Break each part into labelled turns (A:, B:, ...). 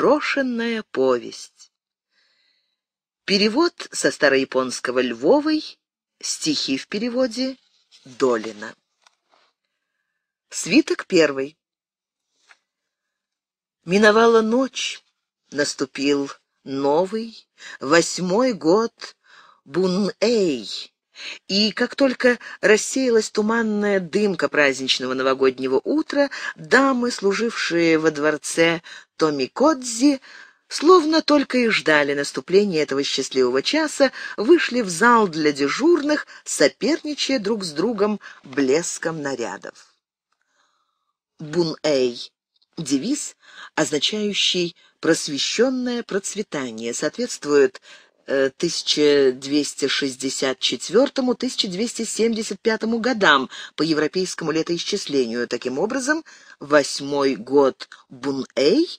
A: Брошенная повесть. Перевод со старояпонского Львовой, стихи в переводе Долина. Свиток первый. Миновала ночь, наступил новый, восьмой год Бун-Эй, и как только рассеялась туманная дымка праздничного новогоднего утра, дамы, служившие во дворце Томикодзи, словно только и ждали наступления этого счастливого часа, вышли в зал для дежурных, соперничая друг с другом блеском нарядов. Бун-Эй – девиз, означающий «просвещенное процветание», соответствует 1264-1275 э, годам по европейскому летоисчислению. Таким образом, восьмой год Бун-Эй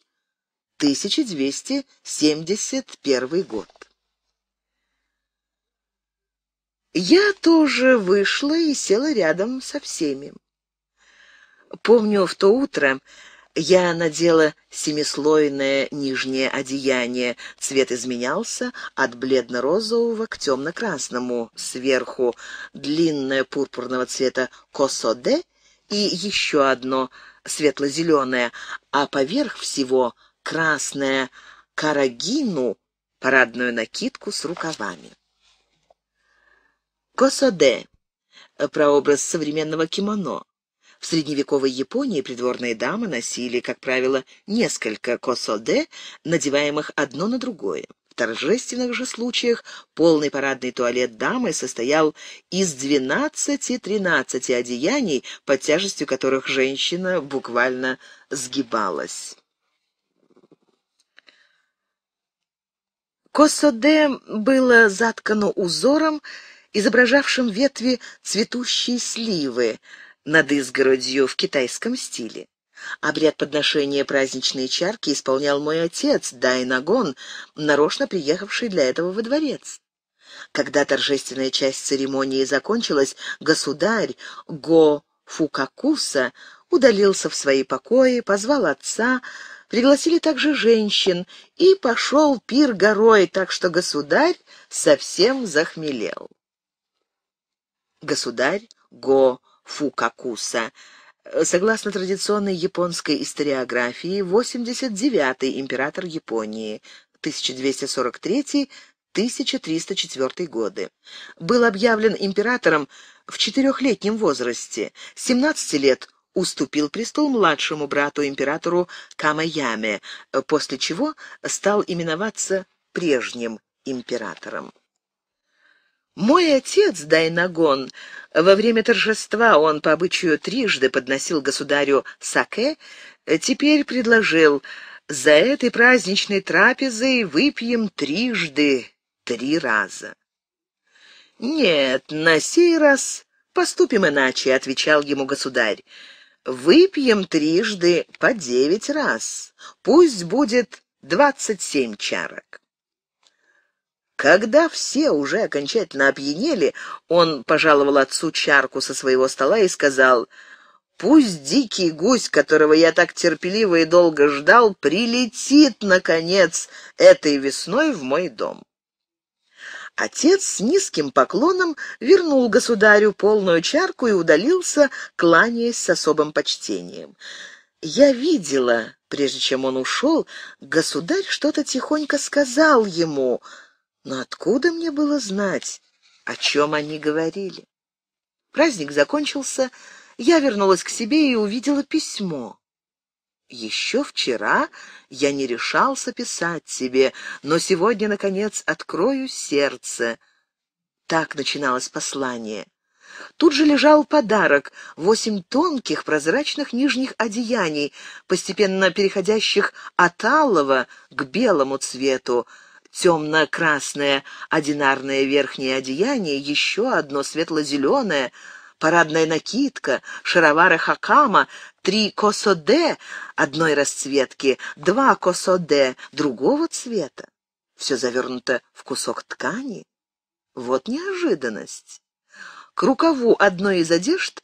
A: 1271 год. Я тоже вышла и села рядом со всеми. Помню, в то утро я надела семислойное нижнее одеяние. Цвет изменялся от бледно-розового к темно-красному сверху, длинное пурпурного цвета косоде и еще одно светло-зеленое, а поверх всего — красное карагину, парадную накидку с рукавами. Косоде – прообраз современного кимоно. В средневековой Японии придворные дамы носили, как правило, несколько косоде, надеваемых одно на другое. В торжественных же случаях полный парадный туалет дамы состоял из 12-13 одеяний, под тяжестью которых женщина буквально сгибалась. Косоде было заткано узором, изображавшим ветви цветущей сливы над изгородью в китайском стиле. Обряд подношения праздничной чарки исполнял мой отец, Дайнагон, нарочно приехавший для этого во дворец. Когда торжественная часть церемонии закончилась, государь Го Фукакуса удалился в свои покои, позвал отца, Пригласили также женщин, и пошел пир горой, так что государь совсем захмелел. Государь Го Фукакуса Согласно традиционной японской историографии, 89-й император Японии, 1243-1304 годы, был объявлен императором в четырехлетнем возрасте, 17 лет уступил престол младшему брату императору Камаяме, после чего стал именоваться прежним императором. Мой отец Дайнагон, во время торжества он по обычаю трижды подносил государю саке, теперь предложил «За этой праздничной трапезой выпьем трижды, три раза». «Нет, на сей раз поступим иначе», — отвечал ему государь. Выпьем трижды по девять раз. Пусть будет двадцать семь чарок. Когда все уже окончательно опьянели, он пожаловал отцу чарку со своего стола и сказал, «Пусть дикий гусь, которого я так терпеливо и долго ждал, прилетит, наконец, этой весной в мой дом». Отец с низким поклоном вернул государю полную чарку и удалился, кланяясь с особым почтением. «Я видела, прежде чем он ушел, государь что-то тихонько сказал ему, но откуда мне было знать, о чем они говорили?» Праздник закончился, я вернулась к себе и увидела письмо. Еще вчера я не решался писать тебе, но сегодня, наконец, открою сердце. Так начиналось послание. Тут же лежал подарок — восемь тонких прозрачных нижних одеяний, постепенно переходящих от алого к белому цвету. Темно-красное одинарное верхнее одеяние, еще одно светло-зеленое — парадная накидка, шаровары хакама, три косоде одной расцветки, два косоде другого цвета. Все завернуто в кусок ткани. Вот неожиданность. К рукаву одной из одежд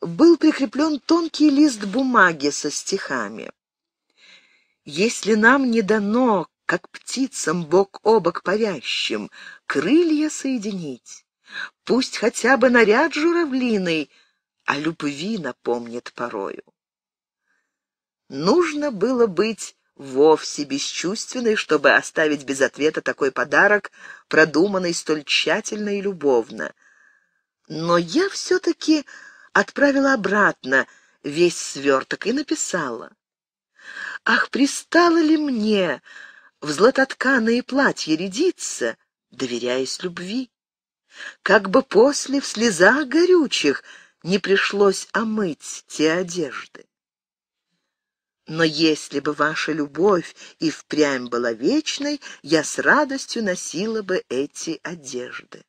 A: был прикреплен тонкий лист бумаги со стихами. «Если нам не дано, как птицам бок о бок повящим крылья соединить, Пусть хотя бы наряд журавлиный о любви напомнит порою. Нужно было быть вовсе бесчувственной, чтобы оставить без ответа такой подарок, продуманный столь тщательно и любовно. Но я все-таки отправила обратно весь сверток и написала. «Ах, пристало ли мне в златотканое платье рядиться, доверяясь любви?» как бы после в слезах горючих не пришлось омыть те одежды. Но если бы ваша любовь и впрямь была вечной, я с радостью носила бы эти одежды.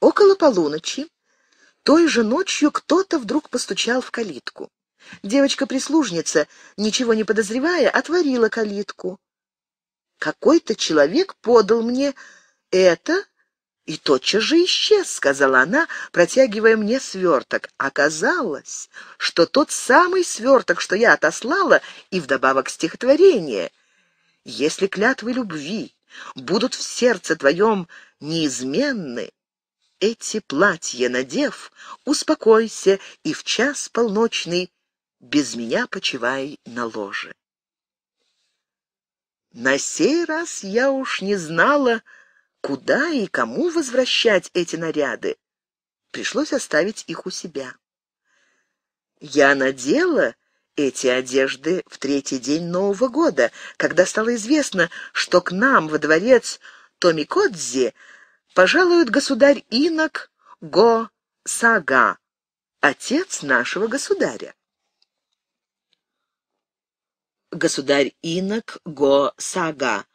A: Около полуночи той же ночью кто-то вдруг постучал в калитку. Девочка-прислужница, ничего не подозревая, отворила калитку. Какой-то человек подал мне «Это?» и тотчас же исчез», — сказала она, протягивая мне сверток. Оказалось, что тот самый сверток, что я отослала, и вдобавок стихотворение. «Если клятвы любви будут в сердце твоем неизменны, эти платья надев, успокойся и в час полночный без меня почивай на ложе». На сей раз я уж не знала, — Куда и кому возвращать эти наряды? Пришлось оставить их у себя. Я надела эти одежды в третий день Нового года, когда стало известно, что к нам во дворец Томикодзи пожалуют государь-инок Го Сага, отец нашего государя. Государь-инок Го Сага,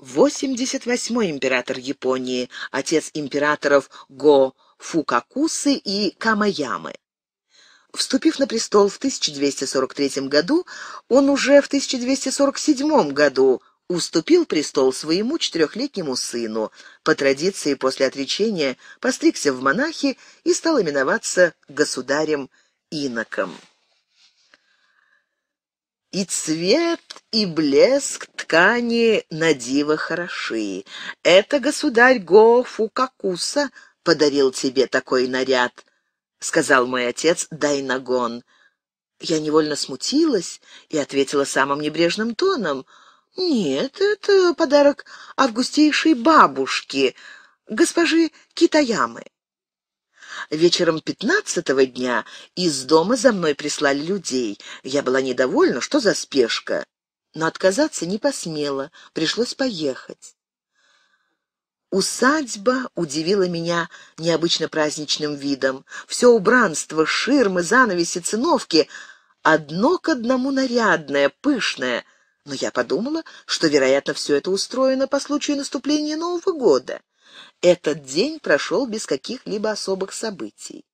A: 88-й император Японии, отец императоров Го Фукакусы и Камаямы. Вступив на престол в 1243 году, он уже в 1247 году уступил престол своему четырехлетнему сыну. По традиции, после отречения постригся в монахи и стал именоваться государем-иноком. И цвет, и блеск ткани на диво хороши. Это государь Го Фукакуса подарил тебе такой наряд, — сказал мой отец Дайнагон. Я невольно смутилась и ответила самым небрежным тоном. «Нет, это подарок августейшей бабушки, госпожи Китаямы». Вечером пятнадцатого дня из дома за мной прислали людей. Я была недовольна, что за спешка, но отказаться не посмела, пришлось поехать. Усадьба удивила меня необычно праздничным видом. Все убранство, ширмы, занавеси, циновки — одно к одному нарядное, пышное. Но я подумала, что, вероятно, все это устроено по случаю наступления Нового года этот день прошел без каких-либо особых событий.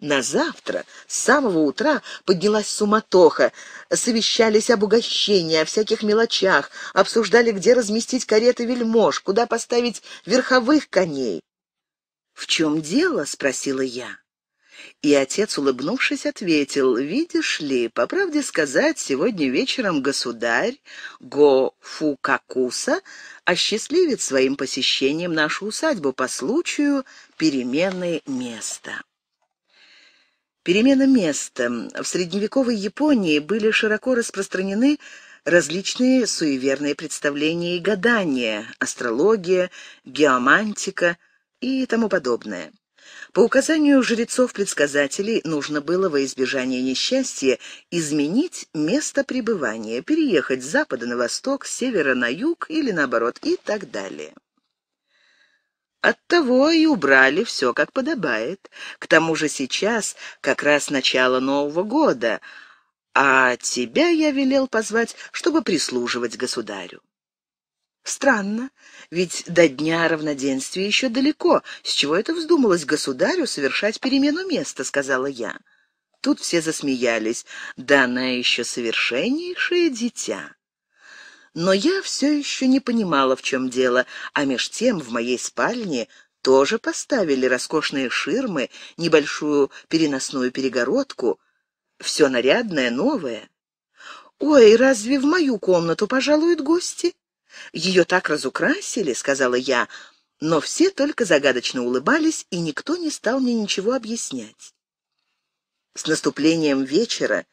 A: На завтра с самого утра поднялась суматоха, совещались об угощении, о всяких мелочах, обсуждали, где разместить кареты вельмож, куда поставить верховых коней. «В чем дело?» — спросила я. И отец, улыбнувшись, ответил, «Видишь ли, по правде сказать, сегодня вечером государь Го Фу Какуса осчастливит своим посещением нашу усадьбу по случаю перемены места. Перемена места. В средневековой Японии были широко распространены различные суеверные представления и гадания, астрология, геомантика и тому подобное. По указанию жрецов-предсказателей нужно было во избежание несчастья изменить место пребывания, переехать с запада на восток, с севера на юг или наоборот и так далее. Оттого и убрали все, как подобает. К тому же сейчас как раз начало Нового года, а тебя я велел позвать, чтобы прислуживать государю. Странно, ведь до дня равноденствия еще далеко. С чего это вздумалось государю совершать перемену места, сказала я. Тут все засмеялись. Да она еще совершеннейшее дитя. Но я все еще не понимала, в чем дело, а меж тем в моей спальне тоже поставили роскошные ширмы, небольшую переносную перегородку. Все нарядное, новое. «Ой, разве в мою комнату пожалуют гости?» Ее так разукрасили, сказала я, но все только загадочно улыбались, и никто не стал мне ничего объяснять. С наступлением вечера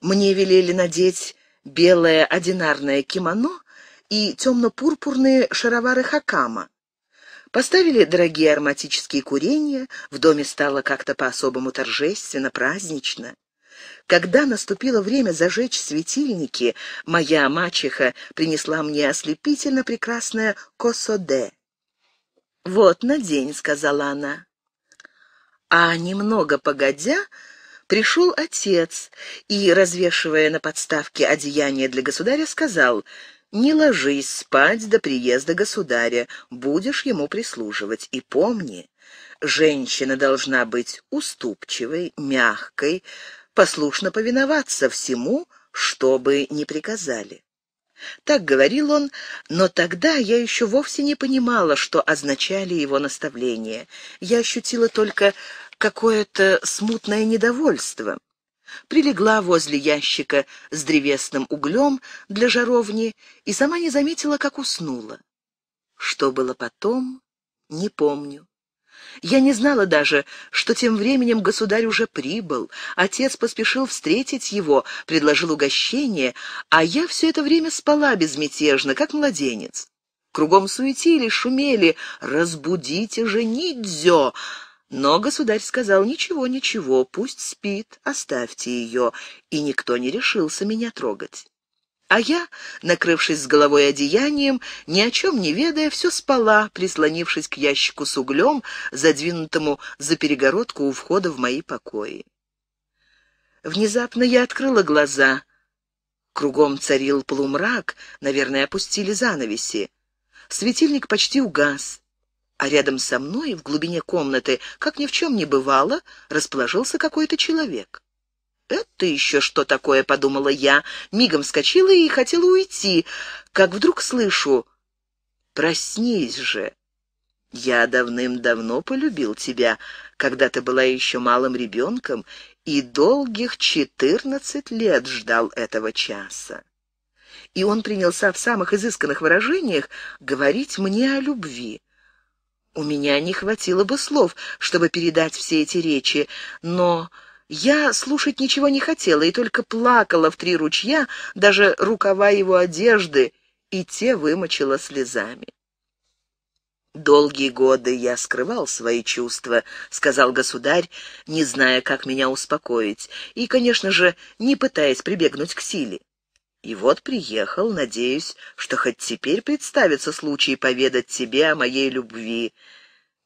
A: мне велели надеть белое одинарное кимоно и темно-пурпурные шаровары хакама. Поставили дорогие ароматические курения, в доме стало как-то по-особому торжественно, празднично. Когда наступило время зажечь светильники, моя мачеха принесла мне ослепительно прекрасное косоде. «Вот, на день, сказала она. А немного погодя, пришел отец и, развешивая на подставке одеяние для государя, сказал «Не ложись спать до приезда государя, будешь ему прислуживать, и помни, женщина должна быть уступчивой, мягкой, послушно повиноваться всему, что бы ни приказали. Так говорил он, но тогда я еще вовсе не понимала, что означали его наставления. Я ощутила только какое-то смутное недовольство. Прилегла возле ящика с древесным углем для жаровни и сама не заметила, как уснула. Что было потом, не помню. Я не знала даже, что тем временем государь уже прибыл. Отец поспешил встретить его, предложил угощение, а я все это время спала безмятежно, как младенец. Кругом суетили, шумели «Разбудите же Нидзё!» Но государь сказал «Ничего, ничего, пусть спит, оставьте ее», и никто не решился меня трогать. А я, накрывшись с головой одеянием, ни о чем не ведая, все спала, прислонившись к ящику с углем, задвинутому за перегородку у входа в мои покои. Внезапно я открыла глаза. Кругом царил полумрак, наверное, опустили занавеси. Светильник почти угас, а рядом со мной, в глубине комнаты, как ни в чем не бывало, расположился какой-то человек. «Это еще что такое?» — подумала я. Мигом вскочила и хотела уйти, как вдруг слышу «Проснись же!» «Я давным-давно полюбил тебя, когда ты была еще малым ребенком, и долгих четырнадцать лет ждал этого часа». И он принялся в самых изысканных выражениях говорить мне о любви. У меня не хватило бы слов, чтобы передать все эти речи, но... Я слушать ничего не хотела и только плакала в три ручья, даже рукава его одежды, и те вымочила слезами. «Долгие годы я скрывал свои чувства», — сказал государь, не зная, как меня успокоить, и, конечно же, не пытаясь прибегнуть к силе. И вот приехал, надеюсь, что хоть теперь представится случай поведать тебе о моей любви.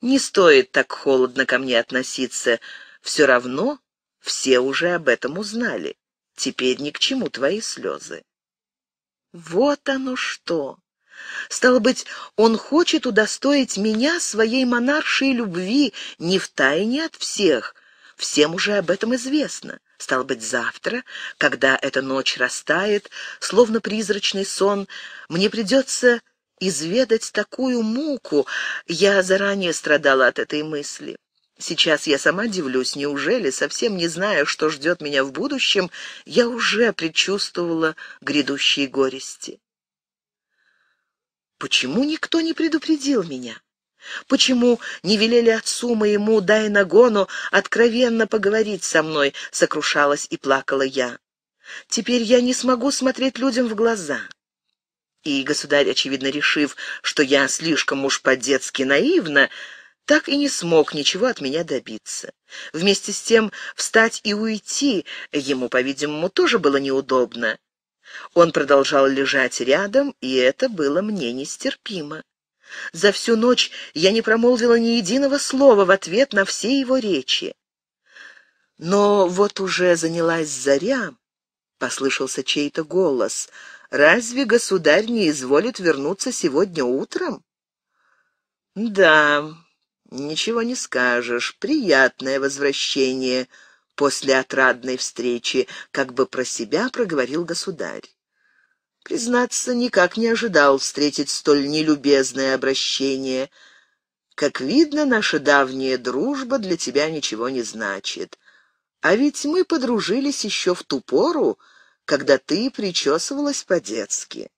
A: Не стоит так холодно ко мне относиться. Все равно все уже об этом узнали. Теперь ни к чему твои слезы. Вот оно что! Стало быть, он хочет удостоить меня своей монаршей любви не в тайне от всех. Всем уже об этом известно. Стало быть, завтра, когда эта ночь растает, словно призрачный сон, мне придется изведать такую муку. Я заранее страдала от этой мысли. Сейчас я сама дивлюсь, неужели, совсем не зная, что ждет меня в будущем, я уже предчувствовала грядущие горести. Почему никто не предупредил меня? Почему не велели отцу моему Дайнагону откровенно поговорить со мной, сокрушалась и плакала я. Теперь я не смогу смотреть людям в глаза. И государь, очевидно решив, что я слишком уж по-детски наивна, так и не смог ничего от меня добиться. Вместе с тем встать и уйти ему, по-видимому, тоже было неудобно. Он продолжал лежать рядом, и это было мне нестерпимо. За всю ночь я не промолвила ни единого слова в ответ на все его речи. Но вот уже занялась заря, послышался чей-то голос. «Разве государь не изволит вернуться сегодня утром?» «Да, Ничего не скажешь. Приятное возвращение после отрадной встречи, как бы про себя проговорил государь. Признаться, никак не ожидал встретить столь нелюбезное обращение. Как видно, наша давняя дружба для тебя ничего не значит. А ведь мы подружились еще в ту пору, когда ты причесывалась по-детски.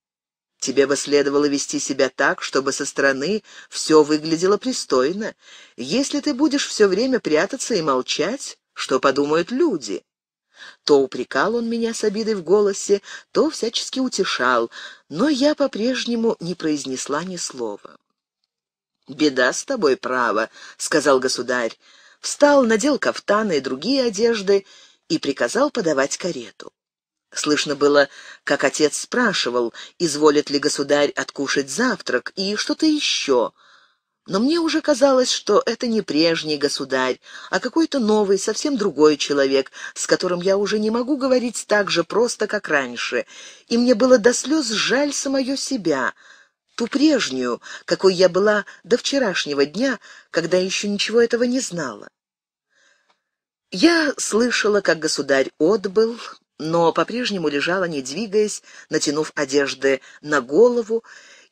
A: Тебе бы следовало вести себя так, чтобы со стороны все выглядело пристойно. Если ты будешь все время прятаться и молчать, что подумают люди?» То упрекал он меня с обидой в голосе, то всячески утешал, но я по-прежнему не произнесла ни слова. «Беда с тобой, право», — сказал государь. Встал, надел кафтаны и другие одежды и приказал подавать карету. Слышно было, как отец спрашивал, изволит ли государь откушать завтрак и что-то еще. Но мне уже казалось, что это не прежний государь, а какой-то новый, совсем другой человек, с которым я уже не могу говорить так же просто, как раньше. И мне было до слез жаль самое себя, ту прежнюю, какой я была до вчерашнего дня, когда еще ничего этого не знала. Я слышала, как государь отбыл, но по-прежнему лежала, не двигаясь, натянув одежды на голову,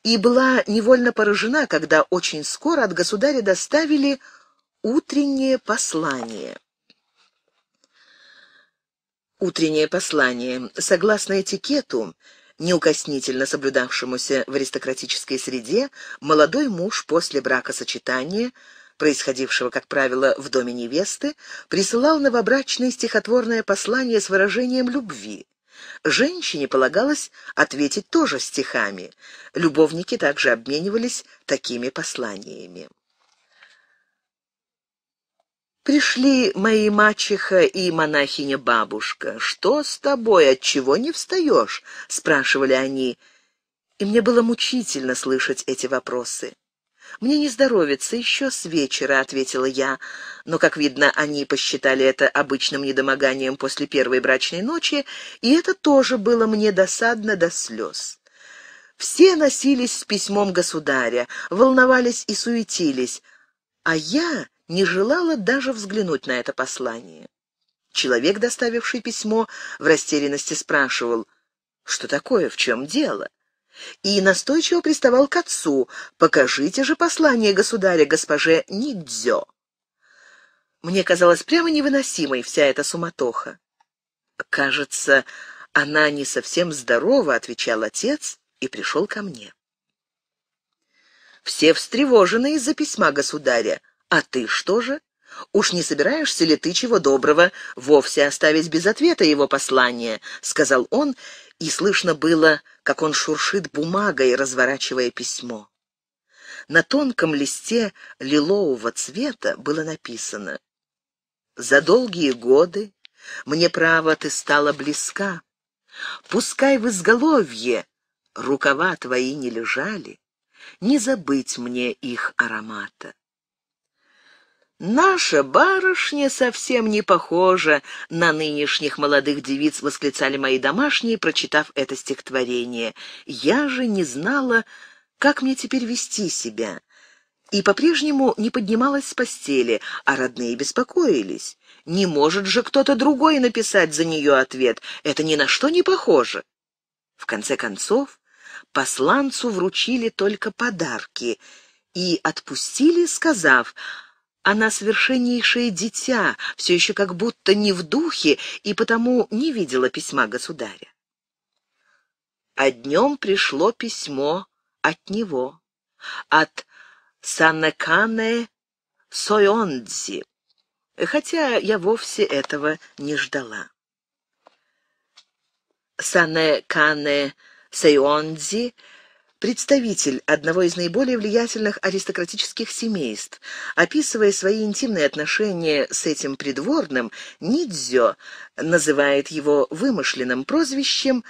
A: и была невольно поражена, когда очень скоро от государя доставили утреннее послание. Утреннее послание. Согласно этикету, неукоснительно соблюдавшемуся в аристократической среде, молодой муж после бракосочетания – происходившего, как правило, в доме невесты, присылал новобрачное стихотворное послание с выражением любви. Женщине полагалось ответить тоже стихами. Любовники также обменивались такими посланиями. Пришли мои мачеха и монахиня-бабушка. «Что с тобой? Отчего не встаешь?» — спрашивали они. И мне было мучительно слышать эти вопросы. «Мне не здоровится, еще с вечера», — ответила я. Но, как видно, они посчитали это обычным недомоганием после первой брачной ночи, и это тоже было мне досадно до слез. Все носились с письмом государя, волновались и суетились, а я не желала даже взглянуть на это послание. Человек, доставивший письмо, в растерянности спрашивал, «Что такое? В чем дело?» и настойчиво приставал к отцу «Покажите же послание государя госпоже Нидзё». Мне казалась прямо невыносимой вся эта суматоха. «Кажется, она не совсем здорова», — отвечал отец и пришел ко мне. «Все встревожены из-за письма государя. А ты что же? Уж не собираешься ли ты чего доброго вовсе оставить без ответа его послание?» — сказал он и слышно было, как он шуршит бумагой, разворачивая письмо. На тонком листе лилового цвета было написано «За долгие годы мне, право, ты стала близка. Пускай в изголовье рукава твои не лежали, не забыть мне их аромата. «Наша барышня совсем не похожа на нынешних молодых девиц», — восклицали мои домашние, прочитав это стихотворение. «Я же не знала, как мне теперь вести себя» и по-прежнему не поднималась с постели, а родные беспокоились. Не может же кто-то другой написать за нее ответ. Это ни на что не похоже. В конце концов, посланцу вручили только подарки и отпустили, сказав, она а совершеннейшее дитя, все еще как будто не в духе, и потому не видела письма государя. А днем пришло письмо от него, от Санакане Сойонзи, хотя я вовсе этого не ждала. Санакане Сойонзи — представитель одного из наиболее влиятельных аристократических семейств. Описывая свои интимные отношения с этим придворным, Нидзё называет его вымышленным прозвищем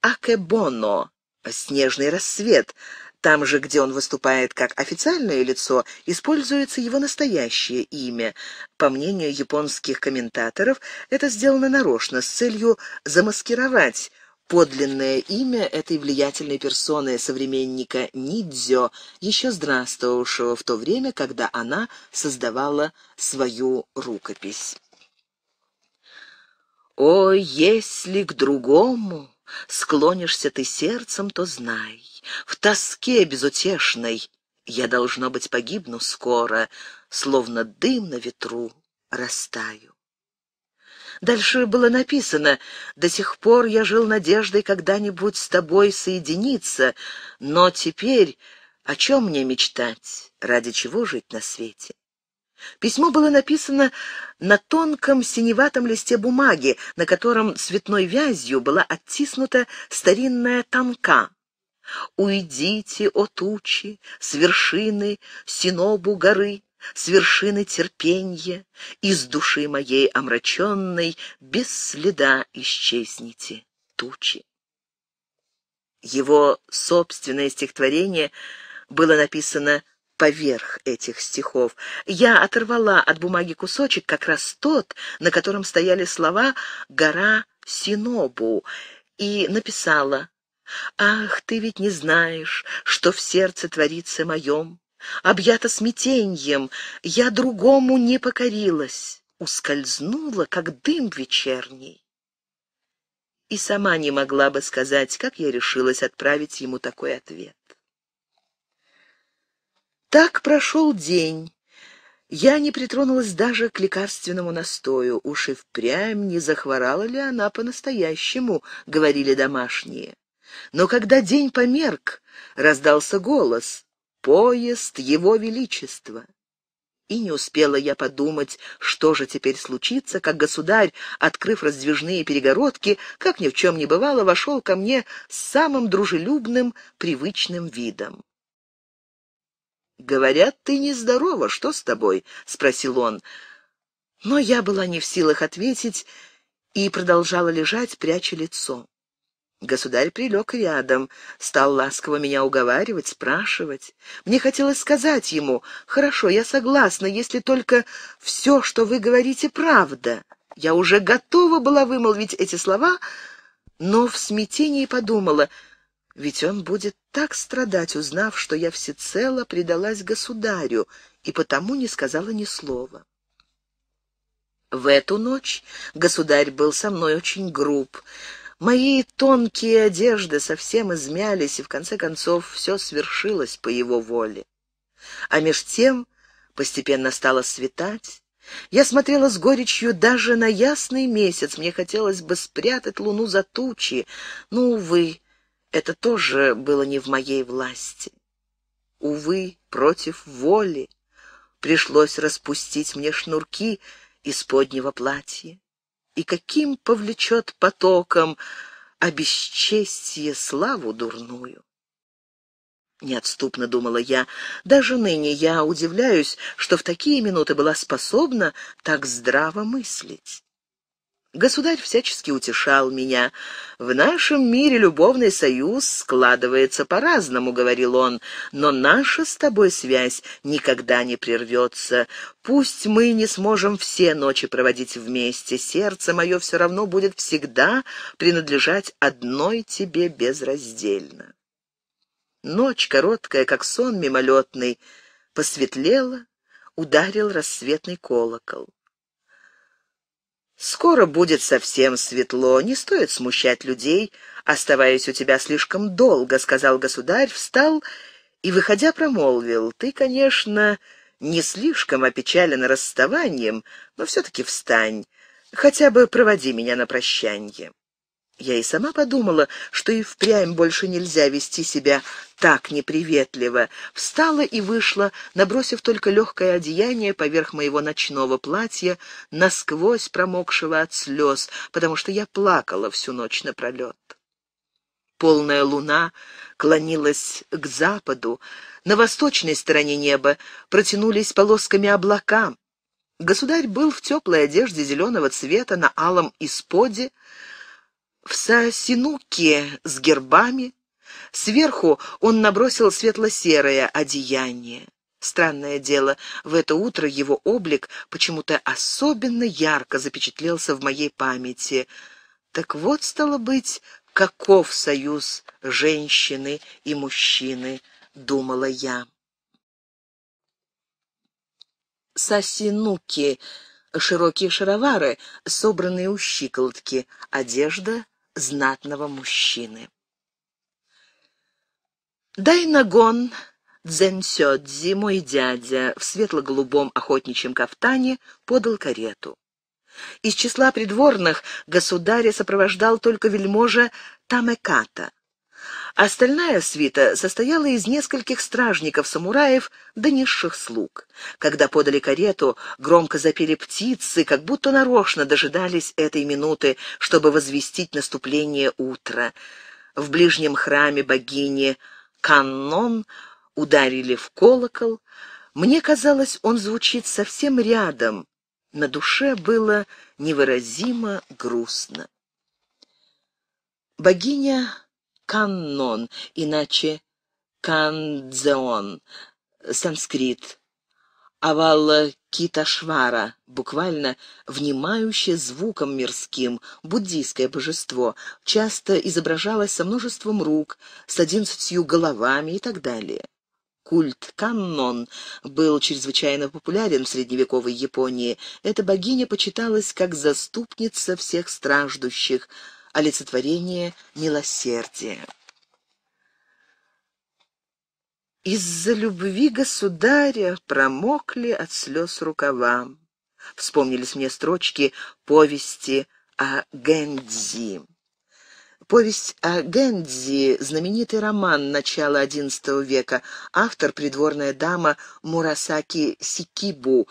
A: «Акебоно» — «Снежный рассвет», там же, где он выступает как официальное лицо, используется его настоящее имя. По мнению японских комментаторов, это сделано нарочно с целью замаскировать подлинное имя этой влиятельной персоны, современника Нидзё, ещё здравствовавшего в то время, когда она создавала свою рукопись. «О, если к другому склонишься ты сердцем, то знай, в тоске безутешной я, должно быть, погибну скоро, словно дым на ветру растаю». Дальше было написано «До сих пор я жил надеждой когда-нибудь с тобой соединиться, но теперь о чем мне мечтать, ради чего жить на свете?» Письмо было написано на тонком синеватом листе бумаги, на котором цветной вязью была оттиснута старинная танка. «Уйдите, о тучи, с вершины Синобу горы, с вершины терпенья, из души моей омраченной без следа исчезните, тучи. Его собственное стихотворение было написано поверх этих стихов. Я оторвала от бумаги кусочек, как раз тот, на котором стояли слова «гора Синобу», и написала «Ах, ты ведь не знаешь, что в сердце творится моем, объята смятеньем, я другому не покорилась, ускользнула, как дым вечерний. И сама не могла бы сказать, как я решилась отправить ему такой ответ. Так прошел день. Я не притронулась даже к лекарственному настою. Уж и впрямь не захворала ли она по-настоящему, говорили домашние. Но когда день померк, раздался голос поезд его величества. И не успела я подумать, что же теперь случится, как государь, открыв раздвижные перегородки, как ни в чем не бывало, вошел ко мне с самым дружелюбным, привычным видом. «Говорят, ты нездорова. Что с тобой?» — спросил он. Но я была не в силах ответить и продолжала лежать, пряча лицо. Государь прилег рядом, стал ласково меня уговаривать, спрашивать. Мне хотелось сказать ему, «Хорошо, я согласна, если только все, что вы говорите, правда». Я уже готова была вымолвить эти слова, но в смятении подумала, ведь он будет так страдать, узнав, что я всецело предалась государю, и потому не сказала ни слова. В эту ночь государь был со мной очень груб, Мои тонкие одежды совсем измялись, и в конце концов все свершилось по его воле. А меж тем постепенно стало светать. Я смотрела с горечью даже на ясный месяц. Мне хотелось бы спрятать луну за тучи, но, увы, это тоже было не в моей власти. Увы, против воли пришлось распустить мне шнурки из поднего платья и каким повлечет потоком а славу дурную. Неотступно думала я. Даже ныне я удивляюсь, что в такие минуты была способна так здраво мыслить. Государь всячески утешал меня. «В нашем мире любовный союз складывается по-разному», — говорил он, «но наша с тобой связь никогда не прервется. Пусть мы не сможем все ночи проводить вместе, сердце мое все равно будет всегда принадлежать одной тебе безраздельно». Ночь, короткая, как сон мимолетный, посветлела, ударил рассветный колокол. Скоро будет совсем светло, не стоит смущать людей, оставаясь у тебя слишком долго, сказал государь, встал и, выходя, промолвил: "Ты, конечно, не слишком опечален расставанием, но все-таки встань, хотя бы проводи меня на прощанье". Я и сама подумала, что и впрямь больше нельзя вести себя так неприветливо. Встала и вышла, набросив только легкое одеяние поверх моего ночного платья, насквозь промокшего от слез, потому что я плакала всю ночь напролет. Полная луна клонилась к западу. На восточной стороне неба протянулись полосками облака. Государь был в теплой одежде зеленого цвета на алом исподе, в сосинуке с гербами. Сверху он набросил светло-серое одеяние. Странное дело, в это утро его облик почему-то особенно ярко запечатлелся в моей памяти. Так вот, стало быть, каков союз женщины и мужчины, думала я. Сосинуки, широкие шаровары, собранные у щиколотки, одежда знатного мужчины. Дай Дайнагон Дзэнсёдзи, мой дядя, в светло-голубом охотничьем кафтане подал карету. Из числа придворных государя сопровождал только вельможа Тамеката. Остальная свита состояла из нескольких стражников-самураев да низших слуг. Когда подали карету, громко запели птицы, как будто нарочно дожидались этой минуты, чтобы возвестить наступление утра. В ближнем храме богини Каннон ударили в колокол. Мне казалось, он звучит совсем рядом. На душе было невыразимо грустно. Богиня каннон, иначе кандзеон, санскрит, овала Киташвара, буквально «внимающее звуком мирским», буддийское божество, часто изображалось со множеством рук, с одиннадцатью головами и так далее. Культ Каннон был чрезвычайно популярен в средневековой Японии. Эта богиня почиталась как заступница всех страждущих – олицетворение милосердия. Из-за любви государя промокли от слез рукава. Вспомнились мне строчки повести о Гэнзи. Повесть о Гэнзи – знаменитый роман начала XI века. Автор – придворная дама Мурасаки Сикибу.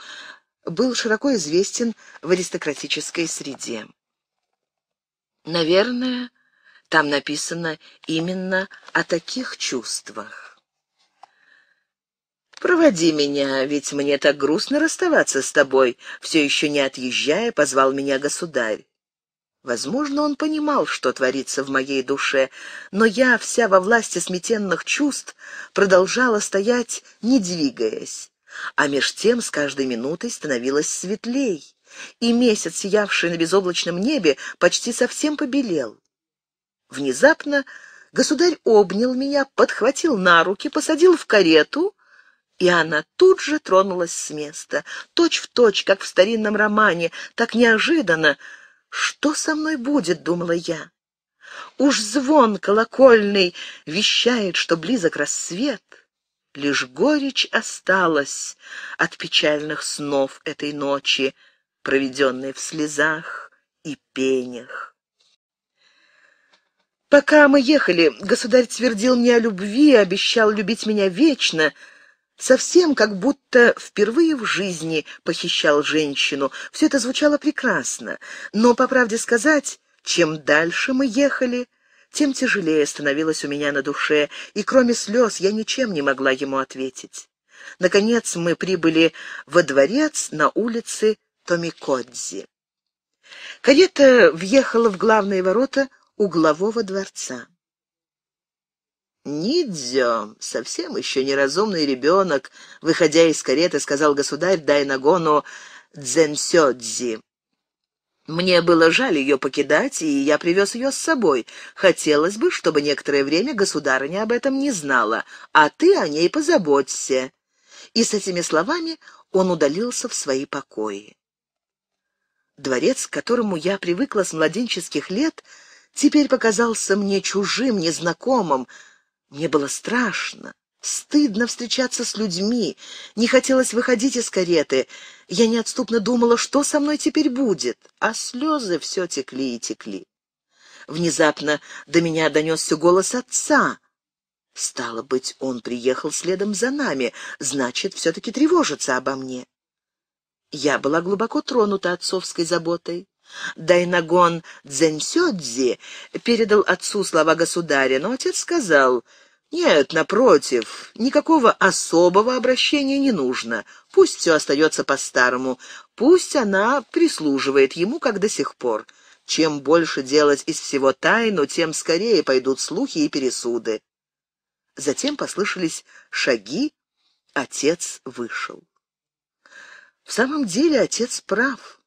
A: Был широко известен в аристократической среде. Наверное, там написано именно о таких чувствах. «Проводи меня, ведь мне так грустно расставаться с тобой», все еще не отъезжая, позвал меня государь. Возможно, он понимал, что творится в моей душе, но я, вся во власти сметенных чувств, продолжала стоять, не двигаясь. А меж тем с каждой минутой становилась светлей и месяц, сиявший на безоблачном небе, почти совсем побелел. Внезапно государь обнял меня, подхватил на руки, посадил в карету, и она тут же тронулась с места, точь в точь, как в старинном романе, так неожиданно. «Что со мной будет?» — думала я. Уж звон колокольный вещает, что близок рассвет. Лишь горечь осталась от печальных снов этой ночи — проведенной в слезах и пенях. Пока мы ехали, государь твердил мне о любви, обещал любить меня вечно, совсем как будто впервые в жизни похищал женщину. Все это звучало прекрасно, но, по правде сказать, чем дальше мы ехали, тем тяжелее становилось у меня на душе, и кроме слез я ничем не могла ему ответить. Наконец мы прибыли во дворец на улице Томикодзи. Карета въехала в главные ворота углового дворца. «Нидзё, совсем еще неразумный ребенок», — выходя из кареты, сказал государь Дайнагону Дзенсёдзи. «Мне было жаль ее покидать, и я привез ее с собой. Хотелось бы, чтобы некоторое время государыня об этом не знала, а ты о ней позаботься». И с этими словами он удалился в свои покои. Дворец, к которому я привыкла с младенческих лет, теперь показался мне чужим, незнакомым. Мне было страшно, стыдно встречаться с людьми, не хотелось выходить из кареты. Я неотступно думала, что со мной теперь будет, а слезы все текли и текли. Внезапно до меня донесся голос отца. Стало быть, он приехал следом за нами, значит, все-таки тревожится обо мне. Я была глубоко тронута отцовской заботой. Дайнагон Дзэнсёдзи передал отцу слова государя, но отец сказал, «Нет, напротив, никакого особого обращения не нужно. Пусть все остается по-старому, пусть она прислуживает ему, как до сих пор. Чем больше делать из всего тайну, тем скорее пойдут слухи и пересуды». Затем послышались шаги, отец вышел. В самом деле отец прав.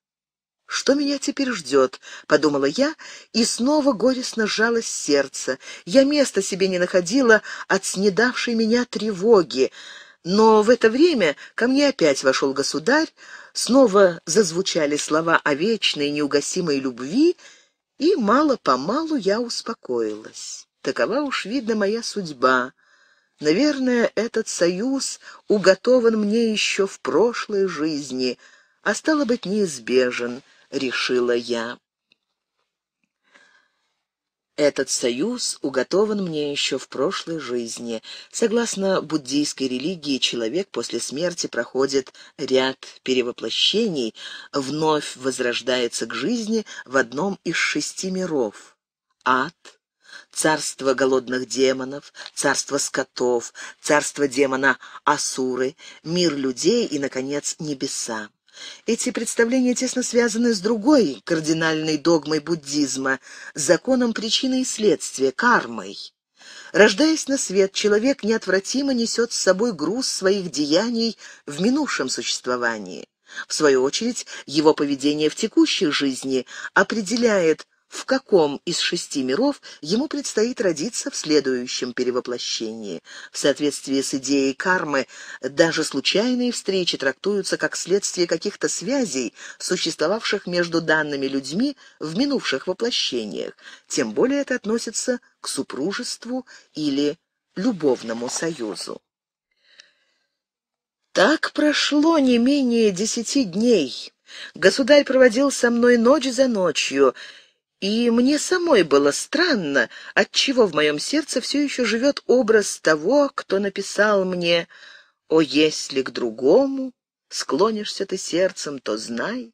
A: Что меня теперь ждет, подумала я, и снова горестно сжалось сердце. Я места себе не находила от снедавшей меня тревоги. Но в это время ко мне опять вошел государь, снова зазвучали слова о вечной неугасимой любви, и мало-помалу я успокоилась. Такова уж, видно, моя судьба. Наверное, этот союз уготован мне еще в прошлой жизни, а стало быть, неизбежен, решила я. Этот союз уготован мне еще в прошлой жизни. Согласно буддийской религии, человек после смерти проходит ряд перевоплощений, вновь возрождается к жизни в одном из шести миров — ад, царство голодных демонов, царство скотов, царство демона Асуры, мир людей и, наконец, небеса. Эти представления тесно связаны с другой кардинальной догмой буддизма – законом причины и следствия, кармой. Рождаясь на свет, человек неотвратимо несет с собой груз своих деяний в минувшем существовании. В свою очередь, его поведение в текущей жизни определяет, в каком из шести миров ему предстоит родиться в следующем перевоплощении. В соответствии с идеей кармы, даже случайные встречи трактуются как следствие каких-то связей, существовавших между данными людьми в минувших воплощениях. Тем более это относится к супружеству или любовному союзу. Так прошло не менее десяти дней. Государь проводил со мной ночь за ночью, и мне самой было странно, отчего в моем сердце все еще живет образ того, кто написал мне «О, если к другому склонишься ты сердцем, то знай».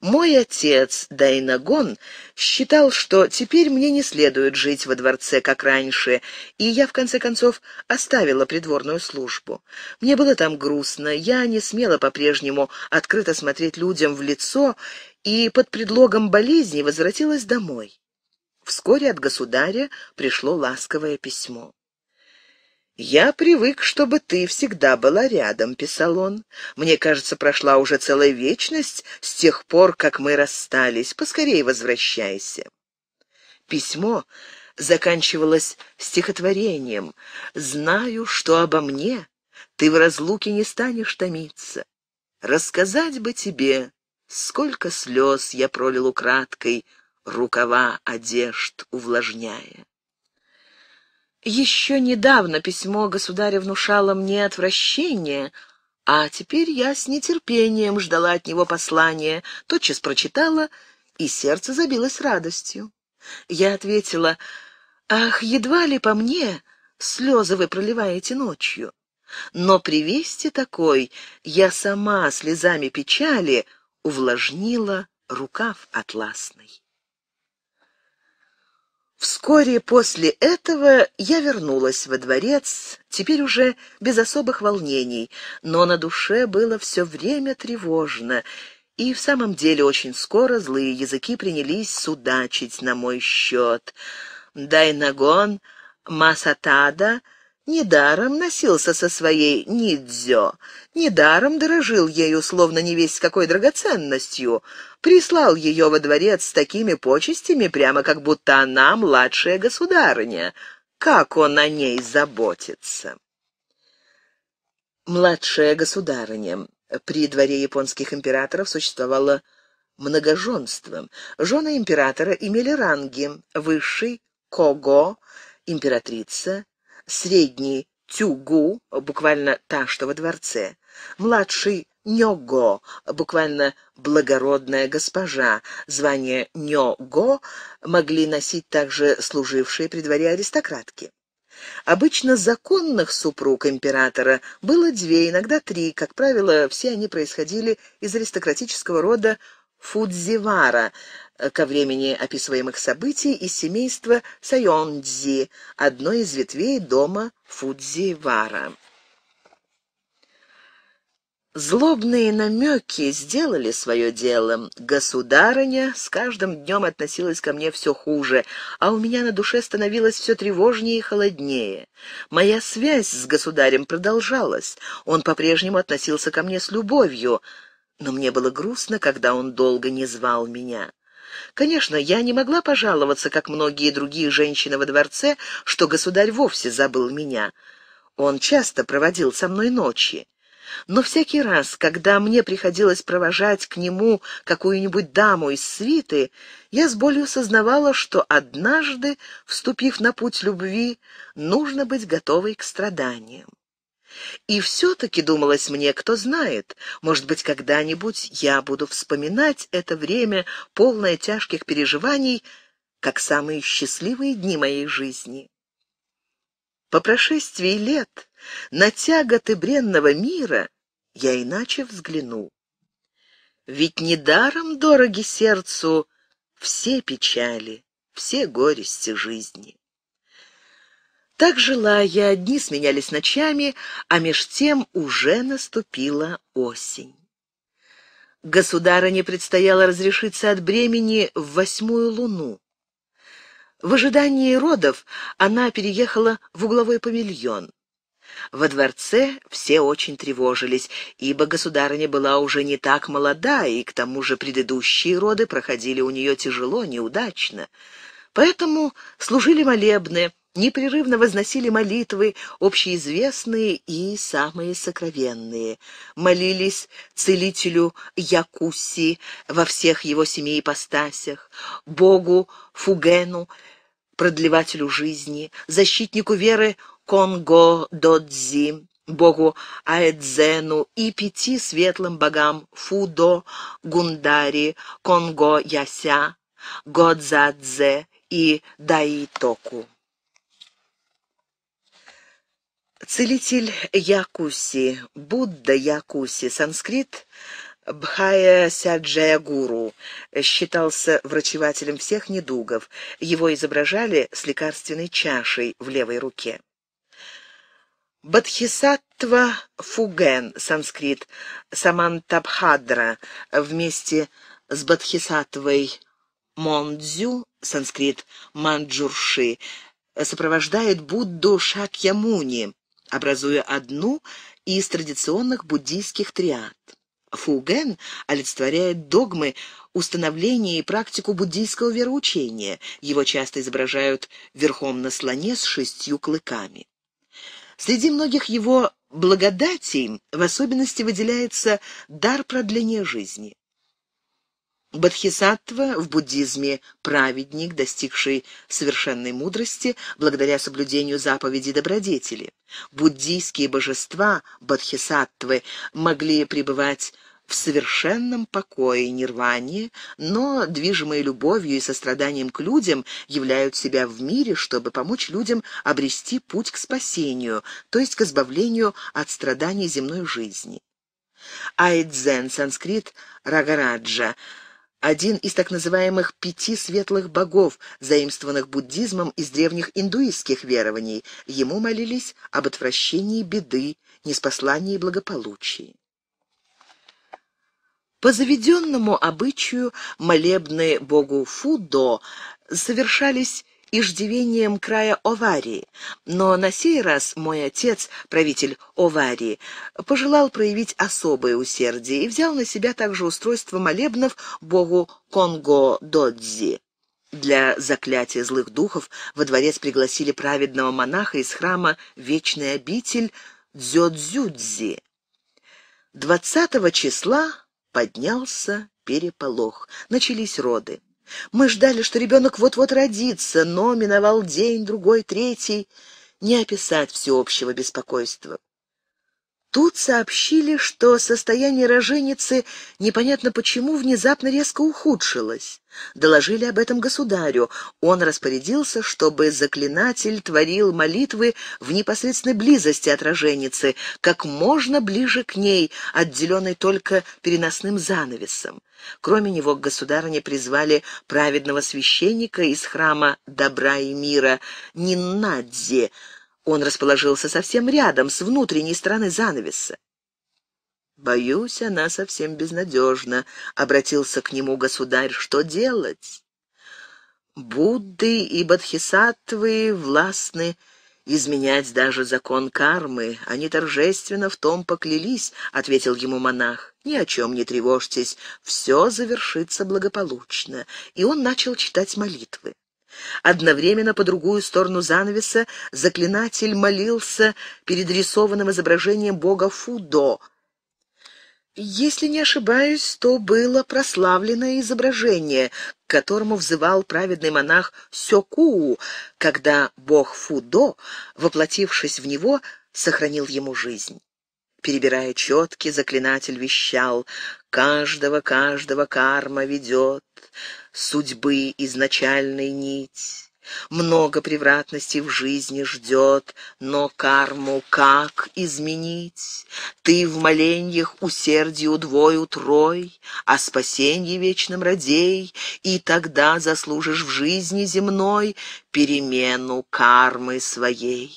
A: Мой отец Дайнагон считал, что теперь мне не следует жить во дворце, как раньше, и я, в конце концов, оставила придворную службу. Мне было там грустно, я не смела по-прежнему открыто смотреть людям в лицо и под предлогом болезни возвратилась домой. Вскоре от государя пришло ласковое письмо. «Я привык, чтобы ты всегда была рядом», — писал он. «Мне кажется, прошла уже целая вечность с тех пор, как мы расстались. Поскорее возвращайся». Письмо заканчивалось стихотворением «Знаю, что обо мне ты в разлуке не станешь томиться. Рассказать бы тебе Сколько слез я пролил украдкой, рукава одежд увлажняя. Еще недавно письмо государя внушало мне отвращение, а теперь я с нетерпением ждала от него послания, тотчас прочитала, и сердце забилось радостью. Я ответила, «Ах, едва ли по мне слезы вы проливаете ночью, но при вести такой я сама слезами печали — увлажнила рукав атласный. Вскоре после этого я вернулась во дворец, теперь уже без особых волнений, но на душе было все время тревожно, и в самом деле очень скоро злые языки принялись судачить на мой счет. «Дайнагон Масатада», Недаром носился со своей Нидзё, недаром дорожил ею, словно не весь какой драгоценностью, прислал ее во дворец с такими почестями, прямо как будто она младшая государыня. Как он о ней заботится! Младшая государыня. При дворе японских императоров существовало многоженством. Жены императора имели ранги – высший, кого, императрица, средний Тюгу, буквально та, что во дворце, младший Нёго, буквально «благородная госпожа». Звание Нёго могли носить также служившие при дворе аристократки. Обычно законных супруг императора было две, иногда три. Как правило, все они происходили из аристократического рода Фудзивара, Э, ко времени описываемых событий из семейства Сайондзи, одной из ветвей дома Фудзивара. Злобные намеки сделали свое дело. Государыня с каждым днем относилась ко мне все хуже, а у меня на душе становилось все тревожнее и холоднее. Моя связь с государем продолжалась. Он по-прежнему относился ко мне с любовью, но мне было грустно, когда он долго не звал меня. Конечно, я не могла пожаловаться, как многие другие женщины во дворце, что государь вовсе забыл меня. Он часто проводил со мной ночи. Но всякий раз, когда мне приходилось провожать к нему какую-нибудь даму из свиты, я с болью сознавала, что однажды, вступив на путь любви, нужно быть готовой к страданиям. И все-таки, думалось мне, кто знает, может быть, когда-нибудь я буду вспоминать это время, полное тяжких переживаний, как самые счастливые дни моей жизни. По прошествии лет на тяготы бренного мира я иначе взгляну. Ведь недаром дороги сердцу все печали, все горести жизни. Так жила я, дни сменялись ночами, а меж тем уже наступила осень. Государыне предстояло разрешиться от бремени в восьмую луну. В ожидании родов она переехала в угловой павильон. Во дворце все очень тревожились, ибо государыня была уже не так молода, и к тому же предыдущие роды проходили у нее тяжело, неудачно. Поэтому служили молебны — непрерывно возносили молитвы, общеизвестные и самые сокровенные. Молились целителю Якуси во всех его семи ипостасях, богу Фугену, продлевателю жизни, защитнику веры Конго Додзи, богу Аэдзену и пяти светлым богам Фудо, Гундари, Конго Яся, Годзадзе и Даитоку. Целитель Якуси, Будда Якуси, санскрит Бхая Сяджая Гуру, считался врачевателем всех недугов. Его изображали с лекарственной чашей в левой руке. Бадхисаттва Фуген, санскрит Самантабхадра, вместе с Бадхисаттвой Мондзю, санскрит Манджурши, сопровождает Будду Шакьямуни, образуя одну из традиционных буддийских триад. Фуген олицетворяет догмы установления и практику буддийского вероучения. Его часто изображают верхом на слоне с шестью клыками. Среди многих его благодатей в особенности выделяется дар продления жизни. Бодхисаттва в буддизме – праведник, достигший совершенной мудрости благодаря соблюдению заповедей добродетели. Буддийские божества, бодхисаттвы, могли пребывать в совершенном покое и нирване, но, движимые любовью и состраданием к людям, являют себя в мире, чтобы помочь людям обрести путь к спасению, то есть к избавлению от страданий земной жизни. Айдзен, санскрит «рагараджа», один из так называемых «пяти светлых богов», заимствованных буддизмом из древних индуистских верований. Ему молились об отвращении беды, неспослании и благополучии. По заведенному обычаю молебны богу Фудо совершались иждивением края Оварии, но на сей раз мой отец, правитель Оварии, пожелал проявить особое усердие и взял на себя также устройство молебнов богу Конго-Додзи. Для заклятия злых духов во дворец пригласили праведного монаха из храма «Вечный обитель» Дзёдзюдзи. 20 числа поднялся переполох, начались роды. Мы ждали, что ребенок вот-вот родится, но миновал день, другой, третий. Не описать всеобщего беспокойства. Тут сообщили, что состояние роженицы непонятно почему внезапно резко ухудшилось. Доложили об этом государю. Он распорядился, чтобы заклинатель творил молитвы в непосредственной близости от роженицы, как можно ближе к ней, отделенной только переносным занавесом. Кроме него к государыне призвали праведного священника из храма добра и мира Ниннадзе, он расположился совсем рядом, с внутренней стороны занавеса. «Боюсь, она совсем безнадежна», — обратился к нему государь. «Что делать?» «Будды и бодхисаттвы властны изменять даже закон кармы. Они торжественно в том поклялись», — ответил ему монах. «Ни о чем не тревожьтесь, все завершится благополучно». И он начал читать молитвы. Одновременно по другую сторону занавеса заклинатель молился перед рисованным изображением бога Фудо. Если не ошибаюсь, то было прославленное изображение, к которому взывал праведный монах Сёкуу, когда бог Фудо, воплотившись в него, сохранил ему жизнь. Перебирая четки, заклинатель вещал «Каждого, каждого карма ведет, судьбы изначальной нить». Много превратностей в жизни ждет, но карму как изменить? Ты в моленьях усердию двой утрой, о а спасенье вечном родей, и тогда заслужишь в жизни земной перемену кармы своей.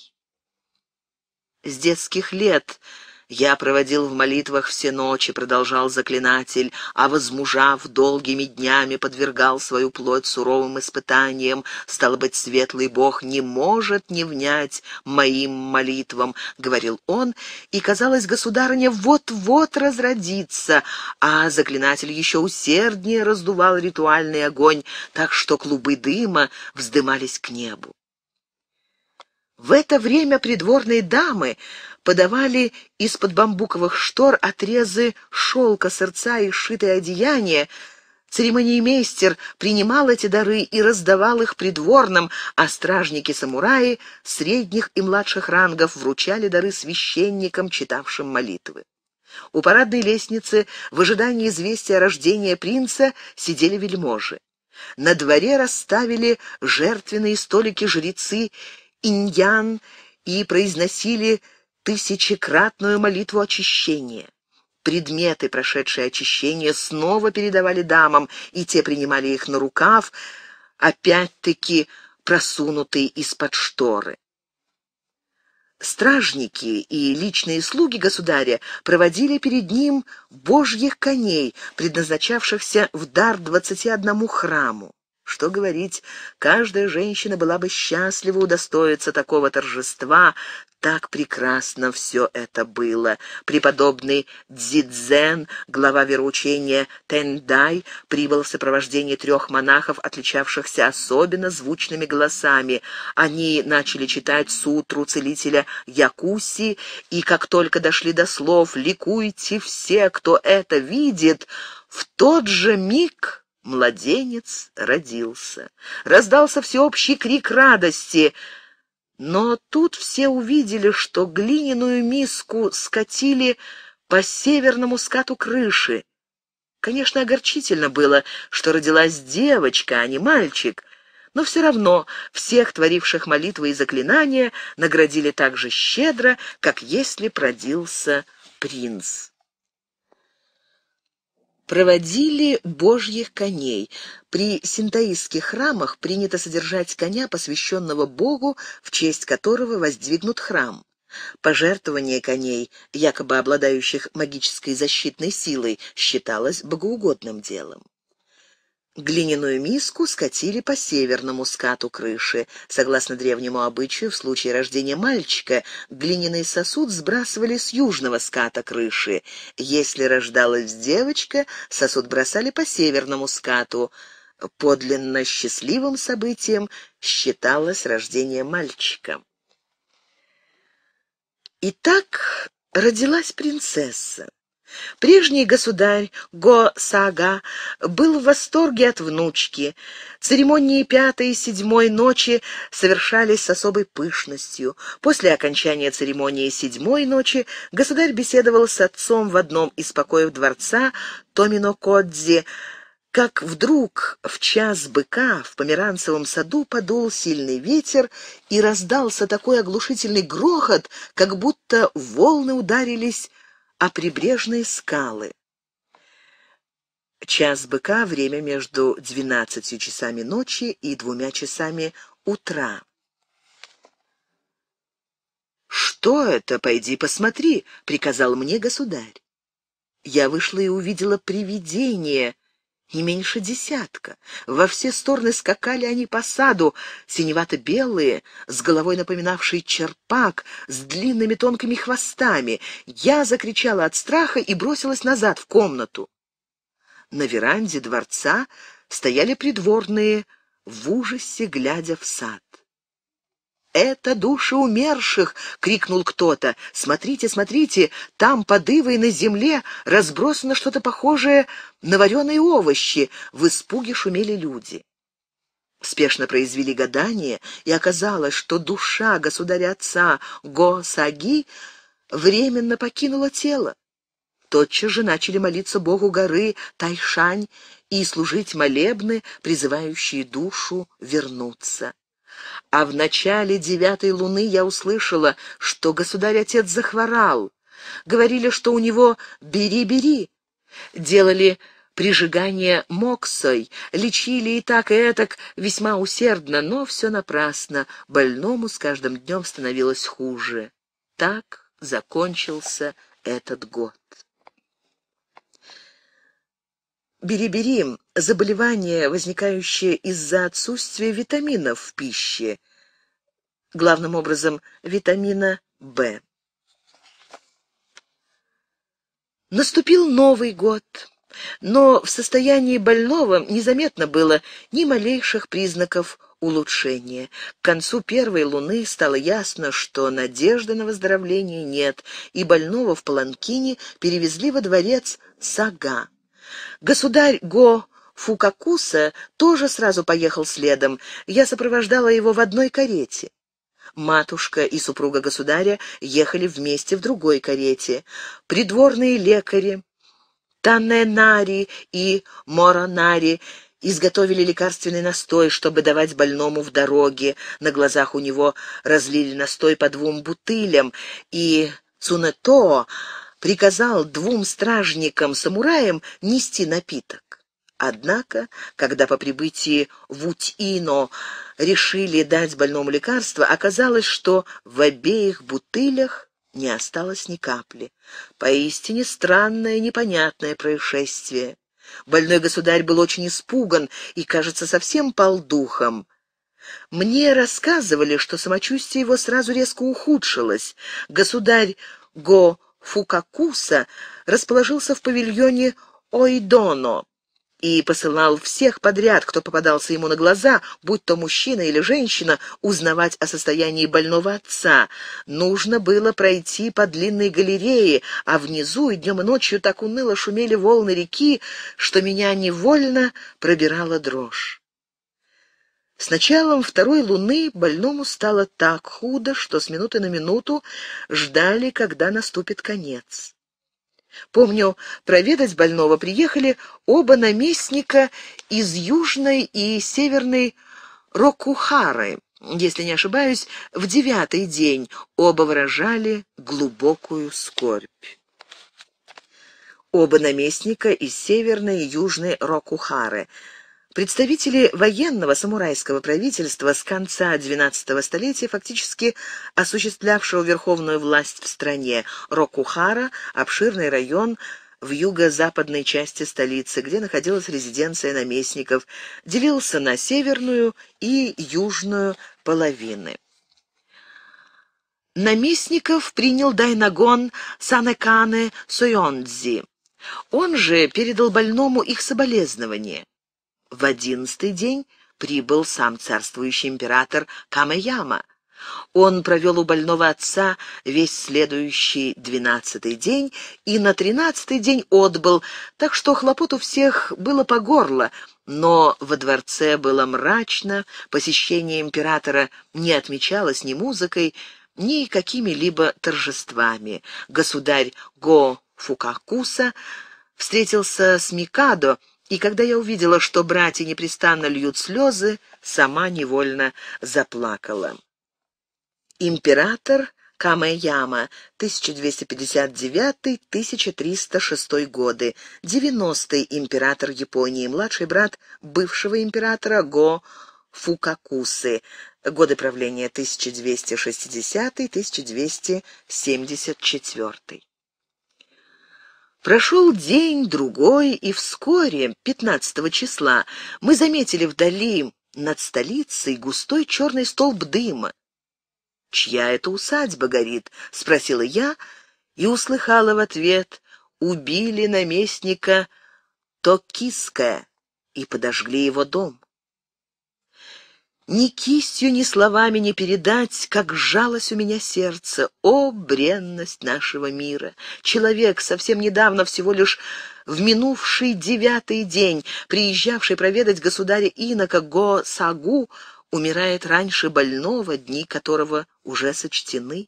A: С детских лет — я проводил в молитвах все ночи, продолжал заклинатель, а возмужав долгими днями подвергал свою плоть суровым испытаниям. Стал быть, светлый Бог не может не внять моим молитвам, говорил он, и казалось, государыня вот-вот разродится, а заклинатель еще усерднее раздувал ритуальный огонь, так что клубы дыма вздымались к небу. В это время придворные дамы подавали из-под бамбуковых штор отрезы шелка, сердца и сшитые одеяния, Церемониймейстер принимал эти дары и раздавал их придворным, а стражники-самураи средних и младших рангов вручали дары священникам, читавшим молитвы. У парадной лестницы в ожидании известия о рождении принца сидели вельможи. На дворе расставили жертвенные столики жрецы иньян и произносили тысячекратную молитву очищения. Предметы, прошедшие очищение, снова передавали дамам, и те принимали их на рукав, опять-таки просунутые из-под шторы. Стражники и личные слуги государя проводили перед ним божьих коней, предназначавшихся в дар двадцати одному храму. Что говорить, каждая женщина была бы счастлива удостоиться такого торжества, так прекрасно все это было. Преподобный Дзидзен, глава вероучения Тендай, прибыл в сопровождении трех монахов, отличавшихся особенно звучными голосами. Они начали читать сутру целителя Якуси, и как только дошли до слов «Ликуйте все, кто это видит», в тот же миг младенец родился. Раздался всеобщий крик радости — но тут все увидели, что глиняную миску скатили по северному скату крыши. Конечно, огорчительно было, что родилась девочка, а не мальчик, но все равно всех творивших молитвы и заклинания наградили так же щедро, как если продился принц проводили божьих коней. При синтаистских храмах принято содержать коня, посвященного Богу, в честь которого воздвигнут храм. Пожертвование коней, якобы обладающих магической защитной силой, считалось богоугодным делом. Глиняную миску скатили по северному скату крыши. Согласно древнему обычаю, в случае рождения мальчика глиняный сосуд сбрасывали с южного ската крыши. Если рождалась девочка, сосуд бросали по северному скату. Подлинно счастливым событием считалось рождение мальчика. Итак, родилась принцесса. Прежний государь Го Сага был в восторге от внучки. Церемонии пятой и седьмой ночи совершались с особой пышностью. После окончания церемонии седьмой ночи государь беседовал с отцом в одном из покоев дворца Томино Кодзи, как вдруг в час быка в померанцевом саду подул сильный ветер и раздался такой оглушительный грохот, как будто волны ударились а прибрежные скалы. Час быка – время между двенадцатью часами ночи и двумя часами утра. «Что это? Пойди посмотри!» — приказал мне государь. Я вышла и увидела привидение, не меньше десятка. Во все стороны скакали они по саду, синевато-белые, с головой напоминавший черпак, с длинными тонкими хвостами. Я закричала от страха и бросилась назад в комнату. На веранде дворца стояли придворные, в ужасе глядя в сад это души умерших!» — крикнул кто-то. «Смотрите, смотрите, там под ивой на земле разбросано что-то похожее на вареные овощи!» В испуге шумели люди. Спешно произвели гадание, и оказалось, что душа государя-отца Го-Саги временно покинула тело. Тотчас же начали молиться богу горы Тайшань и служить молебны, призывающие душу вернуться. А в начале девятой луны я услышала, что государь-отец захворал. Говорили, что у него «бери-бери». Делали прижигание моксой, лечили и так, и этак весьма усердно, но все напрасно, больному с каждым днем становилось хуже. Так закончился этот год. Бериберим – заболевание, возникающее из-за отсутствия витаминов в пище, главным образом витамина В. Наступил Новый год, но в состоянии больного незаметно было ни малейших признаков улучшения. К концу первой луны стало ясно, что надежды на выздоровление нет, и больного в Паланкине перевезли во дворец Сага. Государь Го Фукакуса тоже сразу поехал следом. Я сопровождала его в одной карете. Матушка и супруга государя ехали вместе в другой карете. Придворные лекари Таненари и Моронари изготовили лекарственный настой, чтобы давать больному в дороге. На глазах у него разлили настой по двум бутылям, и Цунето приказал двум стражникам-самураям нести напиток. Однако, когда по прибытии в Утино решили дать больному лекарство, оказалось, что в обеих бутылях не осталось ни капли. Поистине странное, непонятное происшествие. Больной государь был очень испуган и, кажется, совсем пал духом. Мне рассказывали, что самочувствие его сразу резко ухудшилось. Государь Го Фукакуса расположился в павильоне Ойдоно и посылал всех подряд, кто попадался ему на глаза, будь то мужчина или женщина, узнавать о состоянии больного отца. Нужно было пройти по длинной галерее, а внизу и днем и ночью так уныло шумели волны реки, что меня невольно пробирала дрожь. С началом второй луны больному стало так худо, что с минуты на минуту ждали, когда наступит конец. Помню, проведать больного приехали оба наместника из Южной и Северной Рокухары, если не ошибаюсь, в девятый день оба выражали глубокую скорбь. Оба наместника из Северной и Южной Рокухары – Представители военного самурайского правительства с конца XII столетия, фактически осуществлявшего верховную власть в стране, Рокухара, обширный район в юго-западной части столицы, где находилась резиденция наместников, делился на северную и южную половины. Наместников принял Дайнагон Санекане Суйонзи. Он же передал больному их соболезнование. В одиннадцатый день прибыл сам царствующий император Камаяма. Он провел у больного отца весь следующий двенадцатый день и на тринадцатый день отбыл, так что хлопот у всех было по горло, но во дворце было мрачно, посещение императора не отмечалось ни музыкой, ни какими-либо торжествами. Государь Го Фукакуса встретился с Микадо, и когда я увидела, что братья непрестанно льют слезы, сама невольно заплакала. Император Камэяма, 1259-1306 годы, 90-й император Японии, младший брат бывшего императора Го Фукакусы, годы правления 1260-1274. Прошел день, другой, и вскоре, 15 числа, мы заметили вдали над столицей густой черный столб дыма. «Чья это усадьба горит?» — спросила я и услыхала в ответ. «Убили наместника Токиская и подожгли его дом». Ни кистью, ни словами не передать, как сжалось у меня сердце. О, бренность нашего мира! Человек, совсем недавно всего лишь в минувший девятый день, приезжавший проведать государя инока Го Сагу, умирает раньше больного, дни которого уже сочтены.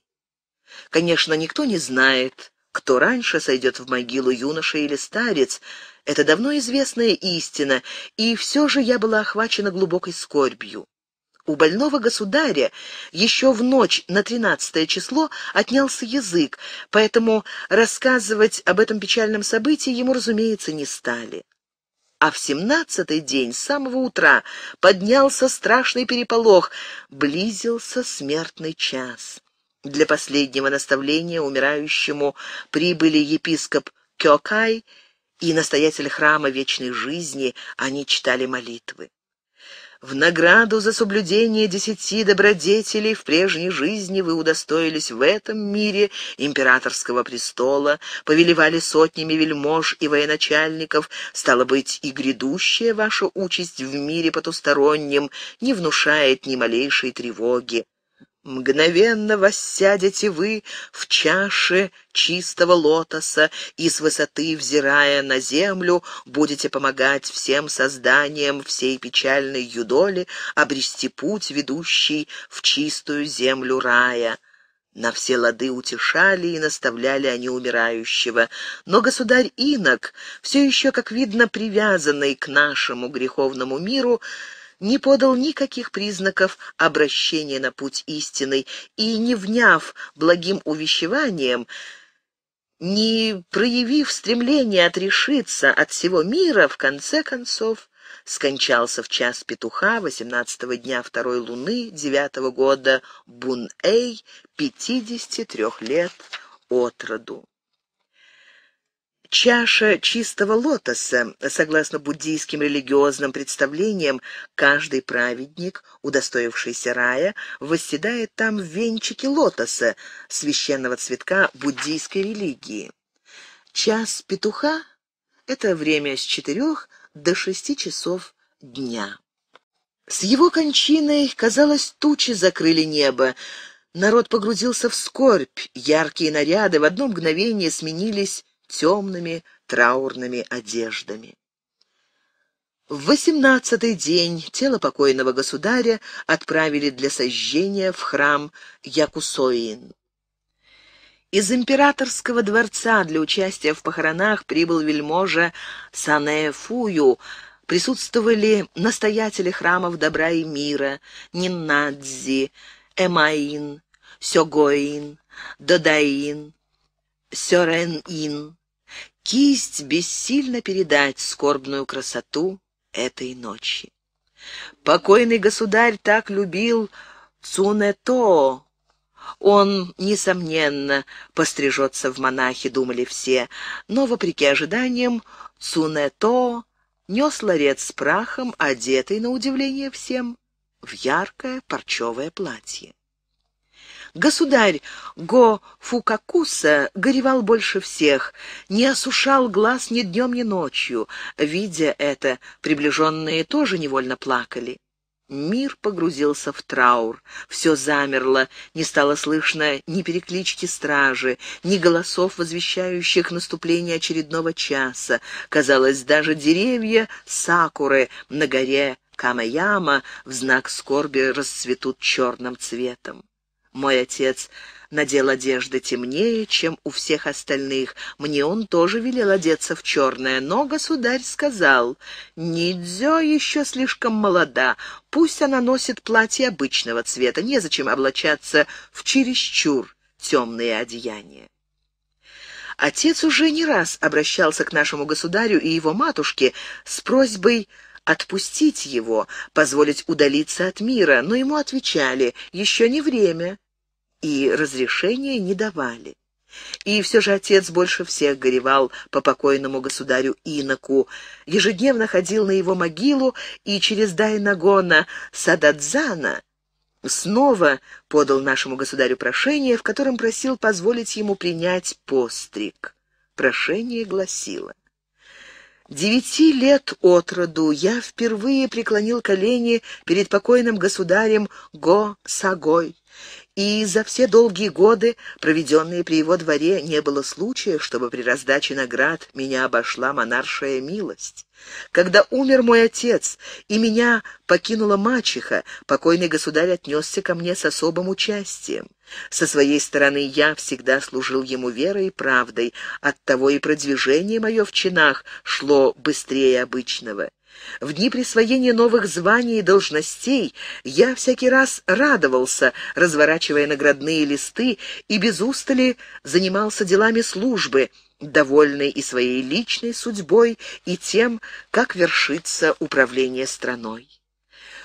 A: Конечно, никто не знает, кто раньше сойдет в могилу, юноша или старец. Это давно известная истина, и все же я была охвачена глубокой скорбью. У больного государя еще в ночь на 13 число отнялся язык, поэтому рассказывать об этом печальном событии ему, разумеется, не стали. А в семнадцатый день с самого утра поднялся страшный переполох, близился смертный час. Для последнего наставления умирающему прибыли епископ Кёкай и настоятель храма вечной жизни, они читали молитвы. В награду за соблюдение десяти добродетелей в прежней жизни вы удостоились в этом мире императорского престола, повелевали сотнями вельмож и военачальников, стало быть, и грядущая ваша участь в мире потустороннем не внушает ни малейшей тревоги. Мгновенно воссядете вы в чаше чистого лотоса и с высоты, взирая на землю, будете помогать всем созданиям всей печальной юдоли обрести путь, ведущий в чистую землю рая. На все лады утешали и наставляли они умирающего. Но государь Инок, все еще, как видно, привязанный к нашему греховному миру, не подал никаких признаков обращения на путь истинный и, не вняв благим увещеванием, не проявив стремления отрешиться от всего мира, в конце концов, скончался в час петуха 18-го дня второй луны 9-го года Бун-Эй, 53 лет от роду. Чаша чистого лотоса, согласно буддийским религиозным представлениям, каждый праведник, удостоившийся рая, восседает там в венчике лотоса, священного цветка буддийской религии. Час петуха — это время с четырех до шести часов дня. С его кончиной, казалось, тучи закрыли небо, Народ погрузился в скорбь, яркие наряды в одно мгновение сменились темными траурными одеждами. В восемнадцатый день тело покойного государя отправили для сожжения в храм Якусоин. Из императорского дворца для участия в похоронах прибыл вельможа Санэ присутствовали настоятели храмов добра и мира, Ниннадзи, Эмаин, Сёгоин, Додаин, сёрен Кисть бессильно передать скорбную красоту этой ночи. Покойный государь так любил Цунэтоо. Он, несомненно, пострижется в монахи, думали все, но, вопреки ожиданиям, Цунэтоо нес ларец с прахом, одетый, на удивление всем, в яркое парчевое платье. Государь Го Фукакуса горевал больше всех, не осушал глаз ни днем, ни ночью. Видя это, приближенные тоже невольно плакали. Мир погрузился в траур. Все замерло, не стало слышно ни переклички стражи, ни голосов, возвещающих наступление очередного часа. Казалось, даже деревья сакуры на горе Камаяма в знак скорби расцветут черным цветом. Мой отец надел одежды темнее, чем у всех остальных. Мне он тоже велел одеться в черное, но государь сказал, «Нидзё еще слишком молода, пусть она носит платье обычного цвета, незачем облачаться в чересчур темные одеяния». Отец уже не раз обращался к нашему государю и его матушке с просьбой отпустить его, позволить удалиться от мира, но ему отвечали «Еще не время, и разрешения не давали. И все же отец больше всех горевал по покойному государю Иноку, ежедневно ходил на его могилу и через Дайнагона Сададзана снова подал нашему государю прошение, в котором просил позволить ему принять постриг. Прошение гласило. Девяти лет от роду я впервые преклонил колени перед покойным государем Го Сагой и за все долгие годы, проведенные при его дворе, не было случая, чтобы при раздаче наград меня обошла монаршая милость. Когда умер мой отец и меня покинула мачеха, покойный государь отнесся ко мне с особым участием. Со своей стороны я всегда служил ему верой и правдой, оттого и продвижение мое в чинах шло быстрее обычного. В дни присвоения новых званий и должностей я всякий раз радовался, разворачивая наградные листы, и без устали занимался делами службы, довольный и своей личной судьбой, и тем, как вершится управление страной.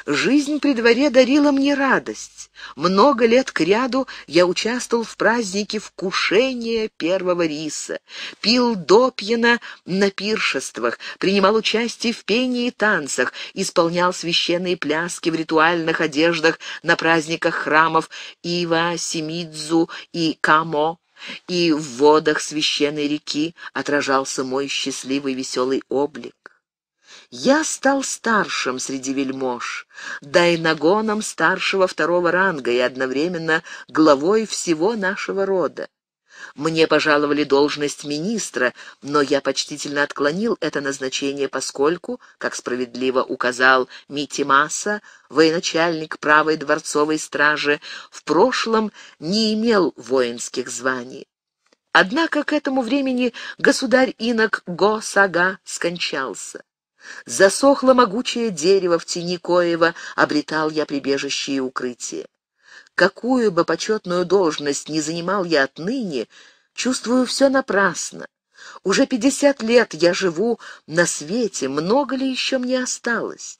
A: Жизнь при дворе дарила мне радость. Много лет кряду я участвовал в празднике вкушения первого риса, пил допьяно на пиршествах, принимал участие в пении и танцах, исполнял священные пляски в ритуальных одеждах на праздниках храмов Ива, Семидзу и Камо и в водах священной реки отражался мой счастливый веселый облик. Я стал старшим среди вельмож, дайнагоном старшего второго ранга и одновременно главой всего нашего рода. Мне пожаловали должность министра, но я почтительно отклонил это назначение, поскольку, как справедливо указал Митимаса, военачальник правой дворцовой стражи, в прошлом не имел воинских званий. Однако к этому времени государь-инок Го-Сага скончался. Засохло могучее дерево, в тени коего обретал я прибежище и укрытие. Какую бы почетную должность ни занимал я отныне, чувствую все напрасно. Уже пятьдесят лет я живу на свете, много ли еще мне осталось?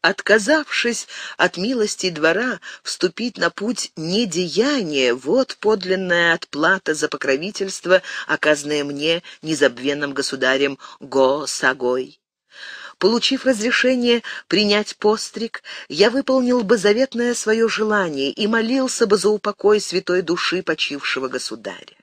A: Отказавшись от милости двора вступить на путь недеяния, вот подлинная отплата за покровительство, оказанное мне незабвенным государем Го-Сагой. Получив разрешение принять постриг, я выполнил бы заветное свое желание и молился бы за упокой святой души почившего государя.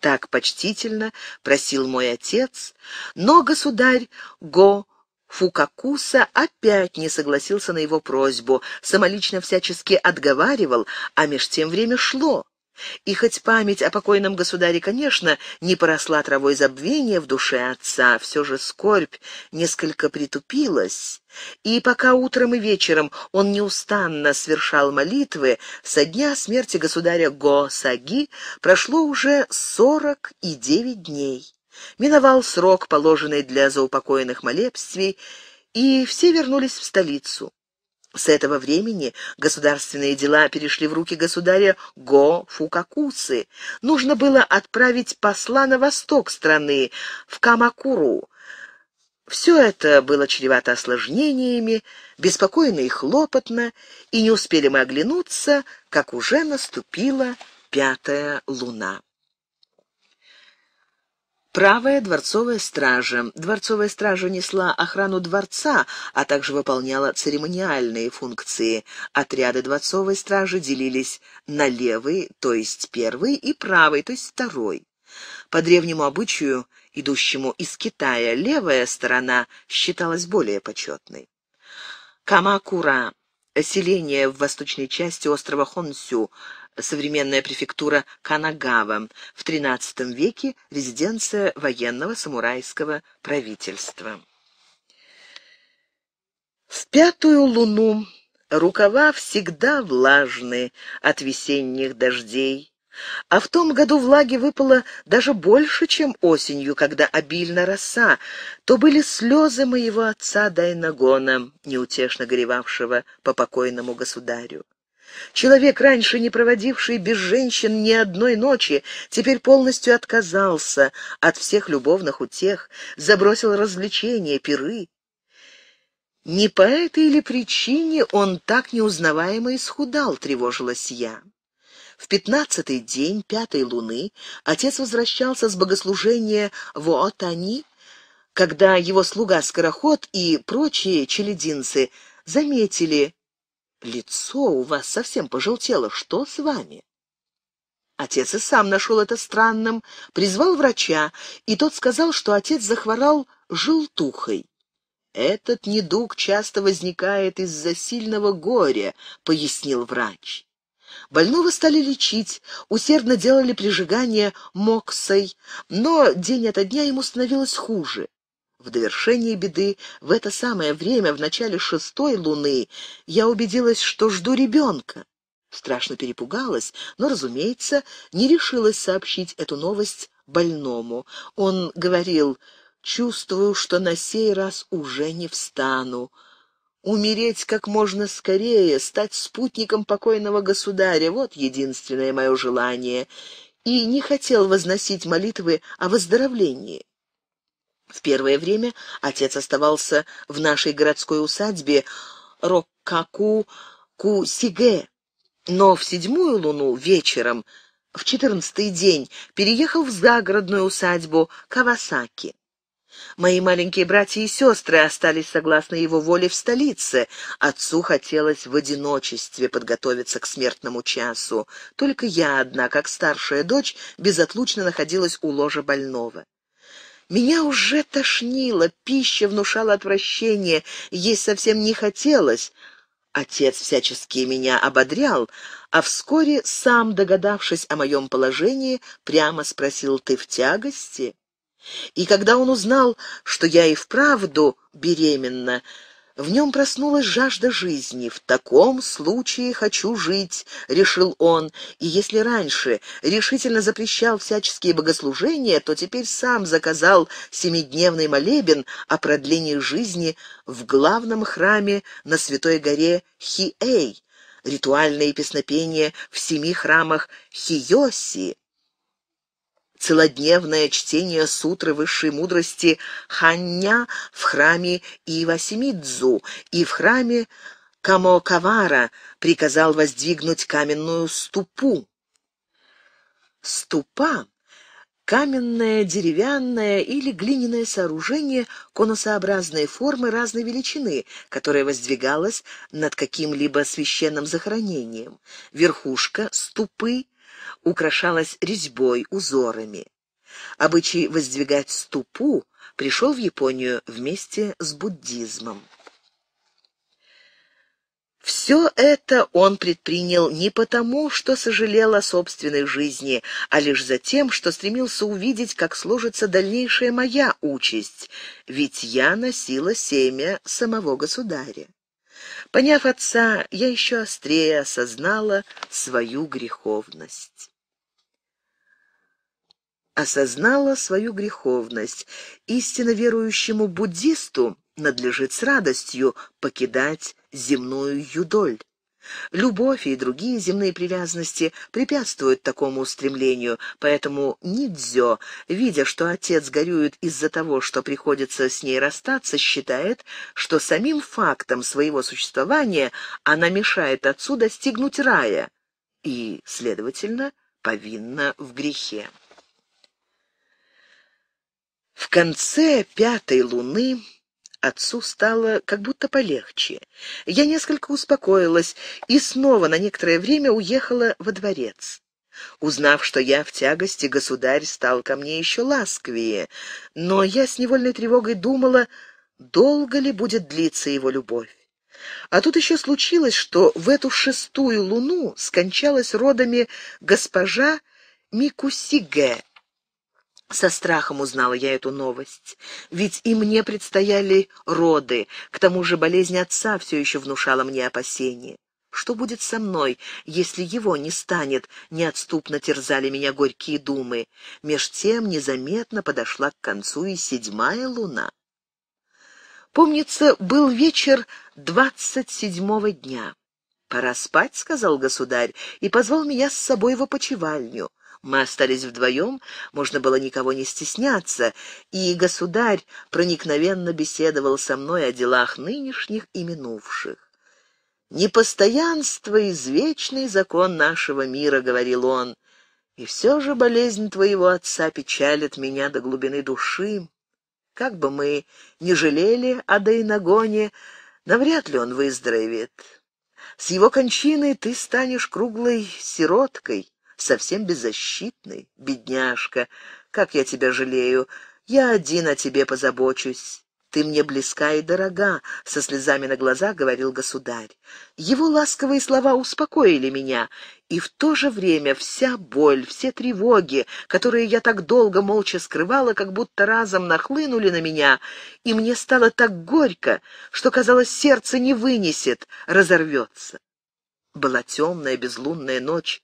A: Так почтительно просил мой отец, но государь Го Фукакуса опять не согласился на его просьбу, самолично всячески отговаривал, а меж тем время шло. И хоть память о покойном государе, конечно, не поросла травой забвения в душе отца, все же скорбь несколько притупилась, и пока утром и вечером он неустанно совершал молитвы, со дня смерти государя Го-Саги прошло уже сорок и девять дней. Миновал срок, положенный для заупокоенных молебствий, и все вернулись в столицу. С этого времени государственные дела перешли в руки государя Го Фукакусы. Нужно было отправить посла на восток страны, в Камакуру. Все это было чревато осложнениями, беспокойно и хлопотно, и не успели мы оглянуться, как уже наступила пятая луна. Правая дворцовая стража. Дворцовая стража несла охрану дворца, а также выполняла церемониальные функции. Отряды дворцовой стражи делились на левый, то есть первый, и правый, то есть второй. По древнему обычаю, идущему из Китая, левая сторона считалась более почетной. Камакура – селение в восточной части острова Хонсю – современная префектура Канагава, в XIII веке резиденция военного самурайского правительства. В пятую луну рукава всегда влажны от весенних дождей, а в том году влаги выпало даже больше, чем осенью, когда обильно роса, то были слезы моего отца Дайнагона, неутешно горевавшего по покойному государю. Человек, раньше не проводивший без женщин ни одной ночи, теперь полностью отказался от всех любовных утех, забросил развлечения, пиры. Не по этой ли причине он так неузнаваемо исхудал, тревожилась я. В пятнадцатый день пятой луны отец возвращался с богослужения в Отани, когда его слуга-скороход и прочие челединцы заметили лицо у вас совсем пожелтело. Что с вами?» Отец и сам нашел это странным, призвал врача, и тот сказал, что отец захворал желтухой. «Этот недуг часто возникает из-за сильного горя», — пояснил врач. Больного стали лечить, усердно делали прижигание моксой, но день ото дня ему становилось хуже. В довершении беды, в это самое время, в начале шестой луны, я убедилась, что жду ребенка. Страшно перепугалась, но, разумеется, не решилась сообщить эту новость больному. Он говорил, «Чувствую, что на сей раз уже не встану» умереть как можно скорее, стать спутником покойного государя — вот единственное мое желание, и не хотел возносить молитвы о выздоровлении. В первое время отец оставался в нашей городской усадьбе Роккаку Кусиге, но в седьмую луну вечером, в четырнадцатый день, переехал в загородную усадьбу Кавасаки. Мои маленькие братья и сестры остались согласно его воле в столице. Отцу хотелось в одиночестве подготовиться к смертному часу. Только я одна, как старшая дочь, безотлучно находилась у ложа больного. Меня уже тошнило, пища внушала отвращение, есть совсем не хотелось. Отец всячески меня ободрял, а вскоре, сам догадавшись о моем положении, прямо спросил «Ты в тягости?» И когда он узнал, что я и вправду беременна, в нем проснулась жажда жизни. «В таком случае хочу жить», — решил он, и если раньше решительно запрещал всяческие богослужения, то теперь сам заказал семидневный молебен о продлении жизни в главном храме на Святой горе Хиэй, ритуальные песнопения в семи храмах Хиоси, целодневное чтение сутры высшей мудрости Ханья в храме Ивасимидзу и в храме Камокавара приказал воздвигнуть каменную ступу. Ступа каменное, деревянное или глиняное сооружение конусообразной формы разной величины, которое воздвигалось над каким-либо священным захоронением. Верхушка ступы украшалась резьбой, узорами. Обычай воздвигать ступу пришел в Японию вместе с буддизмом. Все это он предпринял не потому, что сожалел о собственной жизни, а лишь за тем, что стремился увидеть, как сложится дальнейшая моя участь, ведь я носила семя самого государя. Поняв отца, я еще острее осознала свою греховность осознала свою греховность. Истинно верующему буддисту надлежит с радостью покидать земную юдоль. Любовь и другие земные привязанности препятствуют такому устремлению, поэтому Нидзё, видя, что отец горюет из-за того, что приходится с ней расстаться, считает, что самим фактом своего существования она мешает отцу достигнуть рая и, следовательно, повинна в грехе. В конце пятой луны отцу стало как будто полегче. Я несколько успокоилась и снова на некоторое время уехала во дворец. Узнав, что я в тягости, государь стал ко мне еще ласковее, но я с невольной тревогой думала, долго ли будет длиться его любовь. А тут еще случилось, что в эту шестую луну скончалась родами госпожа Микусиге, со страхом узнала я эту новость. Ведь и мне предстояли роды, к тому же болезнь отца все еще внушала мне опасения. Что будет со мной, если его не станет? Неотступно терзали меня горькие думы. Меж тем незаметно подошла к концу и седьмая луна. Помнится, был вечер двадцать седьмого дня. «Пора спать», — сказал государь, и позвал меня с собой в опочивальню. Мы остались вдвоем, можно было никого не стесняться, и государь проникновенно беседовал со мной о делах нынешних и минувших. «Непостоянство — извечный закон нашего мира», — говорил он, — «и все же болезнь твоего отца печалит меня до глубины души. Как бы мы ни жалели о Дейнагоне, навряд ли он выздоровеет. С его кончиной ты станешь круглой сироткой» совсем беззащитный, бедняжка. Как я тебя жалею! Я один о тебе позабочусь. Ты мне близка и дорога, со слезами на глазах говорил государь. Его ласковые слова успокоили меня, и в то же время вся боль, все тревоги, которые я так долго молча скрывала, как будто разом нахлынули на меня, и мне стало так горько, что казалось, сердце не вынесет, разорвется. Была темная безлунная ночь.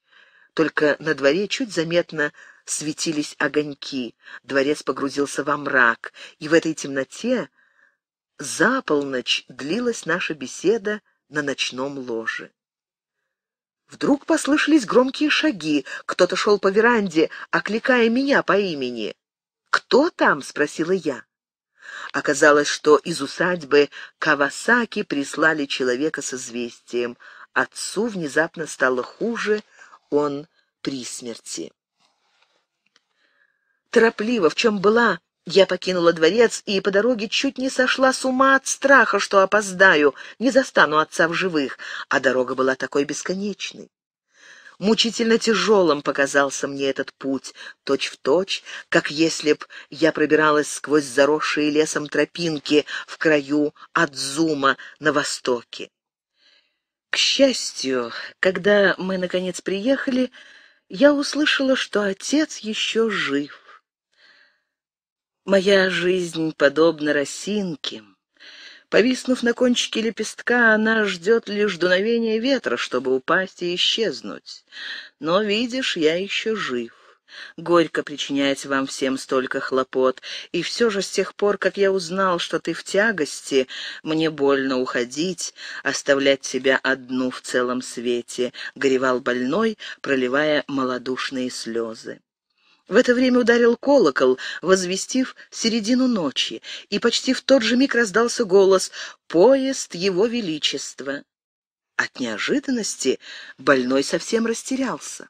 A: Только на дворе чуть заметно светились огоньки. Дворец погрузился во мрак, и в этой темноте за полночь длилась наша беседа на ночном ложе. Вдруг послышались громкие шаги. Кто-то шел по веранде, окликая меня по имени. «Кто там?» — спросила я. Оказалось, что из усадьбы Кавасаки прислали человека с известием. Отцу внезапно стало хуже, он при смерти. Торопливо, в чем была, я покинула дворец и по дороге чуть не сошла с ума от страха, что опоздаю, не застану отца в живых, а дорога была такой бесконечной. Мучительно тяжелым показался мне этот путь, точь-в-точь, точь, как если б я пробиралась сквозь заросшие лесом тропинки в краю от Зума на востоке. К счастью, когда мы, наконец, приехали, я услышала, что отец еще жив. Моя жизнь подобна росинке. Повиснув на кончике лепестка, она ждет лишь дуновения ветра, чтобы упасть и исчезнуть. Но, видишь, я еще жив. Горько причинять вам всем столько хлопот, и все же с тех пор, как я узнал, что ты в тягости, мне больно уходить, оставлять тебя одну в целом свете», — горевал больной, проливая малодушные слезы. В это время ударил колокол, возвестив середину ночи, и почти в тот же миг раздался голос «Поезд Его Величества». От неожиданности больной совсем растерялся.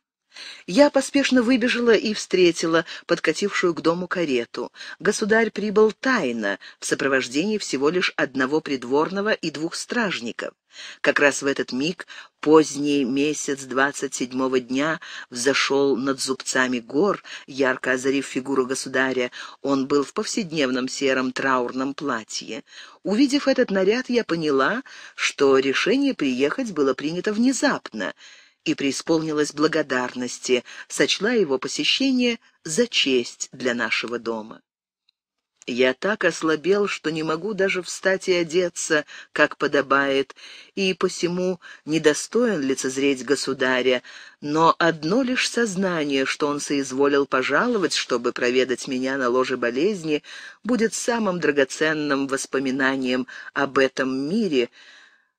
A: Я поспешно выбежала и встретила подкатившую к дому карету. Государь прибыл тайно, в сопровождении всего лишь одного придворного и двух стражников. Как раз в этот миг, поздний месяц двадцать седьмого дня, взошел над зубцами гор, ярко озарив фигуру государя. Он был в повседневном сером траурном платье. Увидев этот наряд, я поняла, что решение приехать было принято внезапно — и преисполнилась благодарности, сочла его посещение за честь для нашего дома. Я так ослабел, что не могу даже встать и одеться, как подобает, и посему недостоин лицезреть государя, но одно лишь сознание, что он соизволил пожаловать, чтобы проведать меня на ложе болезни, будет самым драгоценным воспоминанием об этом мире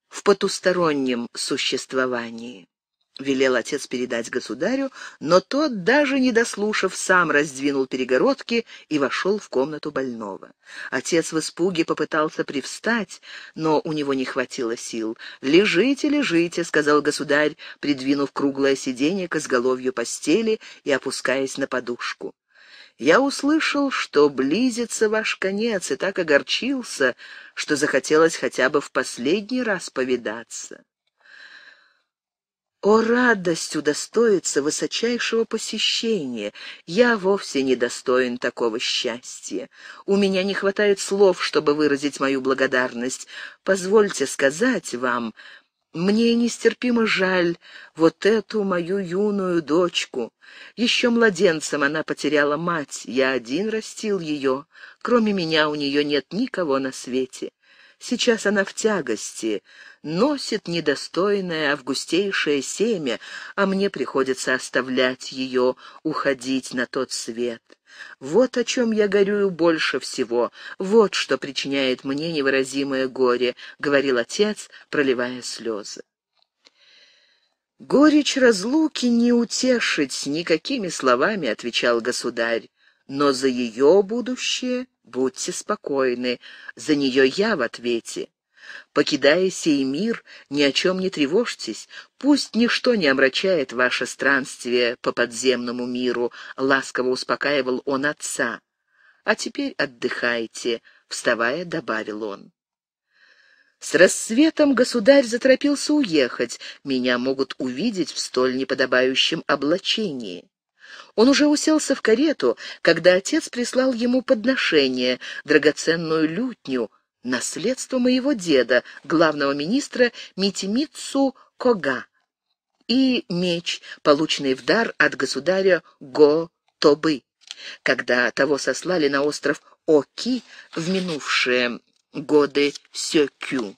A: в потустороннем существовании. — велел отец передать государю, но тот, даже не дослушав, сам раздвинул перегородки и вошел в комнату больного. Отец в испуге попытался привстать, но у него не хватило сил. «Лежите, лежите», — сказал государь, придвинув круглое сиденье к изголовью постели и опускаясь на подушку. «Я услышал, что близится ваш конец, и так огорчился, что захотелось хотя бы в последний раз повидаться». О, радостью достоится высочайшего посещения! Я вовсе не достоин такого счастья. У меня не хватает слов, чтобы выразить мою благодарность. Позвольте сказать вам, мне нестерпимо жаль вот эту мою юную дочку. Еще младенцем она потеряла мать, я один растил ее. Кроме меня у нее нет никого на свете. Сейчас она в тягости, носит недостойное августейшее семя, а мне приходится оставлять ее, уходить на тот свет. Вот о чем я горюю больше всего, вот что причиняет мне невыразимое горе, — говорил отец, проливая слезы. «Горечь разлуки не утешить никакими словами», — отвечал государь, — «но за ее будущее Будьте спокойны, за нее я в ответе. Покидая сей мир, ни о чем не тревожьтесь, пусть ничто не омрачает ваше странствие по подземному миру, — ласково успокаивал он отца. А теперь отдыхайте, — вставая, добавил он. С рассветом государь заторопился уехать, меня могут увидеть в столь неподобающем облачении. Он уже уселся в карету, когда отец прислал ему подношение, драгоценную лютню, наследство моего деда, главного министра Митимицу Кога, и меч, полученный в дар от государя Го Тобы, когда того сослали на остров Оки в минувшие годы Сёкю.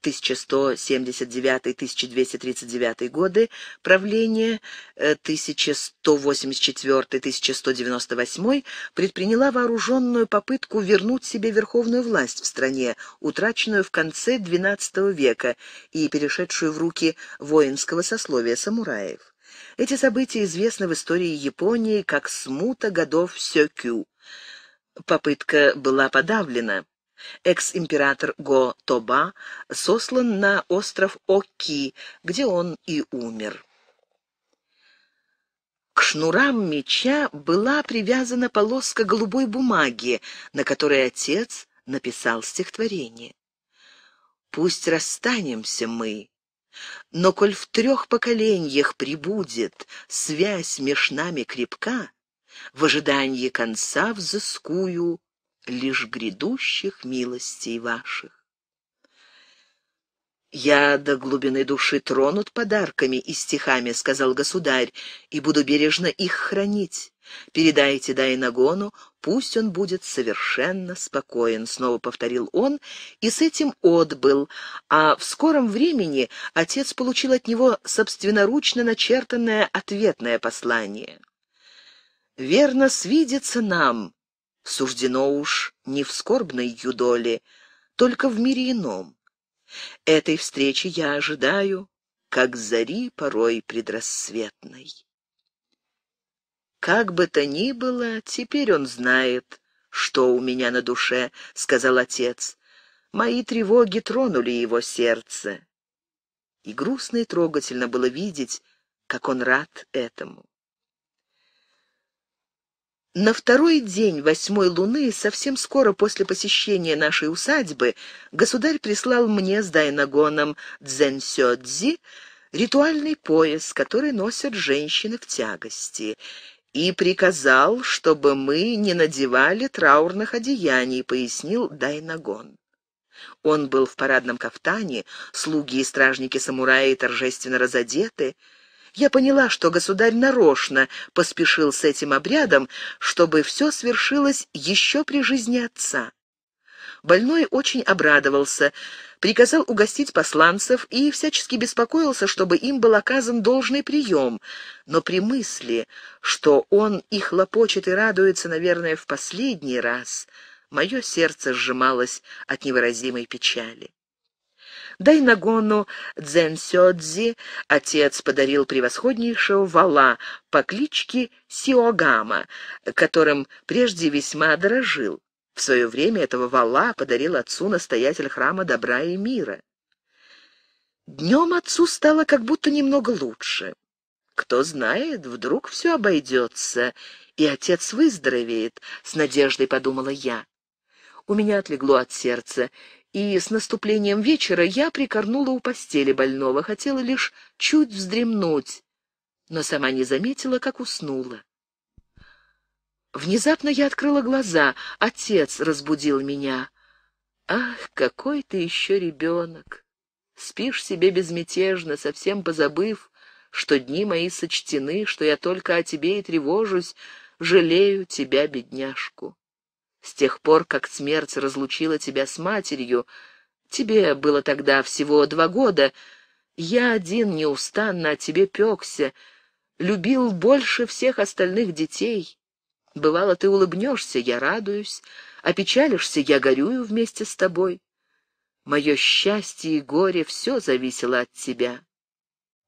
A: 1179-1239 годы, правление 1184-1198 э, предприняла вооруженную попытку вернуть себе верховную власть в стране, утраченную в конце XII века и перешедшую в руки воинского сословия самураев. Эти события известны в истории Японии как смута годов Сёкю. Попытка была подавлена. Экс-император Го Тоба сослан на остров Оки, где он и умер. К шнурам меча была привязана полоска голубой бумаги, на которой отец написал стихотворение. «Пусть расстанемся мы, но коль в трех поколениях прибудет связь меж нами крепка, в ожидании конца взыскую лишь грядущих милостей ваших. «Я до глубины души тронут подарками и стихами», — сказал государь, — «и буду бережно их хранить. Передайте Дайнагону, пусть он будет совершенно спокоен», — снова повторил он, и с этим отбыл, а в скором времени отец получил от него собственноручно начертанное ответное послание. «Верно свидится нам», суждено уж не в скорбной юдоле, только в мире ином. Этой встречи я ожидаю, как зари порой предрассветной. «Как бы то ни было, теперь он знает, что у меня на душе», — сказал отец. «Мои тревоги тронули его сердце». И грустно и трогательно было видеть, как он рад этому. На второй день восьмой луны, совсем скоро после посещения нашей усадьбы, государь прислал мне с дайнагоном дзэнсёдзи ритуальный пояс, который носят женщины в тягости, и приказал, чтобы мы не надевали траурных одеяний, пояснил дайнагон. Он был в парадном кафтане, слуги и стражники-самураи торжественно разодеты — я поняла, что государь нарочно поспешил с этим обрядом, чтобы все свершилось еще при жизни отца. Больной очень обрадовался, приказал угостить посланцев и всячески беспокоился, чтобы им был оказан должный прием. Но при мысли, что он и хлопочет, и радуется, наверное, в последний раз, мое сердце сжималось от невыразимой печали. Дайнагону Дзенсёдзи отец подарил превосходнейшего вала по кличке Сиогама, которым прежде весьма дорожил. В свое время этого вала подарил отцу настоятель храма добра и мира. Днем отцу стало как будто немного лучше. Кто знает, вдруг все обойдется, и отец выздоровеет, — с надеждой подумала я. У меня отлегло от сердца, и с наступлением вечера я прикорнула у постели больного, хотела лишь чуть вздремнуть, но сама не заметила, как уснула. Внезапно я открыла глаза, отец разбудил меня. «Ах, какой ты еще ребенок! Спишь себе безмятежно, совсем позабыв, что дни мои сочтены, что я только о тебе и тревожусь, жалею тебя, бедняжку». С тех пор, как смерть разлучила тебя с матерью, тебе было тогда всего два года, я один неустанно о тебе пекся, любил больше всех остальных детей. Бывало, ты улыбнешься, я радуюсь, опечалишься, я горюю вместе с тобой. Мое счастье и горе все зависело от тебя.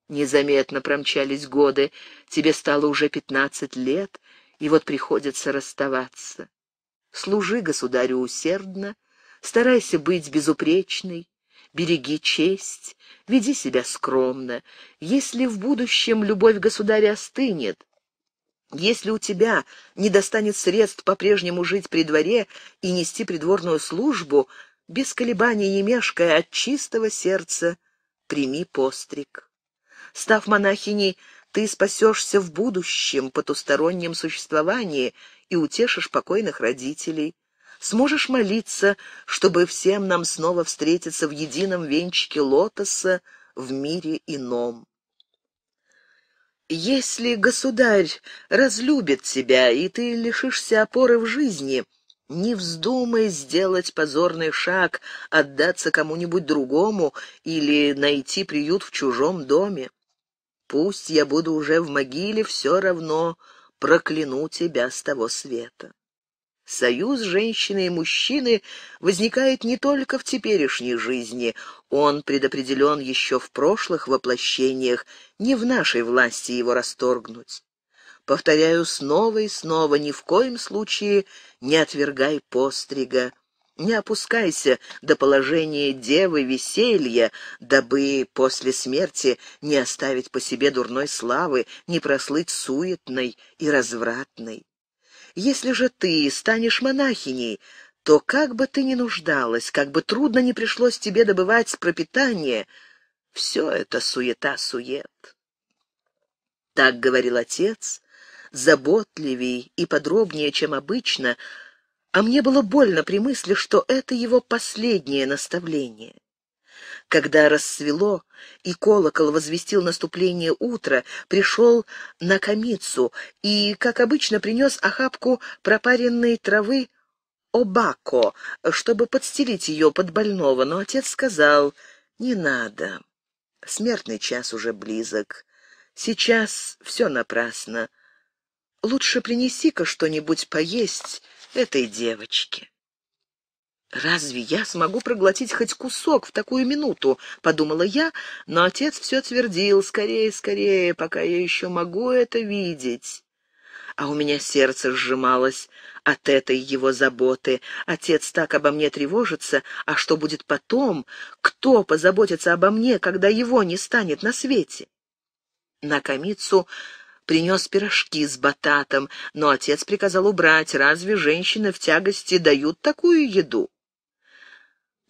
A: Незаметно промчались годы, тебе стало уже пятнадцать лет, и вот приходится расставаться. Служи государю усердно, старайся быть безупречной, береги честь, веди себя скромно. Если в будущем любовь государя остынет, если у тебя не достанет средств по-прежнему жить при дворе и нести придворную службу, без колебаний и мешкая от чистого сердца прими постриг. Став монахиней, ты спасешься в будущем потустороннем существовании и утешишь покойных родителей. Сможешь молиться, чтобы всем нам снова встретиться в едином венчике лотоса в мире ином. Если государь разлюбит тебя, и ты лишишься опоры в жизни, не вздумай сделать позорный шаг, отдаться кому-нибудь другому или найти приют в чужом доме. Пусть я буду уже в могиле, все равно прокляну тебя с того света. Союз женщины и мужчины возникает не только в теперешней жизни, он предопределен еще в прошлых воплощениях, не в нашей власти его расторгнуть. Повторяю снова и снова, ни в коем случае не отвергай пострига, не опускайся до положения девы веселья, дабы после смерти не оставить по себе дурной славы, не прослыть суетной и развратной. Если же ты станешь монахиней, то как бы ты ни нуждалась, как бы трудно ни пришлось тебе добывать пропитание, все это суета-сует. Так говорил отец, заботливей и подробнее, чем обычно — а мне было больно при мысли, что это его последнее наставление. Когда рассвело, и колокол возвестил наступление утра, пришел на комицу и, как обычно, принес охапку пропаренной травы обако, чтобы подстелить ее под больного, но отец сказал «Не надо, смертный час уже близок, сейчас все напрасно, лучше принеси-ка что-нибудь поесть этой девочки. «Разве я смогу проглотить хоть кусок в такую минуту?» — подумала я, но отец все твердил «скорее, скорее, пока я еще могу это видеть» а у меня сердце сжималось от этой его заботы. Отец так обо мне тревожится, а что будет потом? Кто позаботится обо мне, когда его не станет на свете? На Камицу принес пирожки с бататом, но отец приказал убрать, разве женщины в тягости дают такую еду?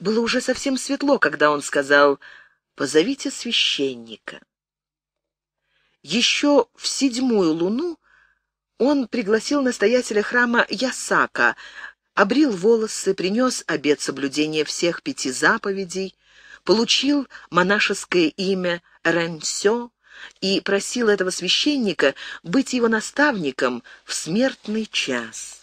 A: Было уже совсем светло, когда он сказал «позовите священника». Еще в седьмую луну он пригласил настоятеля храма Ясака, обрил волосы, принес обет соблюдения всех пяти заповедей, получил монашеское имя Рэнсё, и просил этого священника быть его наставником в смертный час.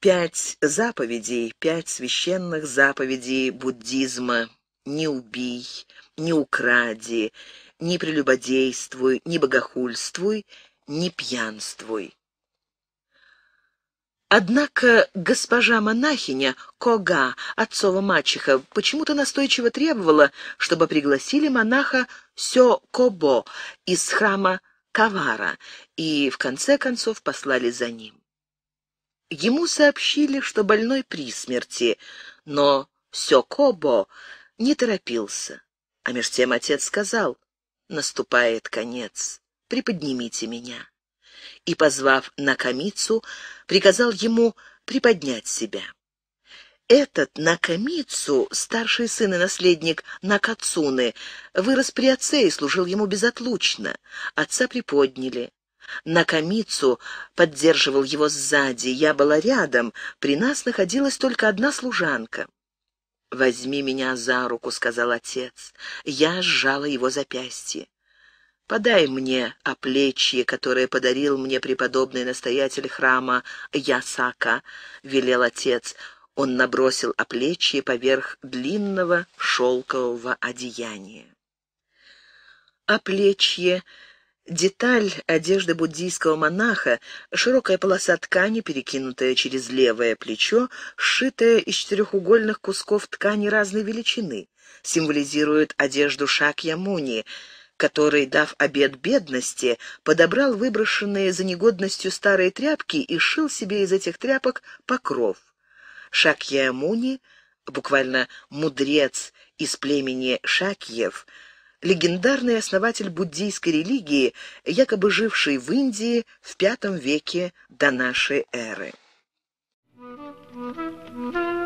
A: Пять заповедей, пять священных заповедей буддизма «Не убий, «Не укради», «Не прелюбодействуй», «Не богохульствуй», «Не пьянствуй». Однако госпожа монахиня Кога, отцова мачеха, почему-то настойчиво требовала, чтобы пригласили монаха Сё Кобо из храма Кавара, и в конце концов послали за ним. Ему сообщили, что больной при смерти, но Сё Кобо не торопился. А меж тем отец сказал, наступает конец, приподнимите меня и, позвав Накамицу, приказал ему приподнять себя. Этот Накамицу, старший сын и наследник Накацуны, вырос при отце и служил ему безотлучно. Отца приподняли. Накамицу поддерживал его сзади. Я была рядом, при нас находилась только одна служанка. «Возьми меня за руку», — сказал отец. Я сжала его запястье. Подай мне оплечье, которое подарил мне преподобный настоятель храма Ясака, — велел отец. Он набросил оплечье поверх длинного шелкового одеяния. Оплечье — деталь одежды буддийского монаха, широкая полоса ткани, перекинутая через левое плечо, сшитая из четырехугольных кусков ткани разной величины, символизирует одежду Шакья-Муни — который, дав обед бедности, подобрал выброшенные за негодностью старые тряпки и шил себе из этих тряпок покров. Шакьямуни, буквально «мудрец» из племени Шакьев, легендарный основатель буддийской религии, якобы живший в Индии в V веке до нашей эры. Thank you.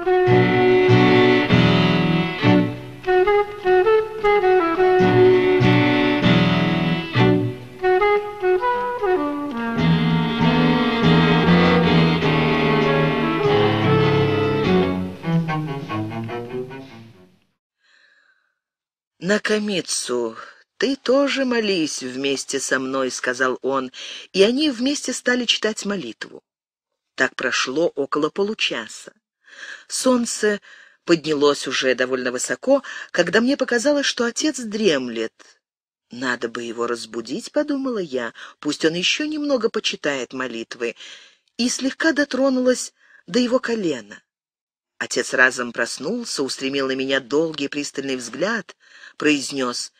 A: На «Накамицу, ты тоже молись вместе со мной», — сказал он, и они вместе стали читать молитву. Так прошло около получаса. Солнце поднялось уже довольно высоко, когда мне показалось, что отец дремлет. «Надо бы его разбудить», — подумала я, — «пусть он еще немного почитает молитвы», и слегка дотронулась до его колена. Отец разом проснулся, устремил на меня долгий пристальный взгляд, произнес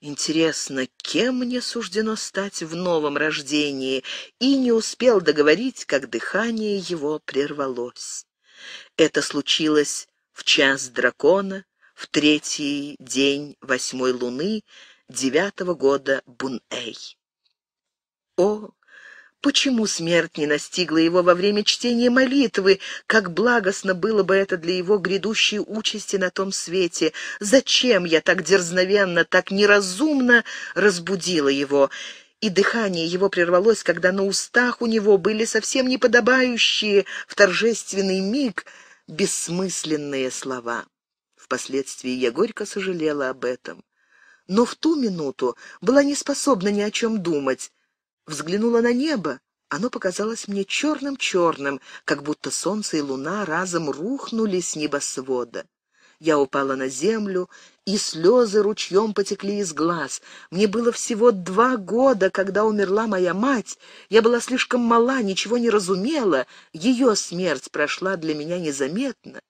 A: «Интересно, кем мне суждено стать в новом рождении?» и не успел договорить, как дыхание его прервалось. Это случилось в час дракона, в третий день восьмой луны девятого года Бунэй. О, Почему смерть не настигла его во время чтения молитвы? Как благостно было бы это для его грядущей участи на том свете! Зачем я так дерзновенно, так неразумно разбудила его?» и дыхание его прервалось, когда на устах у него были совсем неподобающие в торжественный миг бессмысленные слова. Впоследствии я горько сожалела об этом. Но в ту минуту была не способна ни о чем думать. Взглянула на небо. Оно показалось мне черным-черным, как будто солнце и луна разом рухнули с небосвода. Я упала на землю, и слезы ручьем потекли из глаз. Мне было всего два года, когда умерла моя мать. Я была слишком мала, ничего не разумела. Ее смерть прошла для меня незаметно.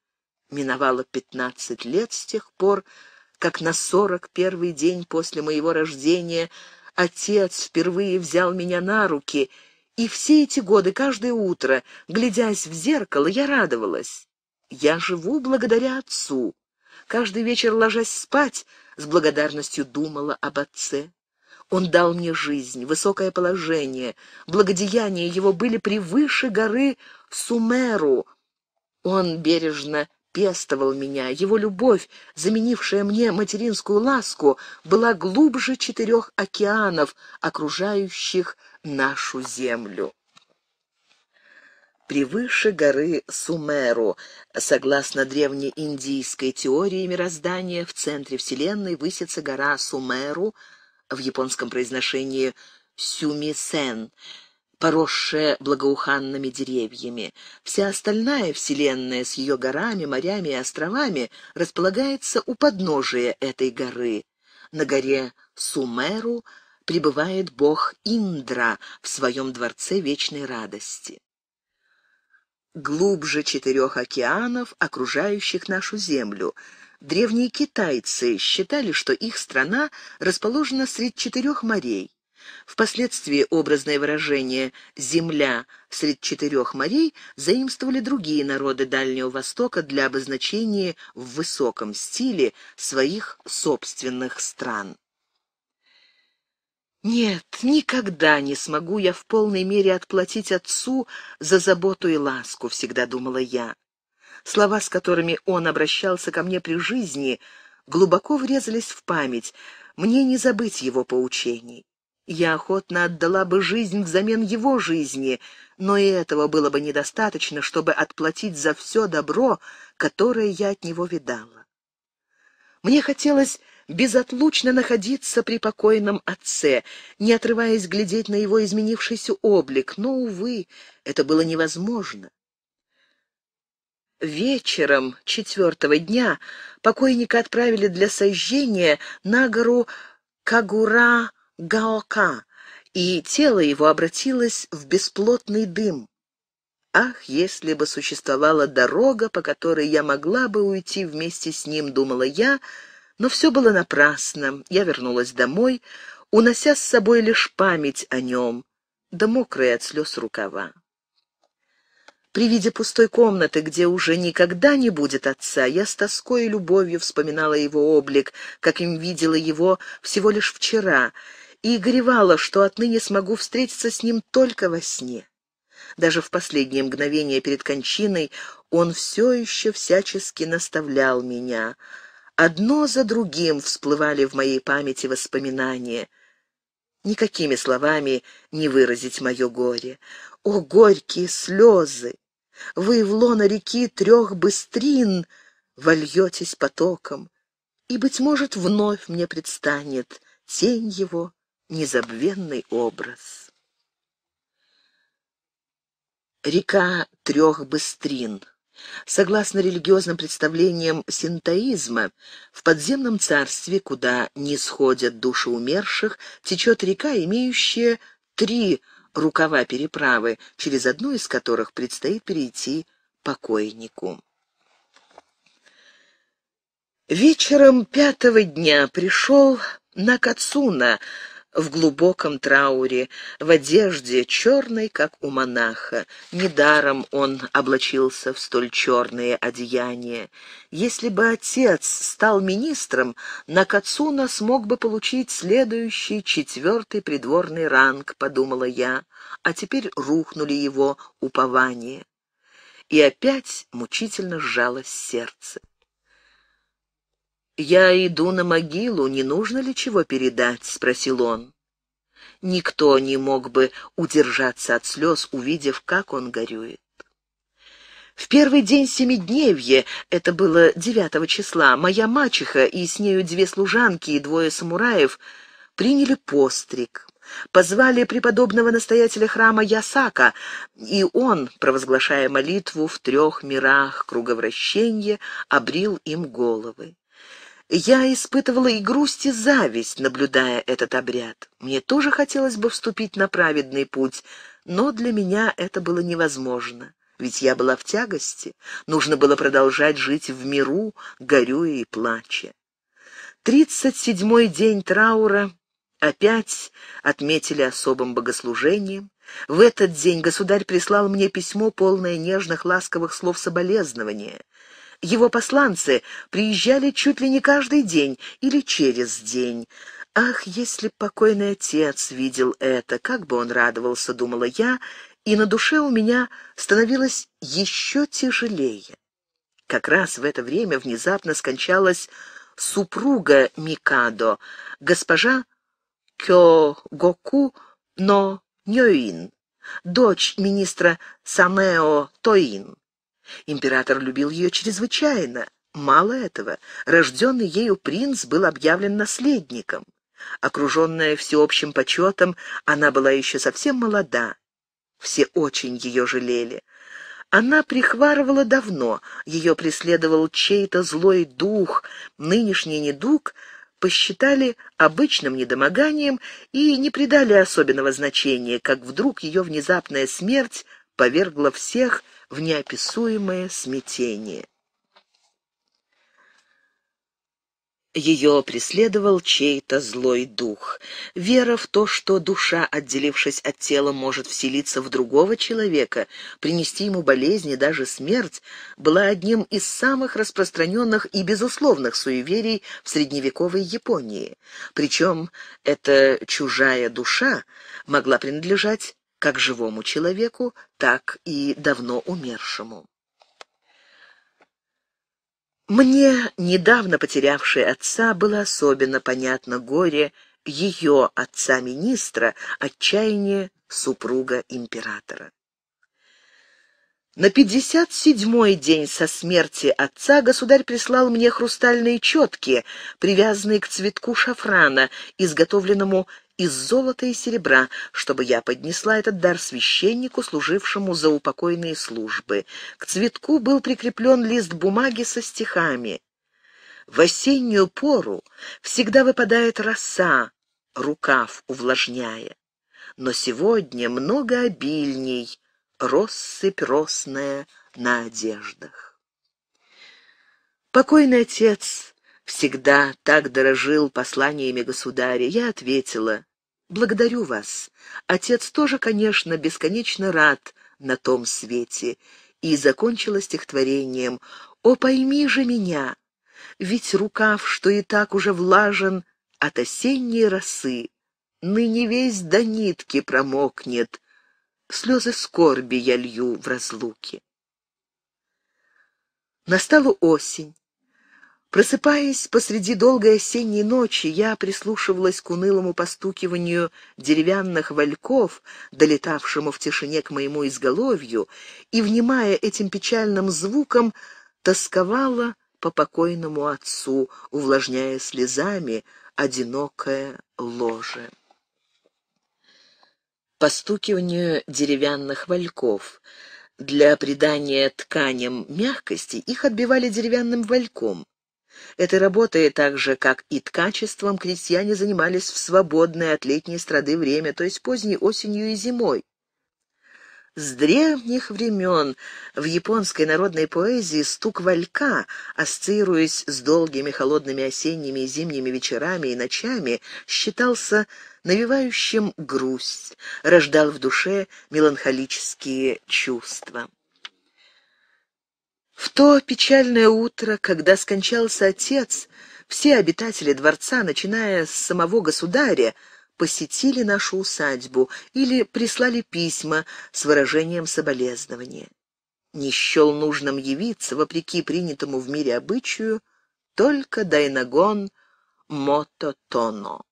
A: Миновало пятнадцать лет с тех пор, как на сорок первый день после моего рождения — Отец впервые взял меня на руки, и все эти годы, каждое утро, глядясь в зеркало, я радовалась. Я живу благодаря отцу. Каждый вечер, ложась спать, с благодарностью думала об отце. Он дал мне жизнь, высокое положение, благодеяния его были превыше горы Сумеру. Он бережно пестовал меня. Его любовь, заменившая мне материнскую ласку, была глубже четырех океанов, окружающих нашу землю. Превыше горы Сумеру, согласно древнеиндийской теории мироздания, в центре Вселенной высится гора Сумеру, в японском произношении Сюмисен – поросшая благоуханными деревьями. Вся остальная вселенная с ее горами, морями и островами располагается у подножия этой горы. На горе Сумеру пребывает бог Индра в своем дворце вечной радости. Глубже четырех океанов, окружающих нашу Землю, древние китайцы считали, что их страна расположена среди четырех морей. Впоследствии образное выражение «земля среди четырех морей» заимствовали другие народы Дальнего Востока для обозначения в высоком стиле своих собственных стран. Нет, никогда не смогу я в полной мере отплатить отцу за заботу и ласку, всегда думала я. Слова, с которыми он обращался ко мне при жизни, глубоко врезались в память, мне не забыть его поучений. Я охотно отдала бы жизнь взамен его жизни, но и этого было бы недостаточно, чтобы отплатить за все добро, которое я от него видала. Мне хотелось безотлучно находиться при покойном отце, не отрываясь глядеть на его изменившийся облик, но, увы, это было невозможно. Вечером четвертого дня покойника отправили для сожжения на гору Кагура-Кагура, Гаока, и тело его обратилось в бесплотный дым. «Ах, если бы существовала дорога, по которой я могла бы уйти вместе с ним», — думала я, но все было напрасно. Я вернулась домой, унося с собой лишь память о нем, да мокрые от слез рукава. При виде пустой комнаты, где уже никогда не будет отца, я с тоской и любовью вспоминала его облик, как им видела его всего лишь вчера — и горевала, что отныне смогу встретиться с ним только во сне. Даже в последние мгновения перед кончиной он все еще всячески наставлял меня. Одно за другим всплывали в моей памяти воспоминания. Никакими словами не выразить мое горе. О, горькие слезы! Вы в лоно реки трех быстрин вольетесь потоком, и, быть может, вновь мне предстанет тень его незабвенный образ. Река трех быстрин. Согласно религиозным представлениям синтоизма, в подземном царстве, куда не сходят души умерших, течет река, имеющая три рукава переправы, через одну из которых предстоит перейти покойнику. Вечером пятого дня пришел Накацуна в глубоком трауре, в одежде черной, как у монаха. Недаром он облачился в столь черные одеяния. Если бы отец стал министром, Накацуна смог бы получить следующий четвертый придворный ранг, подумала я, а теперь рухнули его упования. И опять мучительно сжалось сердце. «Я иду на могилу, не нужно ли чего передать?» — спросил он. Никто не мог бы удержаться от слез, увидев, как он горюет. В первый день Семидневья, это было девятого числа, моя мачеха и с нею две служанки и двое самураев приняли постриг. Позвали преподобного настоятеля храма Ясака, и он, провозглашая молитву в трех мирах круговращения, обрил им головы. Я испытывала и грусть, и зависть, наблюдая этот обряд. Мне тоже хотелось бы вступить на праведный путь, но для меня это было невозможно. Ведь я была в тягости, нужно было продолжать жить в миру, горюя и плача. Тридцать седьмой день траура опять отметили особым богослужением. В этот день государь прислал мне письмо, полное нежных ласковых слов соболезнования. Его посланцы приезжали чуть ли не каждый день или через день. «Ах, если б покойный отец видел это, как бы он радовался», — думала я, и на душе у меня становилось еще тяжелее. Как раз в это время внезапно скончалась супруга Микадо, госпожа Кё-Гоку но Ньоин, дочь министра Самео Тоин. Император любил ее чрезвычайно. Мало этого, рожденный ею принц был объявлен наследником. Окруженная всеобщим почетом, она была еще совсем молода. Все очень ее жалели. Она прихварывала давно, ее преследовал чей-то злой дух, нынешний недуг посчитали обычным недомоганием и не придали особенного значения, как вдруг ее внезапная смерть повергла всех в неописуемое смятение. Ее преследовал чей-то злой дух. Вера в то, что душа, отделившись от тела, может вселиться в другого человека, принести ему болезни, даже смерть, была одним из самых распространенных и безусловных суеверий в средневековой Японии. Причем эта чужая душа могла принадлежать как живому человеку, так и давно умершему. Мне, недавно потерявшей отца, было особенно понятно горе ее отца-министра, отчаяние супруга императора. На пятьдесят седьмой день со смерти отца государь прислал мне хрустальные четки, привязанные к цветку шафрана, изготовленному из золота и серебра, чтобы я поднесла этот дар священнику, служившему за упокойные службы. К цветку был прикреплен лист бумаги со стихами. В осеннюю пору всегда выпадает роса, рукав увлажняя. Но сегодня много обильней россыпь росная на одеждах. Покойный отец всегда так дорожил посланиями государя, я ответила, Благодарю вас. Отец тоже, конечно, бесконечно рад на том свете. И закончила стихотворением «О, пойми же меня, ведь рукав, что и так уже влажен от осенней росы, ныне весь до нитки промокнет, слезы скорби я лью в разлуке». Настала осень. Просыпаясь посреди долгой осенней ночи, я прислушивалась к унылому постукиванию деревянных вальков, долетавшему в тишине к моему изголовью, и, внимая этим печальным звуком, тосковала по покойному отцу, увлажняя слезами одинокое ложе. Постукивание деревянных вальков. Для придания тканям мягкости их отбивали деревянным вальком. Этой работой, так же как и ткачеством, крестьяне занимались в свободное от летней страды время, то есть поздней осенью и зимой. С древних времен в японской народной поэзии стук валька, ассоциируясь с долгими холодными осенними и зимними вечерами и ночами, считался навивающим грусть, рождал в душе меланхолические чувства. В то печальное утро, когда скончался отец, все обитатели дворца, начиная с самого государя, посетили нашу усадьбу или прислали письма с выражением соболезнования. Не счел нужным явиться, вопреки принятому в мире обычаю, только Дайнагон Мототоно.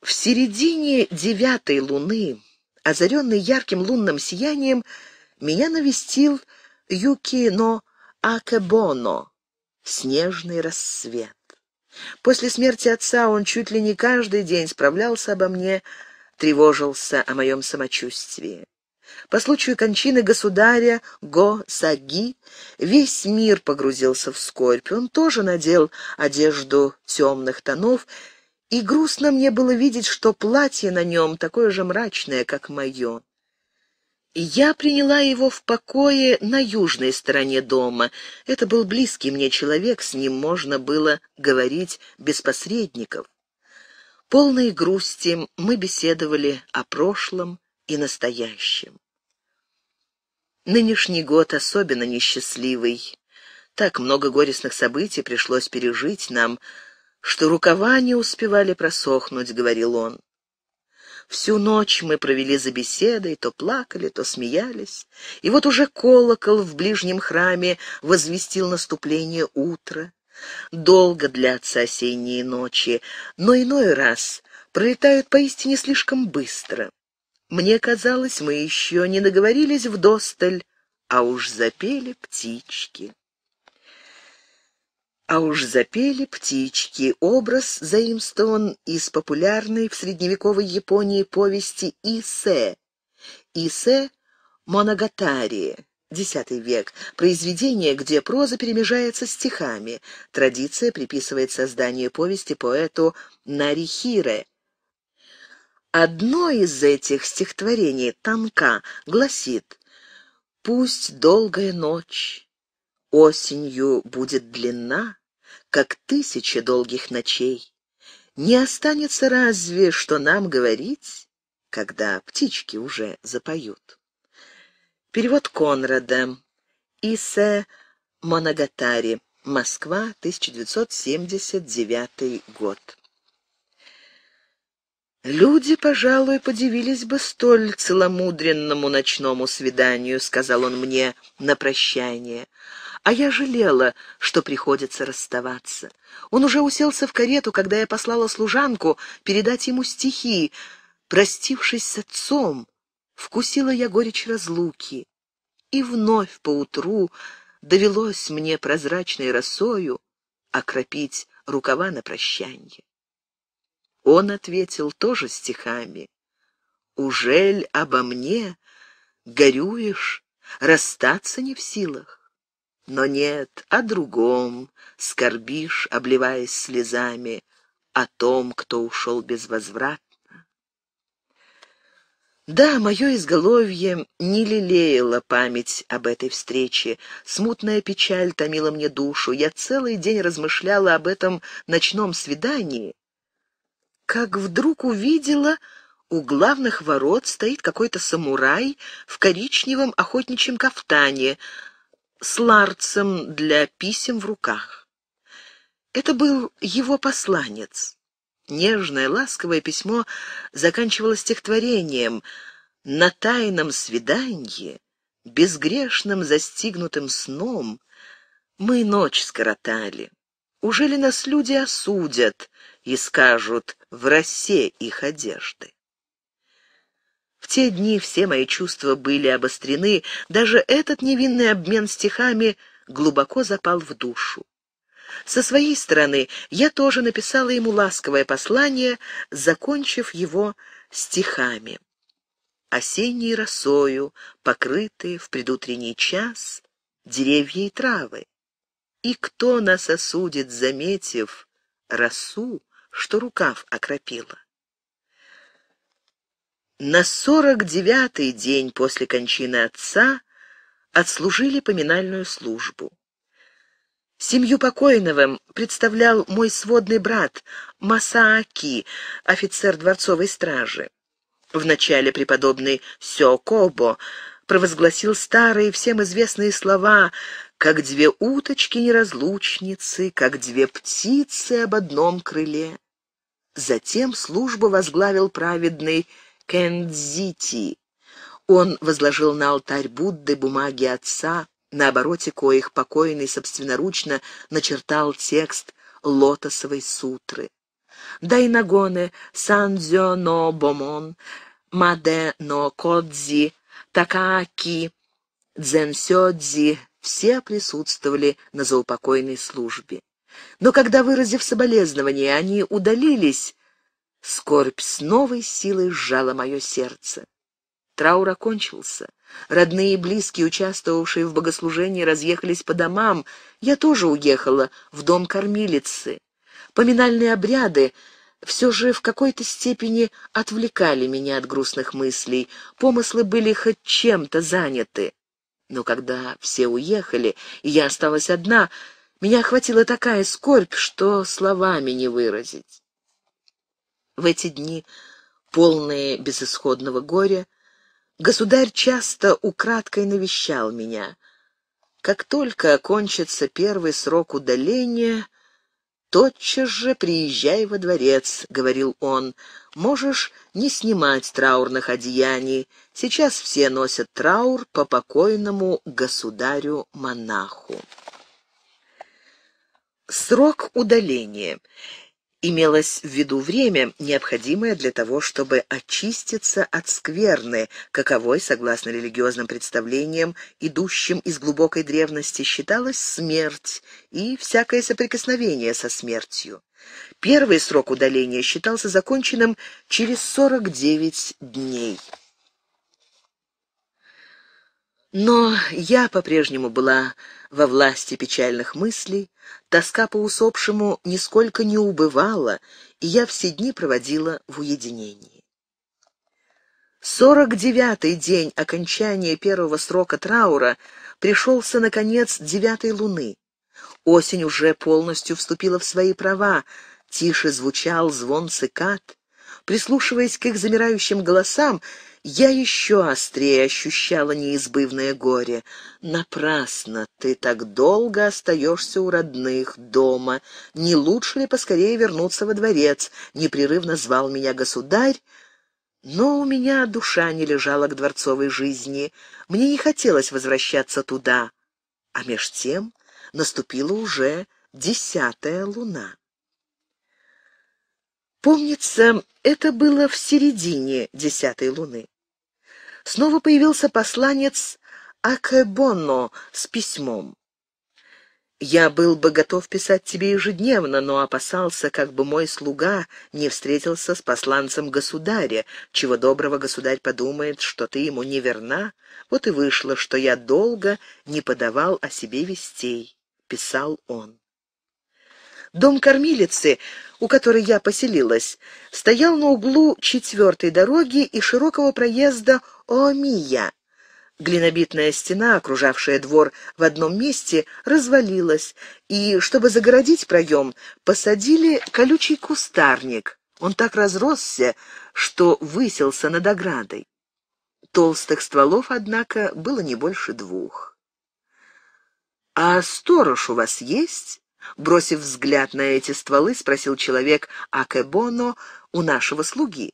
A: В середине девятой луны, озаренной ярким лунным сиянием, меня навестил Юкино Акебоно «Снежный рассвет». После смерти отца он чуть ли не каждый день справлялся обо мне, тревожился о моем самочувствии. По случаю кончины государя Го Саги весь мир погрузился в скорбь. Он тоже надел одежду темных тонов, и грустно мне было видеть, что платье на нем такое же мрачное, как мое. Я приняла его в покое на южной стороне дома. Это был близкий мне человек, с ним можно было говорить без посредников. Полные грусти мы беседовали о прошлом и настоящем. Нынешний год особенно несчастливый. Так много горестных событий пришлось пережить нам, что рукава не успевали просохнуть, — говорил он. Всю ночь мы провели за беседой, то плакали, то смеялись. И вот уже колокол в ближнем храме возвестил наступление утра. Долго длятся осенние ночи, но иной раз пролетают поистине слишком быстро. Мне казалось, мы еще не наговорились в досталь, а уж запели птички. А уж запели птички, образ заимствован из популярной в средневековой Японии повести «Исе». «Исе» Моногатари, X век, произведение, где проза перемежается стихами. Традиция приписывает создание повести поэту Нарихире. Одно из этих стихотворений, «Танка», гласит «Пусть долгая ночь осенью будет длинна, как тысячи долгих ночей. Не останется разве, что нам говорить, когда птички уже запоют. Перевод Конрада. Исе «Моногатари». Москва, 1979 год. «Люди, пожалуй, подивились бы столь целомудренному ночному свиданию», — сказал он мне на прощание а я жалела, что приходится расставаться. Он уже уселся в карету, когда я послала служанку передать ему стихи, простившись с отцом, вкусила я горечь разлуки. И вновь поутру довелось мне прозрачной росою окропить рукава на прощанье. Он ответил тоже стихами. «Ужель обо мне горюешь, расстаться не в силах?» Но нет, о другом скорбишь, обливаясь слезами, о том, кто ушел безвозвратно. Да, мое изголовье не лелеяло память об этой встрече. Смутная печаль томила мне душу. Я целый день размышляла об этом ночном свидании. Как вдруг увидела, у главных ворот стоит какой-то самурай в коричневом охотничьем кафтане с ларцем для писем в руках. Это был его посланец. Нежное, ласковое письмо заканчивалось стихотворением «На тайном свиданье, безгрешным застигнутым сном, мы ночь скоротали. Ужели нас люди осудят и скажут в росе их одежды?» те дни все мои чувства были обострены, даже этот невинный обмен стихами глубоко запал в душу. Со своей стороны я тоже написала ему ласковое послание, закончив его стихами. Осенней росою, покрытые в предутренний час деревья и травы. И кто нас осудит, заметив росу, что рукав окропила? На сорок девятый день после кончины отца отслужили поминальную службу. Семью покойного представлял мой сводный брат Масааки, офицер дворцовой стражи. Вначале преподобный Сёкобо провозгласил старые всем известные слова «как две уточки-неразлучницы, как две птицы об одном крыле». Затем службу возглавил праведный Кэндзити. Он возложил на алтарь Будды бумаги отца, на обороте коих покойный собственноручно начертал текст «Лотосовой сутры». Дайнагоне, Сандзё но Бомон, Маде но Кодзи, Такааки, Дзенсёдзи все присутствовали на заупокойной службе. Но когда, выразив соболезнования, они удалились, Скорбь с новой силой сжала мое сердце. Траур окончился. Родные и близкие, участвовавшие в богослужении, разъехались по домам. Я тоже уехала в дом кормилицы. Поминальные обряды все же в какой-то степени отвлекали меня от грустных мыслей. Помыслы были хоть чем-то заняты. Но когда все уехали, и я осталась одна, меня охватила такая скорбь, что словами не выразить. В эти дни, полные безысходного горя, государь часто украдкой навещал меня. Как только окончится первый срок удаления, «Тотчас же приезжай во дворец», — говорил он. «Можешь не снимать траурных одеяний. Сейчас все носят траур по покойному государю-монаху». Срок удаления. Имелось в виду время, необходимое для того, чтобы очиститься от скверны, каковой, согласно религиозным представлениям, идущим из глубокой древности, считалась смерть и всякое соприкосновение со смертью. Первый срок удаления считался законченным через 49 дней. Но я по-прежнему была во власти печальных мыслей, тоска по усопшему нисколько не убывала, и я все дни проводила в уединении. Сорок девятый день окончания первого срока траура пришелся на конец девятой луны. Осень уже полностью вступила в свои права, тише звучал звон цикад. Прислушиваясь к их замирающим голосам, я еще острее ощущала неизбывное горе. Напрасно ты так долго остаешься у родных, дома. Не лучше ли поскорее вернуться во дворец? Непрерывно звал меня государь, но у меня душа не лежала к дворцовой жизни. Мне не хотелось возвращаться туда. А меж тем наступила уже десятая луна. Помнится, это было в середине десятой луны. Снова появился посланец Акэбонно с письмом. «Я был бы готов писать тебе ежедневно, но опасался, как бы мой слуга не встретился с посланцем государя, чего доброго государь подумает, что ты ему не верна. Вот и вышло, что я долго не подавал о себе вестей», — писал он. Дом кормилицы, у которой я поселилась, стоял на углу четвертой дороги и широкого проезда Омия. Глинобитная стена, окружавшая двор в одном месте, развалилась, и, чтобы загородить проем, посадили колючий кустарник. Он так разросся, что выселся над оградой. Толстых стволов, однако, было не больше двух. «А сторож у вас есть?» Бросив взгляд на эти стволы, спросил человек Акебоно у нашего слуги.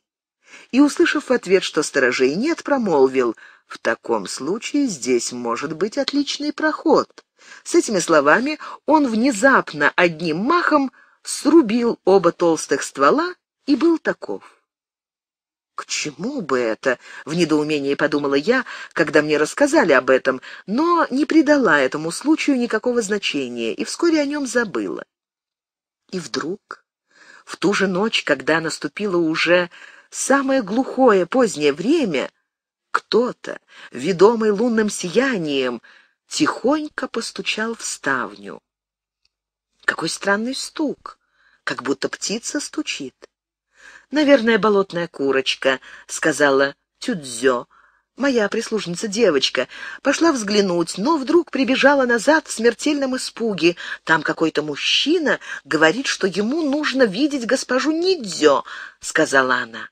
A: И, услышав в ответ, что сторожей нет, промолвил, «В таком случае здесь может быть отличный проход». С этими словами он внезапно одним махом срубил оба толстых ствола и был таков. К чему бы это? В недоумении подумала я, когда мне рассказали об этом, но не придала этому случаю никакого значения и вскоре о нем забыла. И вдруг, в ту же ночь, когда наступило уже самое глухое позднее время, кто-то, ведомый лунным сиянием, тихонько постучал в ставню. Какой странный стук, как будто птица стучит. «Наверное, болотная курочка», — сказала Тюдзё. Моя прислужница-девочка пошла взглянуть, но вдруг прибежала назад в смертельном испуге. Там какой-то мужчина говорит, что ему нужно видеть госпожу Нидзё, — сказала она.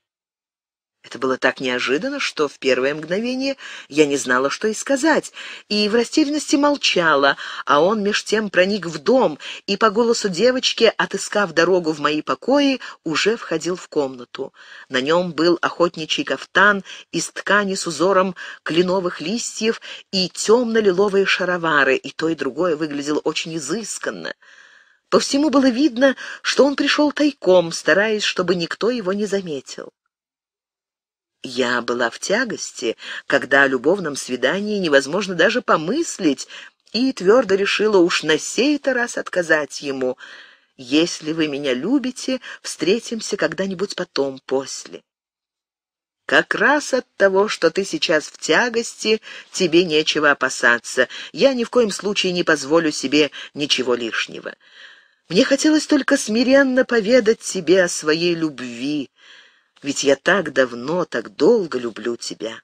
A: Это было так неожиданно, что в первое мгновение я не знала, что и сказать, и в растерянности молчала, а он меж тем проник в дом и по голосу девочки, отыскав дорогу в мои покои, уже входил в комнату. На нем был охотничий кафтан из ткани с узором кленовых листьев и темно-лиловые шаровары, и то и другое выглядело очень изысканно. По всему было видно, что он пришел тайком, стараясь, чтобы никто его не заметил. Я была в тягости, когда о любовном свидании невозможно даже помыслить, и твердо решила уж на сей-то раз отказать ему. «Если вы меня любите, встретимся когда-нибудь потом, после». Как раз от того, что ты сейчас в тягости, тебе нечего опасаться. Я ни в коем случае не позволю себе ничего лишнего. Мне хотелось только смиренно поведать тебе о своей любви ведь я так давно, так долго люблю тебя.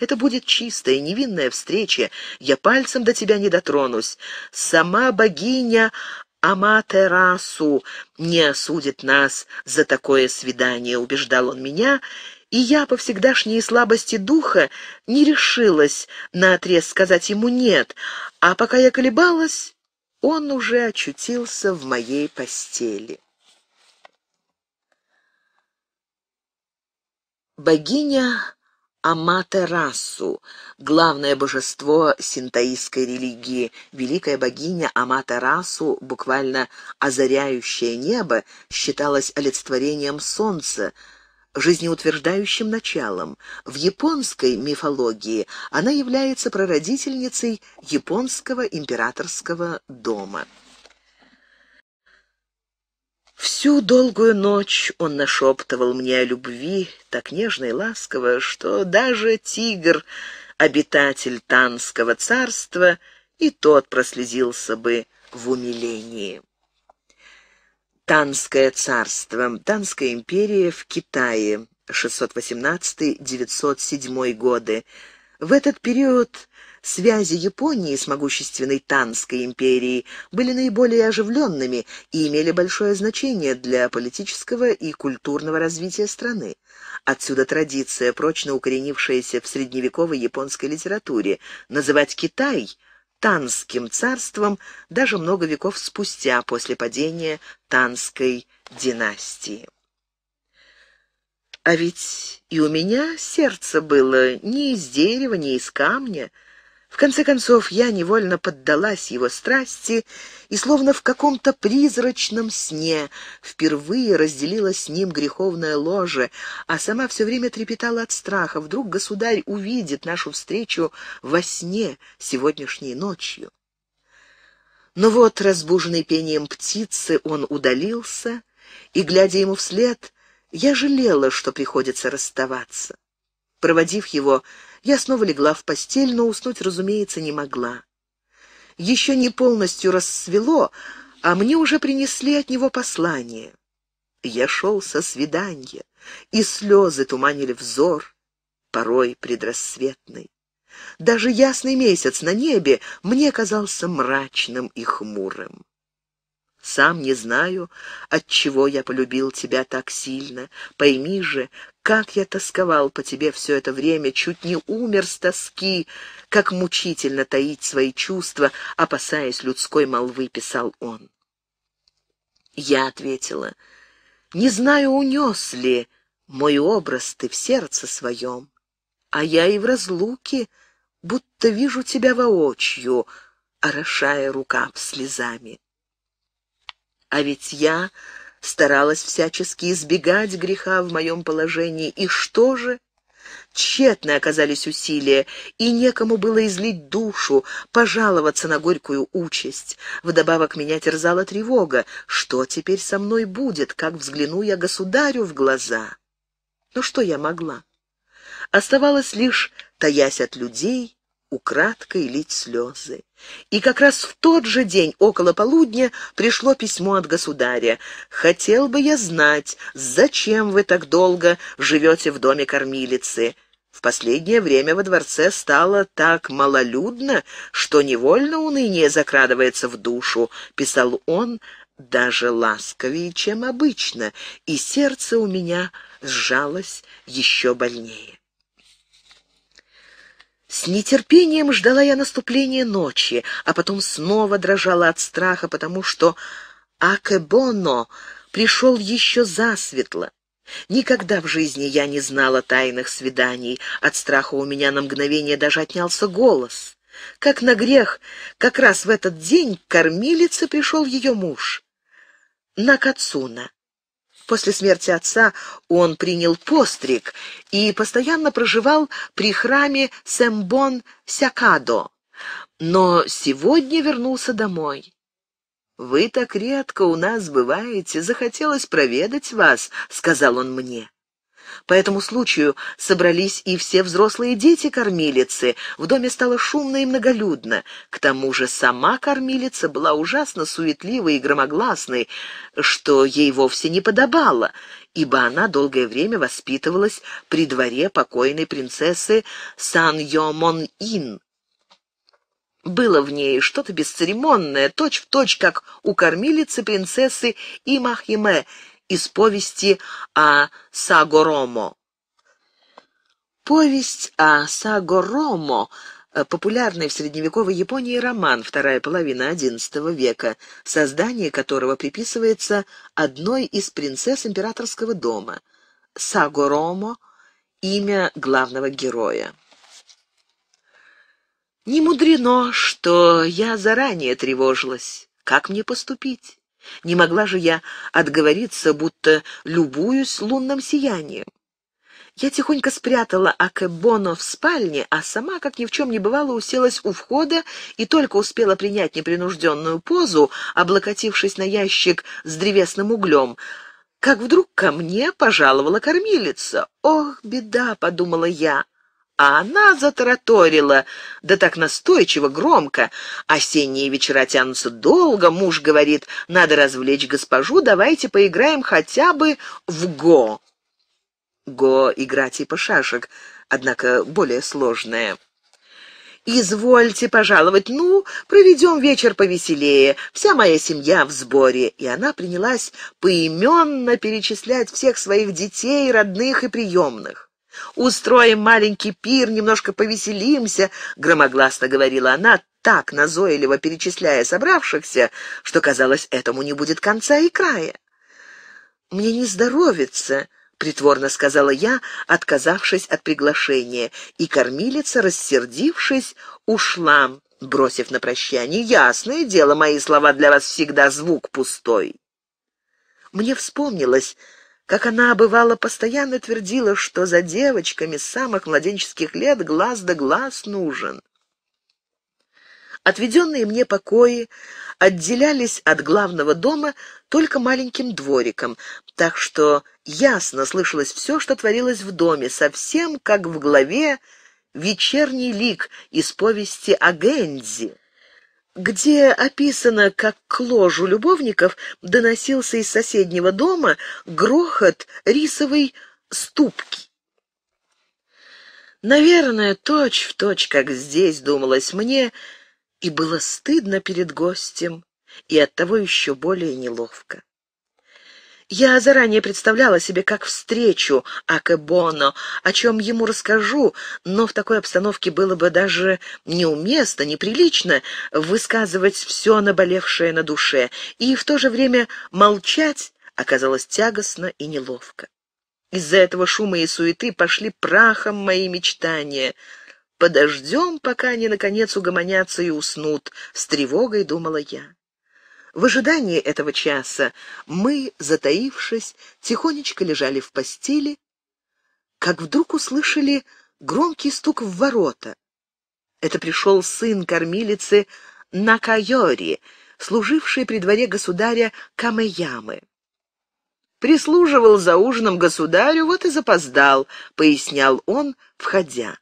A: Это будет чистая, невинная встреча, я пальцем до тебя не дотронусь. Сама богиня Аматерасу не осудит нас за такое свидание, убеждал он меня, и я по всегдашней слабости духа не решилась на отрез сказать ему «нет», а пока я колебалась, он уже очутился в моей постели. Богиня Аматерасу, главное божество синтаистской религии, великая богиня Аматерасу, буквально озаряющее небо, считалась олицетворением солнца, жизнеутверждающим началом. В японской мифологии она является прародительницей японского императорского дома. Всю долгую ночь он нашептывал мне о любви, так нежно и ласково, что даже тигр, обитатель Танского царства, и тот прослезился бы в умилении. Танское царство, Танская империя в Китае, 618-907 годы, в этот период связи Японии с могущественной Танской империей были наиболее оживленными и имели большое значение для политического и культурного развития страны. Отсюда традиция, прочно укоренившаяся в средневековой японской литературе, называть Китай Танским царством даже много веков спустя после падения Танской династии. А ведь и у меня сердце было не из дерева, не из камня. В конце концов, я невольно поддалась его страсти и, словно в каком-то призрачном сне, впервые разделила с ним греховное ложе, а сама все время трепетала от страха. Вдруг государь увидит нашу встречу во сне сегодняшней ночью. Но вот, разбуженный пением птицы, он удалился, и, глядя ему вслед, — я жалела, что приходится расставаться. Проводив его, я снова легла в постель, но уснуть, разумеется, не могла. Еще не полностью рассвело, а мне уже принесли от него послание. Я шел со свиданья, и слезы туманили взор, порой предрассветный. Даже ясный месяц на небе мне казался мрачным и хмурым. Сам не знаю, от чего я полюбил тебя так сильно. Пойми же, как я тосковал по тебе все это время, чуть не умер с тоски, как мучительно таить свои чувства, опасаясь людской молвы, писал он. Я ответила, не знаю, унес ли мой образ ты в сердце своем, а я и в разлуке, будто вижу тебя воочию, орошая рукав слезами. А ведь я старалась всячески избегать греха в моем положении. И что же? Тщетны оказались усилия, и некому было излить душу, пожаловаться на горькую участь. Вдобавок меня терзала тревога. Что теперь со мной будет, как взгляну я государю в глаза? Но что я могла? Оставалось лишь, таясь от людей, украдкой лить слезы. И как раз в тот же день, около полудня, пришло письмо от государя. «Хотел бы я знать, зачем вы так долго живете в доме кормилицы?» В последнее время во дворце стало так малолюдно, что невольно уныние закрадывается в душу, писал он даже ласковее, чем обычно, и сердце у меня сжалось еще больнее. С нетерпением ждала я наступления ночи, а потом снова дрожала от страха, потому что Акебоно пришел еще засветло. Никогда в жизни я не знала тайных свиданий. От страха у меня на мгновение даже отнялся голос. Как на грех, как раз в этот день к кормилице пришел ее муж. Накацуна. После смерти отца он принял постриг и постоянно проживал при храме Сэмбон-Сякадо, но сегодня вернулся домой. «Вы так редко у нас бываете, захотелось проведать вас», — сказал он мне. По этому случаю собрались и все взрослые дети кормилицы. В доме стало шумно и многолюдно. К тому же сама кормилица была ужасно суетливой и громогласной, что ей вовсе не подобало, ибо она долгое время воспитывалась при дворе покойной принцессы сан Мон ин Было в ней что-то бесцеремонное, точь-в-точь, точь, как у кормилицы принцессы Имахиме, из повести о Сагоромо. Повесть о Сагоромо э, популярный в средневековой Японии роман вторая половина XI века, создание которого приписывается одной из принцесс императорского дома – Сагоромо, имя главного героя. Не мудрено, что я заранее тревожилась. Как мне поступить? Не могла же я отговориться, будто любуюсь лунным сиянием. Я тихонько спрятала Акебоно в спальне, а сама, как ни в чем не бывало, уселась у входа и только успела принять непринужденную позу, облокотившись на ящик с древесным углем, как вдруг ко мне пожаловала кормилица. «Ох, беда!» — подумала я. А она затараторила, да так настойчиво, громко. Осенние вечера тянутся долго, муж говорит, надо развлечь госпожу, давайте поиграем хотя бы в го. Го — игра типа шашек, однако более сложная. «Извольте пожаловать, ну, проведем вечер повеселее, вся моя семья в сборе». И она принялась поименно перечислять всех своих детей, родных и приемных. Устроим маленький пир, немножко повеселимся», — громогласно говорила она, так назойливо перечисляя собравшихся, что, казалось, этому не будет конца и края. «Мне не здоровится», — притворно сказала я, отказавшись от приглашения, и кормилица, рассердившись, ушла, бросив на прощание. «Ясное дело, мои слова для вас всегда звук пустой». Мне вспомнилось, как она, бывала, постоянно твердила, что за девочками с самых младенческих лет глаз да глаз нужен. Отведенные мне покои отделялись от главного дома только маленьким двориком, так что ясно слышалось все, что творилось в доме, совсем как в главе «Вечерний лик» из повести о Гэнзи где описано, как к ложу любовников доносился из соседнего дома грохот рисовой ступки. Наверное, точь в точь, как здесь, думалось мне, и было стыдно перед гостем, и оттого еще более неловко. Я заранее представляла себе, как встречу Акебоно, о чем ему расскажу, но в такой обстановке было бы даже неуместно, неприлично высказывать все наболевшее на душе, и в то же время молчать оказалось тягостно и неловко. Из-за этого шума и суеты пошли прахом мои мечтания. Подождем, пока они, наконец, угомонятся и уснут, с тревогой думала я. В ожидании этого часа мы, затаившись, тихонечко лежали в постели, как вдруг услышали громкий стук в ворота. Это пришел сын кормилицы Накайори, служивший при дворе государя Камеямы. «Прислуживал за ужином государю, вот и запоздал», — пояснял он, входя.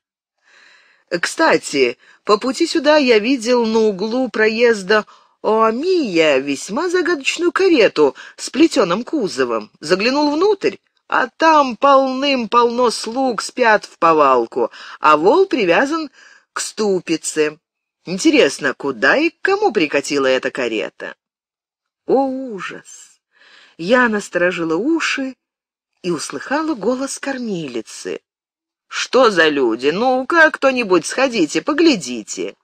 A: «Кстати, по пути сюда я видел на углу проезда Оамия весьма загадочную карету с плетеным кузовом. Заглянул внутрь, а там полным-полно слуг спят в повалку, а вол привязан к ступице. Интересно, куда и к кому прикатила эта карета? О, ужас! Я насторожила уши и услыхала голос кормилицы. «Что за люди? Ну-ка, кто-нибудь сходите, поглядите!»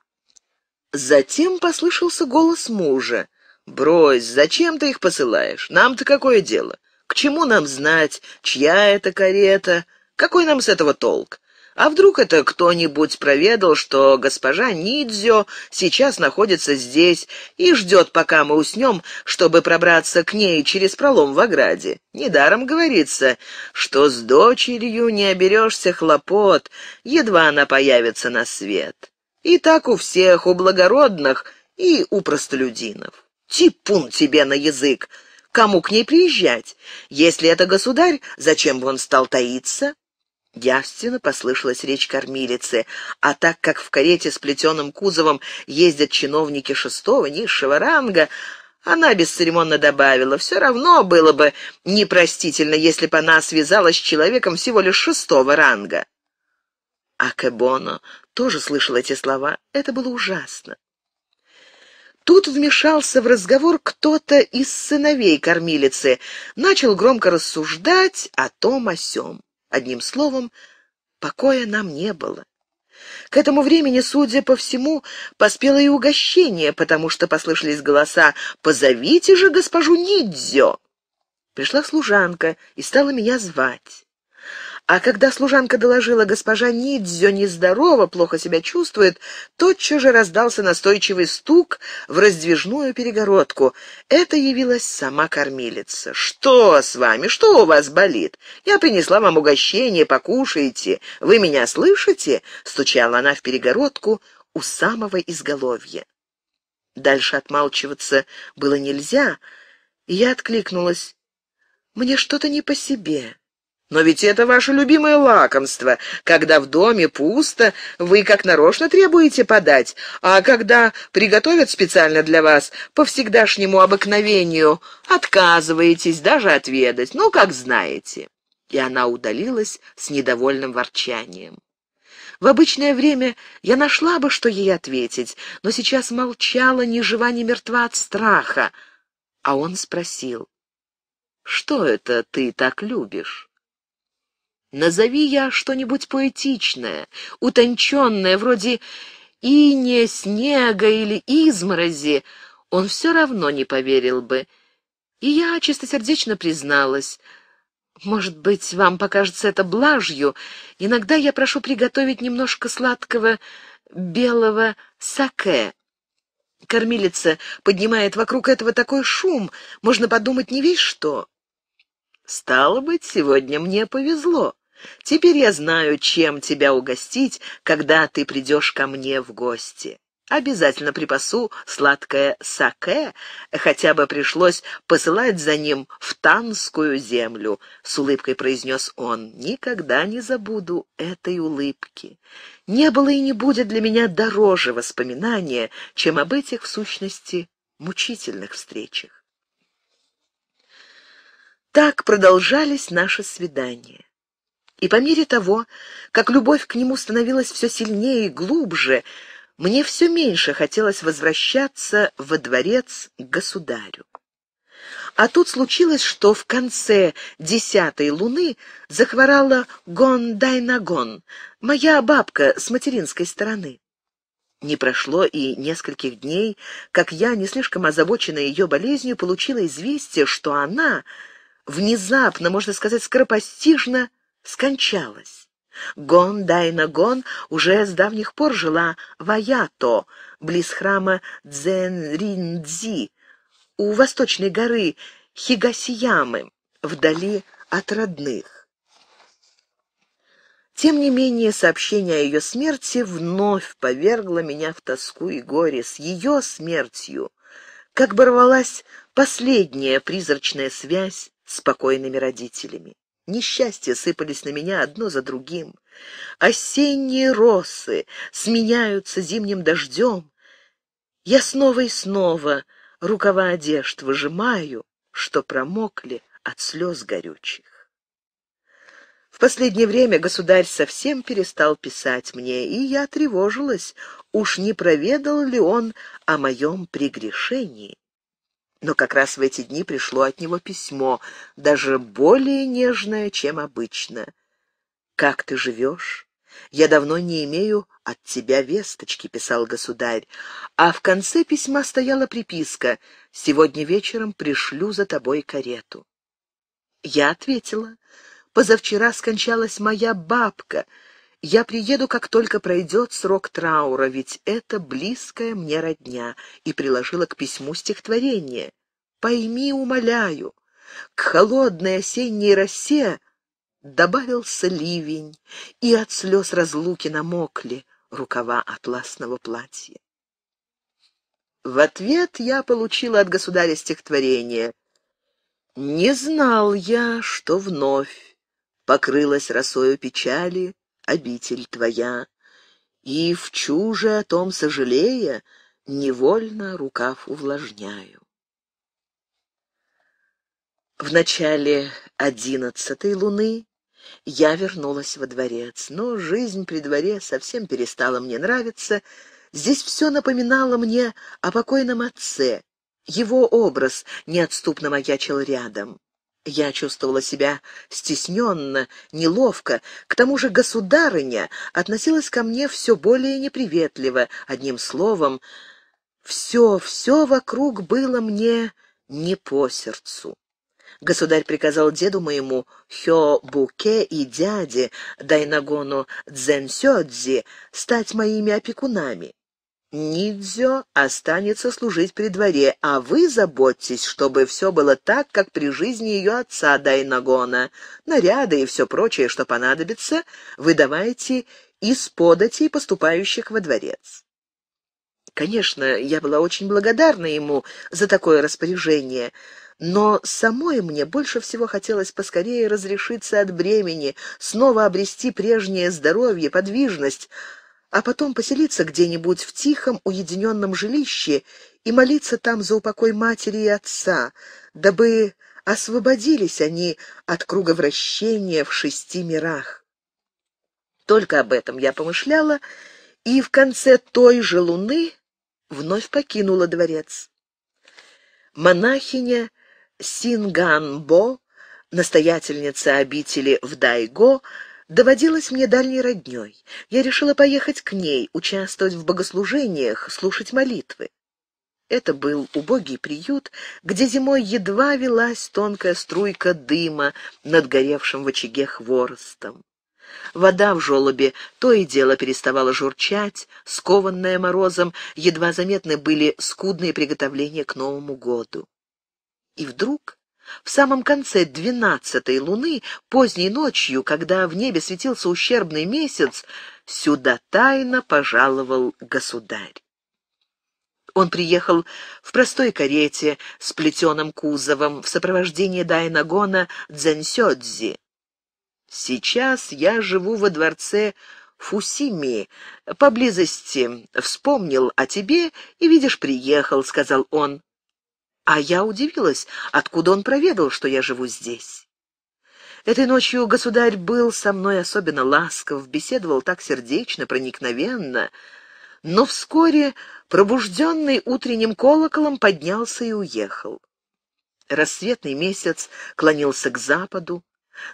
A: Затем послышался голос мужа. «Брось, зачем ты их посылаешь? Нам-то какое дело? К чему нам знать, чья это карета? Какой нам с этого толк? А вдруг это кто-нибудь проведал, что госпожа Нидзё сейчас находится здесь и ждет, пока мы уснем, чтобы пробраться к ней через пролом в ограде? Недаром говорится, что с дочерью не оберешься хлопот, едва она появится на свет». И так у всех, у благородных и у простолюдинов. Типун тебе на язык! Кому к ней приезжать? Если это государь, зачем бы он стал таиться?» Явственно послышалась речь кормилицы, а так как в карете с плетеным кузовом ездят чиновники шестого, низшего ранга, она бесцеремонно добавила, «Все равно было бы непростительно, если бы она связалась с человеком всего лишь шестого ранга». Акебоно тоже слышал эти слова. Это было ужасно. Тут вмешался в разговор кто-то из сыновей кормилицы, начал громко рассуждать о том о сём. Одним словом, покоя нам не было. К этому времени, судя по всему, поспело и угощение, потому что послышались голоса «Позовите же госпожу Нидзё!» Пришла служанка и стала меня звать. А когда служанка доложила, госпожа Нидзё нездорова, плохо себя чувствует, тотчас же раздался настойчивый стук в раздвижную перегородку. Это явилась сама кормилица. «Что с вами? Что у вас болит? Я принесла вам угощение, покушайте. Вы меня слышите?» — стучала она в перегородку у самого изголовья. Дальше отмалчиваться было нельзя, и я откликнулась. «Мне что-то не по себе». Но ведь это ваше любимое лакомство. Когда в доме пусто, вы как нарочно требуете подать, а когда приготовят специально для вас, по всегдашнему обыкновению, отказываетесь даже отведать, ну, как знаете». И она удалилась с недовольным ворчанием. В обычное время я нашла бы, что ей ответить, но сейчас молчала ни жива, ни мертва от страха. А он спросил, «Что это ты так любишь?» Назови я что-нибудь поэтичное, утонченное, вроде ине, снега или изморози, он все равно не поверил бы. И я чистосердечно призналась. Может быть, вам покажется это блажью. Иногда я прошу приготовить немножко сладкого белого саке. Кормилица поднимает вокруг этого такой шум, можно подумать не весь что. Стало быть, сегодня мне повезло. Теперь я знаю, чем тебя угостить, когда ты придешь ко мне в гости. Обязательно припасу сладкое саке, хотя бы пришлось посылать за ним в Танскую землю», — с улыбкой произнес он. «Никогда не забуду этой улыбки. Не было и не будет для меня дороже воспоминания, чем об этих, в сущности, мучительных встречах». Так продолжались наши свидания. И по мере того, как любовь к нему становилась все сильнее и глубже, мне все меньше хотелось возвращаться во дворец к государю. А тут случилось, что в конце десятой луны захворала Гондайнагон, моя бабка с материнской стороны. Не прошло и нескольких дней, как я, не слишком озабоченная ее болезнью, получила известие, что она внезапно, можно сказать, скоропостижно скончалась. Гон Дайна Гон уже с давних пор жила в Аято, близ храма Дзенриндзи, у восточной горы Хигасиямы, вдали от родных. Тем не менее, сообщение о ее смерти вновь повергло меня в тоску и горе. С ее смертью как бы рвалась последняя призрачная связь с покойными родителями. Несчастья сыпались на меня одно за другим. Осенние росы сменяются зимним дождем. Я снова и снова рукава одежд выжимаю, что промокли от слез горючих. В последнее время государь совсем перестал писать мне, и я тревожилась, уж не проведал ли он о моем прегрешении. Но как раз в эти дни пришло от него письмо, даже более нежное, чем обычно. «Как ты живешь? Я давно не имею от тебя весточки», — писал государь. А в конце письма стояла приписка «Сегодня вечером пришлю за тобой карету». Я ответила. «Позавчера скончалась моя бабка. Я приеду, как только пройдет срок траура, ведь это близкая мне родня, и приложила к письму стихотворение. Пойми, умоляю, к холодной осенней росе добавился ливень, и от слез разлуки намокли рукава атласного платья. В ответ я получила от государя стихотворение. «Не знал я, что вновь покрылась росою печали, обитель твоя, и в чуже о том сожалея невольно рукав увлажняю. В начале одиннадцатой луны я вернулась во дворец, но жизнь при дворе совсем перестала мне нравиться. Здесь все напоминало мне о покойном отце. Его образ неотступно маячил рядом. Я чувствовала себя стесненно, неловко. К тому же государыня относилась ко мне все более неприветливо. Одним словом, все, все вокруг было мне не по сердцу. Государь приказал деду моему Хё Буке и дяде Дайнагону Дзэнсёдзи стать моими опекунами. Нидзё останется служить при дворе, а вы заботьтесь, чтобы все было так, как при жизни ее отца Дайнагона. Наряды и все прочее, что понадобится, выдавайте из податей, поступающих во дворец. Конечно, я была очень благодарна ему за такое распоряжение, но самой мне больше всего хотелось поскорее разрешиться от бремени, снова обрести прежнее здоровье, подвижность, а потом поселиться где-нибудь в тихом, уединенном жилище и молиться там за упокой матери и отца, дабы освободились они от круга вращения в шести мирах. Только об этом я помышляла, и в конце той же луны вновь покинула дворец. Монахиня Синганбо, настоятельница обители в Дайго, доводилась мне дальней родней. Я решила поехать к ней, участвовать в богослужениях, слушать молитвы. Это был убогий приют, где зимой едва велась тонкая струйка дыма над горевшим в очаге хворостом. Вода в желобе то и дело переставала журчать, скованная морозом, едва заметны были скудные приготовления к Новому году. И вдруг в самом конце двенадцатой луны, поздней ночью, когда в небе светился ущербный месяц, сюда тайно пожаловал государь. Он приехал в простой карете с плетеным кузовом в сопровождении Дайнагона Дзэнсёдзи. «Сейчас я живу во дворце Фусими, поблизости. Вспомнил о тебе и, видишь, приехал», — сказал он а я удивилась, откуда он проведал, что я живу здесь. Этой ночью государь был со мной особенно ласков, беседовал так сердечно, проникновенно, но вскоре, пробужденный утренним колоколом, поднялся и уехал. Рассветный месяц клонился к западу,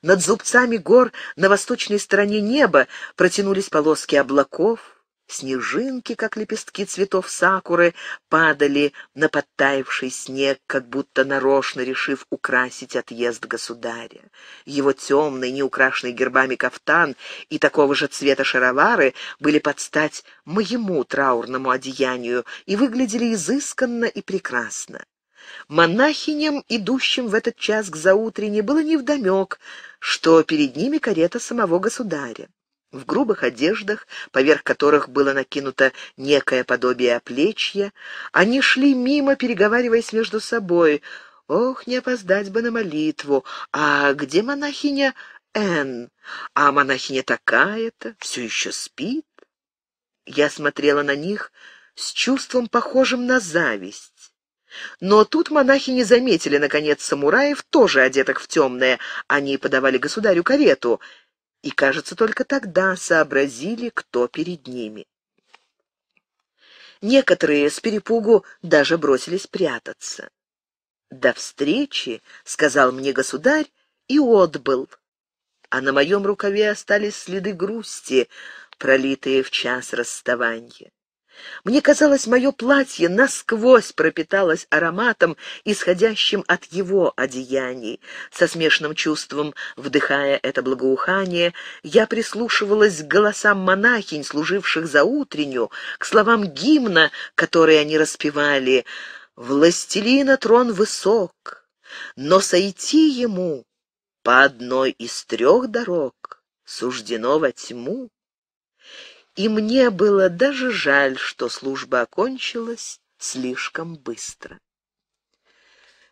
A: над зубцами гор на восточной стороне неба протянулись полоски облаков — Снежинки, как лепестки цветов сакуры, падали на подтаявший снег, как будто нарочно решив украсить отъезд государя. Его темный, неукрашенный гербами кафтан и такого же цвета шаровары были под стать моему траурному одеянию и выглядели изысканно и прекрасно. Монахиням, идущим в этот час к заутрене, было невдомек, что перед ними карета самого государя в грубых одеждах, поверх которых было накинуто некое подобие оплечья. Они шли мимо, переговариваясь между собой. «Ох, не опоздать бы на молитву! А где монахиня Энн? А монахиня такая-то? Все еще спит?» Я смотрела на них с чувством, похожим на зависть. Но тут монахи не заметили, наконец, самураев, тоже одетых в темное. Они подавали государю карету — и, кажется, только тогда сообразили, кто перед ними. Некоторые с перепугу даже бросились прятаться. «До встречи», — сказал мне государь и отбыл. А на моем рукаве остались следы грусти, пролитые в час расставания. Мне казалось, мое платье насквозь пропиталось ароматом, исходящим от его одеяний. Со смешным чувством, вдыхая это благоухание, я прислушивалась к голосам монахинь, служивших за утренню, к словам гимна, которые они распевали «Властелина трон высок, но сойти ему по одной из трех дорог суждено во тьму» и мне было даже жаль, что служба окончилась слишком быстро.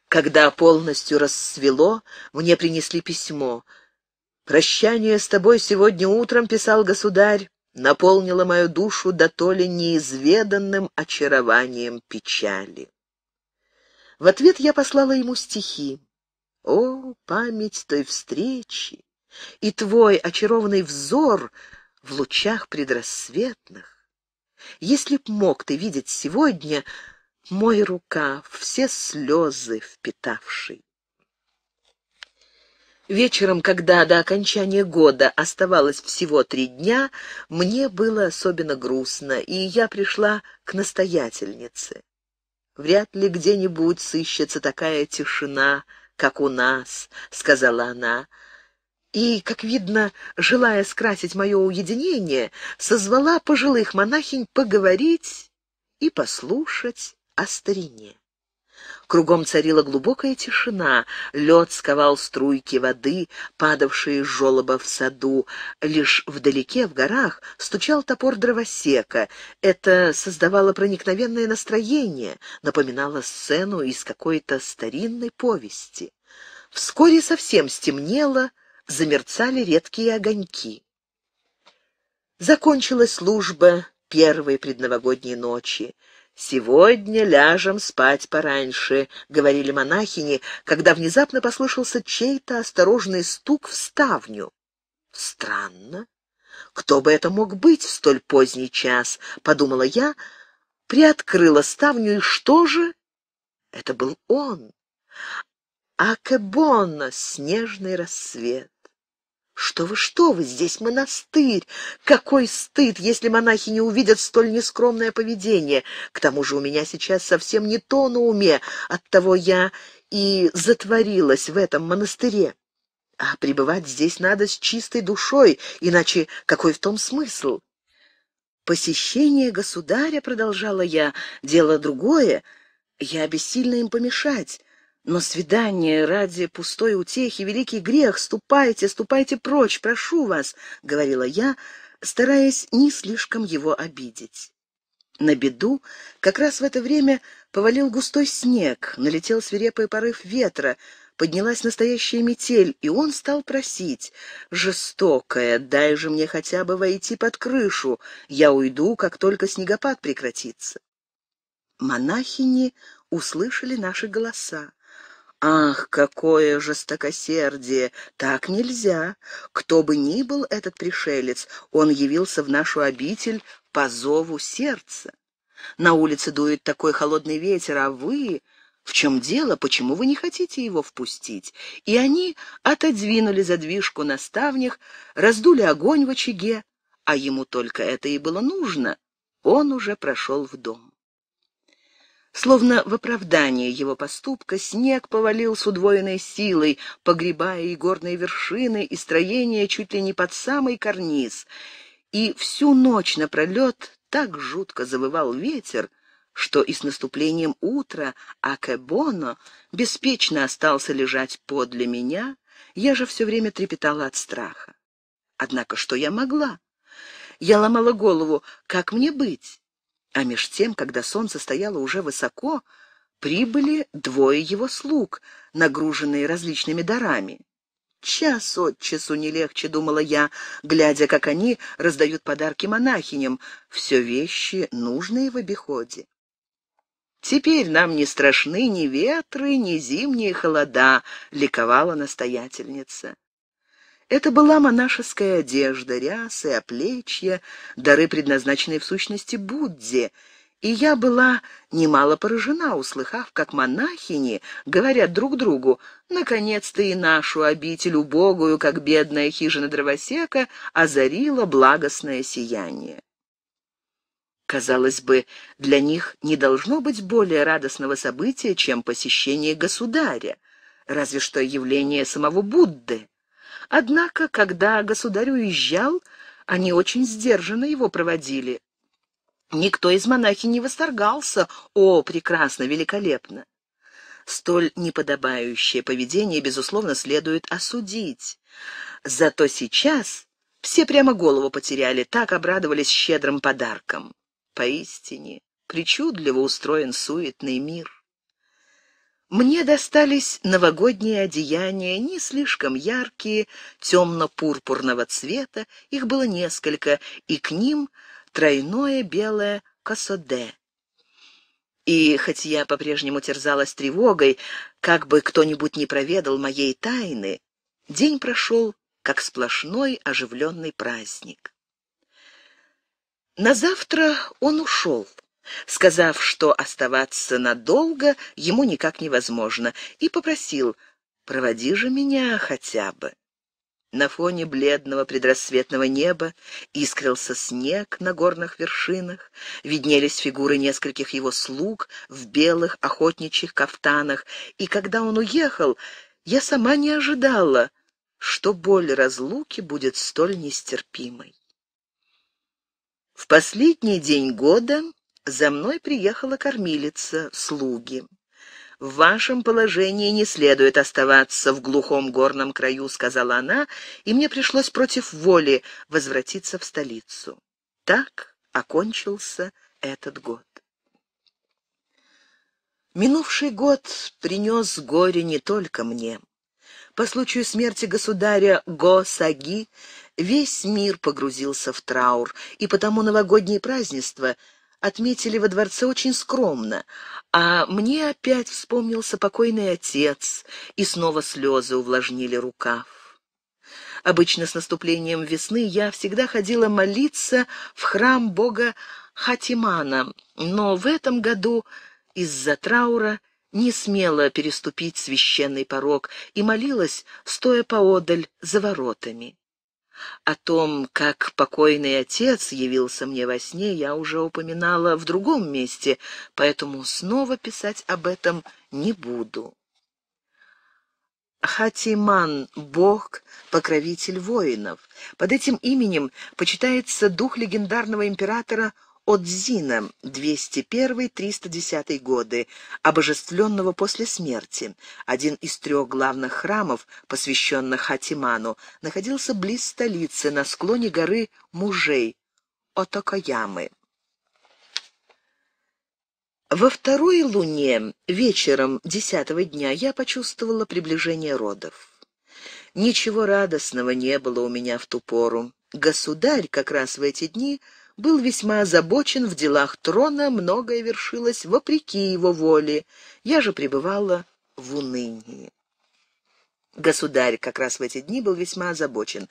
A: Когда полностью рассвело, мне принесли письмо. «Прощание с тобой сегодня утром», — писал государь, — наполнило мою душу до то ли неизведанным очарованием печали. В ответ я послала ему стихи. «О, память той встречи! И твой очарованный взор — в лучах предрассветных. Если б мог ты видеть сегодня мой рукав, все слезы впитавший. Вечером, когда до окончания года оставалось всего три дня, мне было особенно грустно, и я пришла к настоятельнице. «Вряд ли где-нибудь сыщется такая тишина, как у нас», — сказала она, — и, как видно, желая скрасить мое уединение, созвала пожилых монахинь поговорить и послушать о старине. Кругом царила глубокая тишина, лед сковал струйки воды, падавшие из желоба в саду. Лишь вдалеке, в горах, стучал топор дровосека. Это создавало проникновенное настроение, напоминало сцену из какой-то старинной повести. Вскоре совсем стемнело, замерцали редкие огоньки. Закончилась служба первой предновогодней ночи. «Сегодня ляжем спать пораньше», — говорили монахини, когда внезапно послышался чей-то осторожный стук в ставню. «Странно. Кто бы это мог быть в столь поздний час?» — подумала я, приоткрыла ставню, и что же? Это был он. Акебона, снежный рассвет. «Что вы, что вы, здесь монастырь! Какой стыд, если монахи не увидят столь нескромное поведение! К тому же у меня сейчас совсем не то на уме, оттого я и затворилась в этом монастыре. А пребывать здесь надо с чистой душой, иначе какой в том смысл?» «Посещение государя, — продолжала я, — дело другое, я бессильна им помешать». Но свидание ради пустой утехи — великий грех. Ступайте, ступайте прочь, прошу вас, — говорила я, стараясь не слишком его обидеть. На беду как раз в это время повалил густой снег, налетел свирепый порыв ветра, поднялась настоящая метель, и он стал просить, «Жестокая, дай же мне хотя бы войти под крышу, я уйду, как только снегопад прекратится». Монахини услышали наши голоса. Ах, какое жестокосердие! Так нельзя! Кто бы ни был этот пришелец, он явился в нашу обитель по зову сердца. На улице дует такой холодный ветер, а вы... В чем дело? Почему вы не хотите его впустить? И они отодвинули задвижку на ставнях, раздули огонь в очаге, а ему только это и было нужно. Он уже прошел в дом. Словно в оправдание его поступка снег повалил с удвоенной силой, погребая и горные вершины, и строения чуть ли не под самый карниз. И всю ночь напролет так жутко завывал ветер, что и с наступлением утра Акебоно беспечно остался лежать подле меня, я же все время трепетала от страха. Однако что я могла? Я ломала голову, как мне быть? А меж тем, когда солнце стояло уже высоко, прибыли двое его слуг, нагруженные различными дарами. «Час от часу не легче», — думала я, глядя, как они раздают подарки монахиням, все вещи, нужные в обиходе. «Теперь нам не страшны ни ветры, ни зимние холода», — ликовала настоятельница. Это была монашеская одежда, рясы, оплечья, дары, предназначенные в сущности Будде, и я была немало поражена, услыхав, как монахини говорят друг другу, «Наконец-то и нашу обитель, убогую, как бедная хижина дровосека, озарила благостное сияние». Казалось бы, для них не должно быть более радостного события, чем посещение государя, разве что явление самого Будды. Однако, когда государь уезжал, они очень сдержанно его проводили. Никто из монахи не восторгался. О, прекрасно, великолепно! Столь неподобающее поведение, безусловно, следует осудить. Зато сейчас все прямо голову потеряли, так обрадовались щедрым подарком. Поистине, причудливо устроен суетный мир. Мне достались новогодние одеяния, не слишком яркие, темно-пурпурного цвета, их было несколько, и к ним тройное белое косоде. И хоть я по-прежнему терзалась тревогой, как бы кто-нибудь не проведал моей тайны, день прошел как сплошной оживленный праздник. На завтра он ушел сказав, что оставаться надолго ему никак невозможно, и попросил «Проводи же меня хотя бы». На фоне бледного предрассветного неба искрился снег на горных вершинах, виднелись фигуры нескольких его слуг в белых охотничьих кафтанах, и когда он уехал, я сама не ожидала, что боль разлуки будет столь нестерпимой. В последний день года за мной приехала кормилица, слуги. «В вашем положении не следует оставаться в глухом горном краю», — сказала она, и мне пришлось против воли возвратиться в столицу. Так окончился этот год. Минувший год принес горе не только мне. По случаю смерти государя Го-Саги весь мир погрузился в траур, и потому новогодние празднества — отметили во дворце очень скромно, а мне опять вспомнился покойный отец, и снова слезы увлажнили рукав. Обычно с наступлением весны я всегда ходила молиться в храм бога Хатимана, но в этом году из-за траура не смела переступить священный порог и молилась, стоя поодаль за воротами. О том, как покойный отец явился мне во сне, я уже упоминала в другом месте, поэтому снова писать об этом не буду. Хатиман – бог, покровитель воинов. Под этим именем почитается дух легендарного императора Отзина 201-310 годы, обожествленного после смерти. Один из трех главных храмов, посвященных Хатиману, находился близ столицы, на склоне горы Мужей, Отокаямы. Во второй луне вечером десятого дня я почувствовала приближение родов. Ничего радостного не было у меня в ту пору. Государь как раз в эти дни – был весьма озабочен в делах трона, многое вершилось вопреки его воле. Я же пребывала в унынии. Государь как раз в эти дни был весьма озабочен.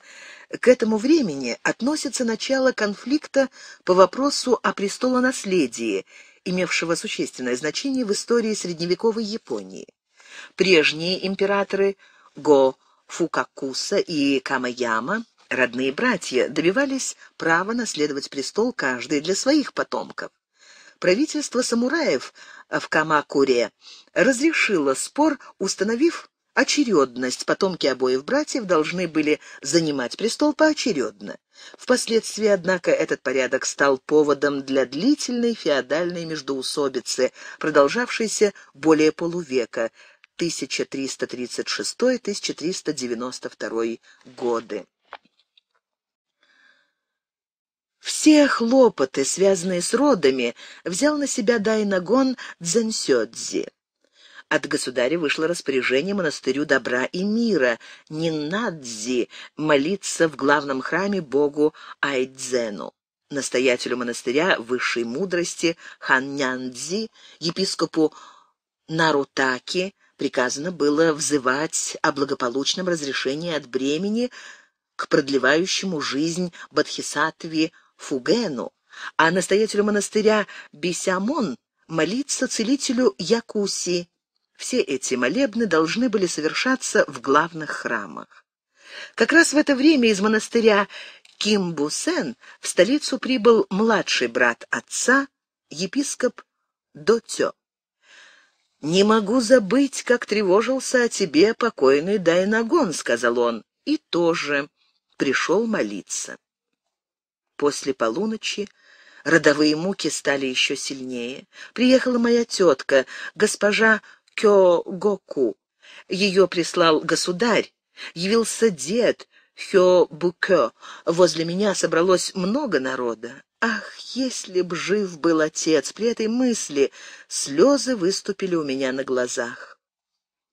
A: К этому времени относится начало конфликта по вопросу о престолонаследии, имевшего существенное значение в истории средневековой Японии. Прежние императоры Го Фукакуса и Камаяма родные братья добивались права наследовать престол каждый для своих потомков. Правительство самураев в Камакуре разрешило спор, установив очередность. Потомки обоих братьев должны были занимать престол поочередно. Впоследствии, однако, этот порядок стал поводом для длительной феодальной междоусобицы, продолжавшейся более полувека, 1336-1392 годы. Все хлопоты, связанные с родами, взял на себя Дайнагон Дзэнсёдзи. От государя вышло распоряжение монастырю добра и мира, Нинадзи, молиться в главном храме богу Айдзену настоятелю монастыря высшей мудрости Ханнянзи, епископу Нарутаки, приказано было взывать о благополучном разрешении от бремени к продлевающему жизнь Бадхисатви Фугену, а настоятелю монастыря Бисямон молиться целителю Якуси. Все эти молебны должны были совершаться в главных храмах. Как раз в это время из монастыря Кимбусен в столицу прибыл младший брат отца, епископ Дотё. «Не могу забыть, как тревожился о тебе покойный Дайнагон», — сказал он, — «и тоже пришел молиться». После полуночи родовые муки стали еще сильнее. Приехала моя тетка, госпожа Кё-Гоку. Ее прислал государь, явился дед Хё-Букё. Возле меня собралось много народа. Ах, если б жив был отец! При этой мысли слезы выступили у меня на глазах.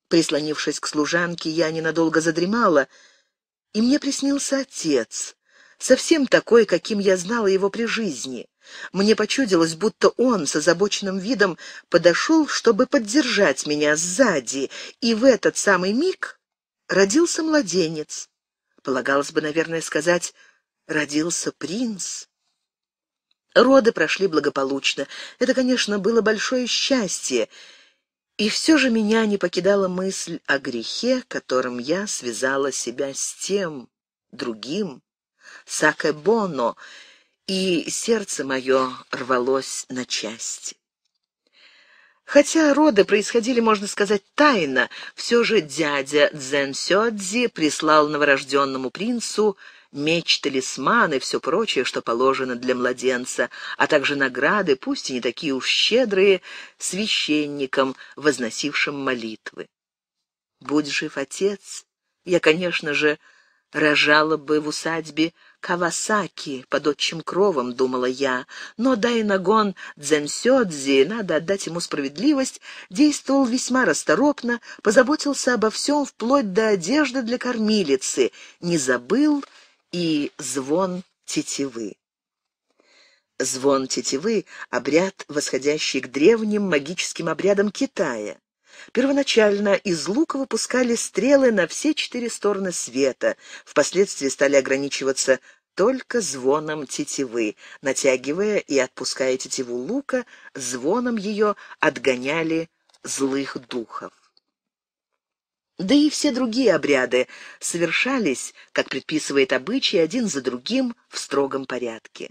A: Прислонившись к служанке, я ненадолго задремала, и мне приснился отец совсем такой, каким я знала его при жизни. Мне почудилось, будто он с озабоченным видом подошел, чтобы поддержать меня сзади, и в этот самый миг родился младенец. Полагалось бы, наверное, сказать «родился принц». Роды прошли благополучно. Это, конечно, было большое счастье. И все же меня не покидала мысль о грехе, которым я связала себя с тем, другим, Сакэбоно, и сердце мое рвалось на части. Хотя роды происходили, можно сказать, тайно, все же дядя Дзен Сёдзи прислал новорожденному принцу меч, талисман и все прочее, что положено для младенца, а также награды, пусть и не такие уж щедрые, священникам, возносившим молитвы. «Будь жив, отец!» Я, конечно же, Рожала бы в усадьбе Кавасаки под отчим кровом, думала я, но Дайнагон Дзенсёдзи, надо отдать ему справедливость, действовал весьма расторопно, позаботился обо всем вплоть до одежды для кормилицы, не забыл и звон тетивы. Звон тетивы — обряд, восходящий к древним магическим обрядам Китая. Первоначально из лука выпускали стрелы на все четыре стороны света, впоследствии стали ограничиваться только звоном тетивы. Натягивая и отпуская тетиву лука, звоном ее отгоняли злых духов. Да и все другие обряды совершались, как предписывает обычай, один за другим в строгом порядке.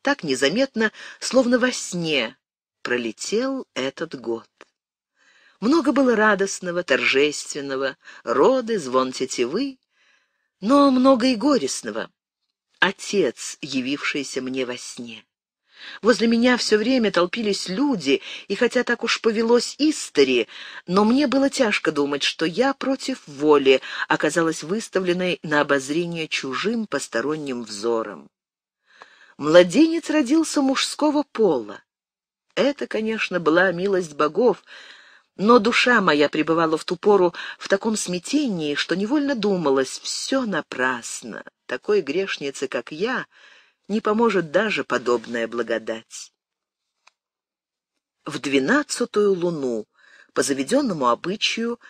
A: Так незаметно, словно во сне, пролетел этот год. Много было радостного, торжественного, роды, звон тетивы, но много и горестного. Отец, явившийся мне во сне. Возле меня все время толпились люди, и хотя так уж повелось истори, но мне было тяжко думать, что я против воли оказалась выставленной на обозрение чужим посторонним взором. Младенец родился мужского пола. Это, конечно, была милость богов, но душа моя пребывала в ту пору в таком смятении, что невольно думалось, все напрасно. Такой грешнице, как я, не поможет даже подобная благодать. В двенадцатую луну, по заведенному обычаю,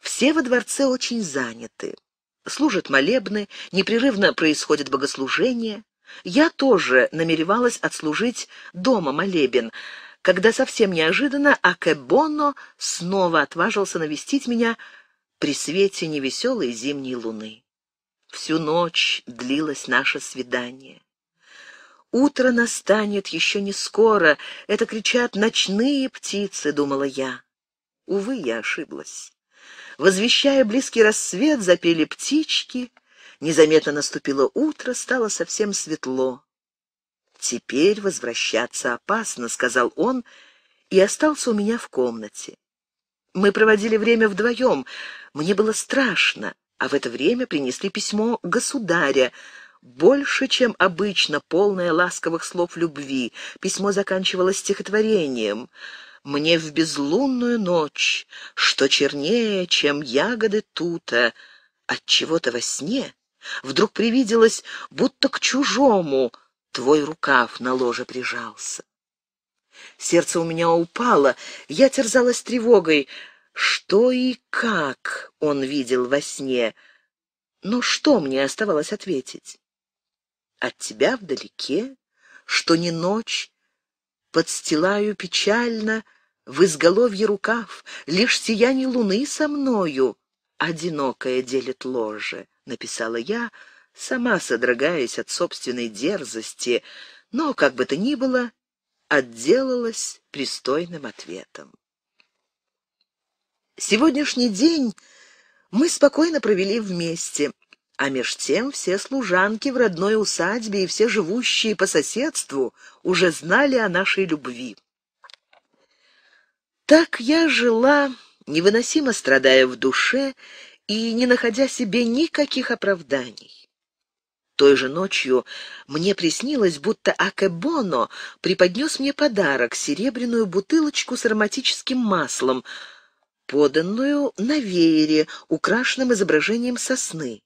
A: все во дворце очень заняты. Служат молебны, непрерывно происходит богослужение. Я тоже намеревалась отслужить дома молебен — когда совсем неожиданно Акебоно снова отважился навестить меня при свете невеселой зимней луны. Всю ночь длилось наше свидание. «Утро настанет еще не скоро, это кричат ночные птицы», — думала я. Увы, я ошиблась. Возвещая близкий рассвет, запели птички. Незаметно наступило утро, стало совсем светло. «Теперь возвращаться опасно», — сказал он, и остался у меня в комнате. Мы проводили время вдвоем. Мне было страшно, а в это время принесли письмо государя, больше, чем обычно, полное ласковых слов любви. Письмо заканчивалось стихотворением «Мне в безлунную ночь, что чернее, чем ягоды тута, от чего-то во сне». Вдруг привиделось, будто к чужому — Твой рукав на ложе прижался. Сердце у меня упало, я терзалась тревогой. Что и как он видел во сне? Но что мне оставалось ответить? От тебя вдалеке, что не ночь, подстилаю печально в изголовье рукав, лишь сияние луны со мною одинокое делит ложе, написала я, — сама содрогаясь от собственной дерзости, но, как бы то ни было, отделалась пристойным ответом. Сегодняшний день мы спокойно провели вместе, а меж тем все служанки в родной усадьбе и все живущие по соседству уже знали о нашей любви. Так я жила, невыносимо страдая в душе и не находя себе никаких оправданий. Той же ночью мне приснилось, будто Акебоно преподнес мне подарок — серебряную бутылочку с ароматическим маслом, поданную на веере, украшенным изображением сосны.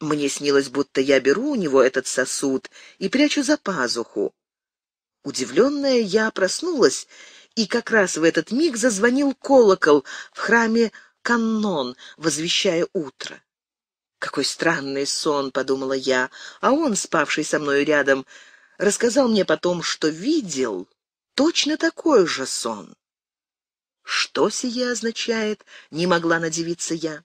A: Мне снилось, будто я беру у него этот сосуд и прячу за пазуху. Удивленная, я проснулась, и как раз в этот миг зазвонил колокол в храме Каннон, возвещая утро. «Какой странный сон», — подумала я, а он, спавший со мной рядом, рассказал мне потом, что видел точно такой же сон. Что сие означает, не могла надевиться я.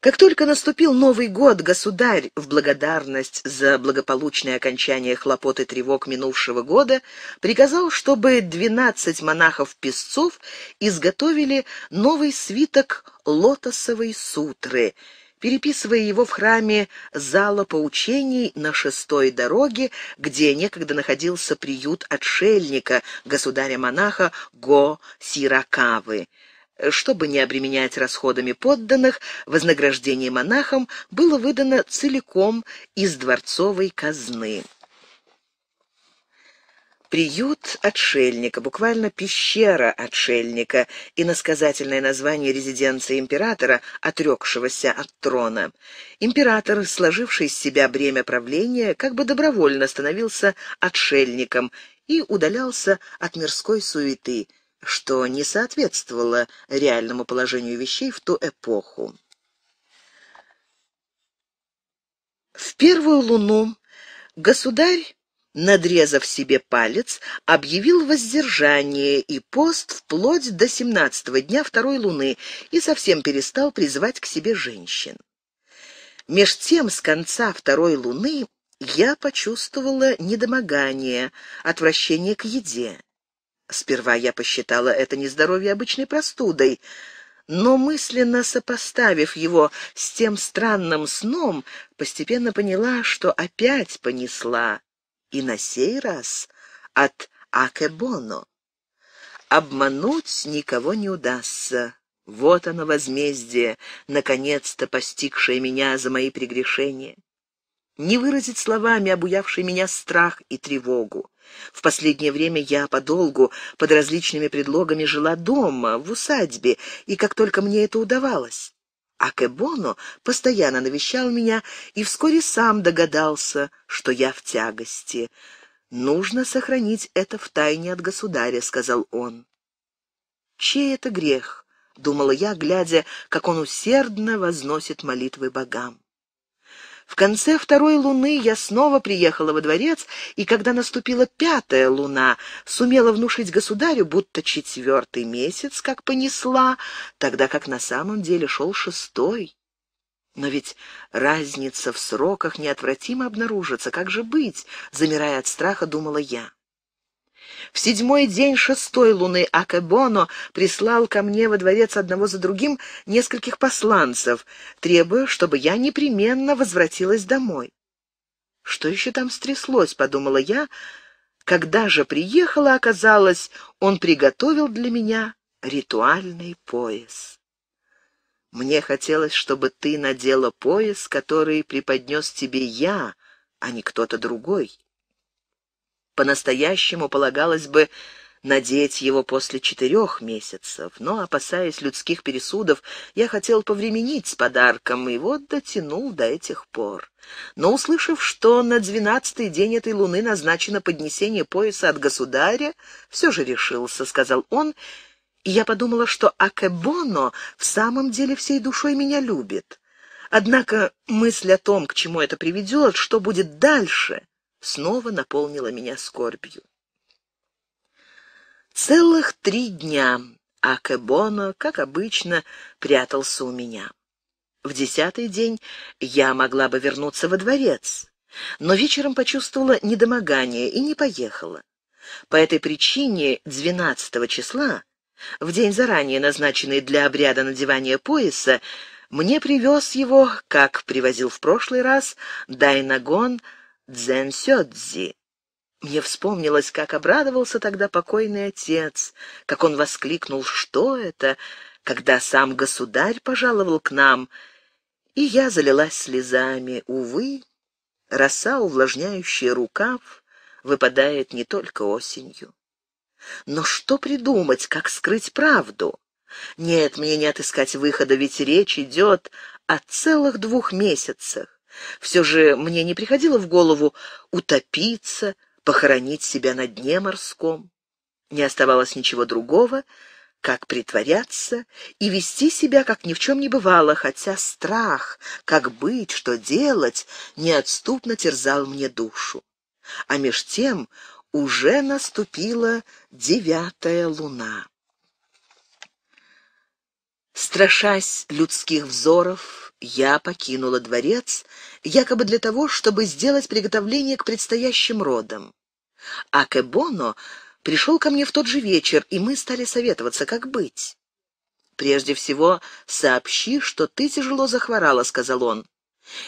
A: Как только наступил Новый год, государь, в благодарность за благополучное окончание хлопот и тревог минувшего года, приказал, чтобы двенадцать монахов-песцов изготовили новый свиток лотосовой сутры, переписывая его в храме зала поучений на шестой дороге, где некогда находился приют отшельника, государя-монаха Го Сиракавы. Чтобы не обременять расходами подданных, вознаграждение монахам было выдано целиком из дворцовой казны. Приют отшельника, буквально пещера отшельника, иносказательное название резиденции императора, отрекшегося от трона. Император, сложивший из себя бремя правления, как бы добровольно становился отшельником и удалялся от мирской суеты – что не соответствовало реальному положению вещей в ту эпоху. В первую луну государь, надрезав себе палец, объявил воздержание и пост вплоть до семнадцатого дня второй луны и совсем перестал призывать к себе женщин. Меж тем, с конца второй луны я почувствовала недомогание, отвращение к еде. Сперва я посчитала это нездоровье обычной простудой, но мысленно сопоставив его с тем странным сном, постепенно поняла, что опять понесла, и на сей раз от Акебоно. Обмануть никого не удастся. Вот оно возмездие, наконец-то постигшее меня за мои прегрешения не выразить словами обуявший меня страх и тревогу. В последнее время я подолгу под различными предлогами жила дома, в усадьбе, и как только мне это удавалось. А Кэбоно постоянно навещал меня и вскоре сам догадался, что я в тягости. «Нужно сохранить это в тайне от государя», — сказал он. «Чей это грех?» — думала я, глядя, как он усердно возносит молитвы богам. В конце второй луны я снова приехала во дворец, и когда наступила пятая луна, сумела внушить государю, будто четвертый месяц как понесла, тогда как на самом деле шел шестой. Но ведь разница в сроках неотвратимо обнаружится. Как же быть? Замирая от страха, думала я. В седьмой день шестой луны Акебоно прислал ко мне во дворец одного за другим нескольких посланцев, требуя, чтобы я непременно возвратилась домой. «Что еще там стряслось?» — подумала я. Когда же приехала, оказалось, он приготовил для меня ритуальный пояс. Мне хотелось, чтобы ты надела пояс, который преподнес тебе я, а не кто-то другой по-настоящему полагалось бы надеть его после четырех месяцев, но, опасаясь людских пересудов, я хотел повременить с подарком, и вот дотянул до этих пор. Но, услышав, что на двенадцатый день этой луны назначено поднесение пояса от государя, все же решился, — сказал он, — и я подумала, что Акебоно в самом деле всей душой меня любит. Однако мысль о том, к чему это приведет, что будет дальше, снова наполнила меня скорбью. Целых три дня Акебоно, как обычно, прятался у меня. В десятый день я могла бы вернуться во дворец, но вечером почувствовала недомогание и не поехала. По этой причине 12 числа, в день заранее назначенный для обряда надевания пояса, мне привез его, как привозил в прошлый раз, Дайнагон дзэнсёдзи. Мне вспомнилось, как обрадовался тогда покойный отец, как он воскликнул «Что это?», когда сам государь пожаловал к нам, и я залилась слезами. Увы, роса, увлажняющая рукав, выпадает не только осенью. Но что придумать, как скрыть правду? Нет, мне не отыскать выхода, ведь речь идет о целых двух месяцах. Все же мне не приходило в голову утопиться, похоронить себя на дне морском. Не оставалось ничего другого, как притворяться и вести себя, как ни в чем не бывало, хотя страх, как быть, что делать, неотступно терзал мне душу. А меж тем уже наступила девятая луна. Страшась людских взоров, я покинула дворец, якобы для того, чтобы сделать приготовление к предстоящим родам. А Кэбоно пришел ко мне в тот же вечер, и мы стали советоваться, как быть. «Прежде всего, сообщи, что ты тяжело захворала», — сказал он.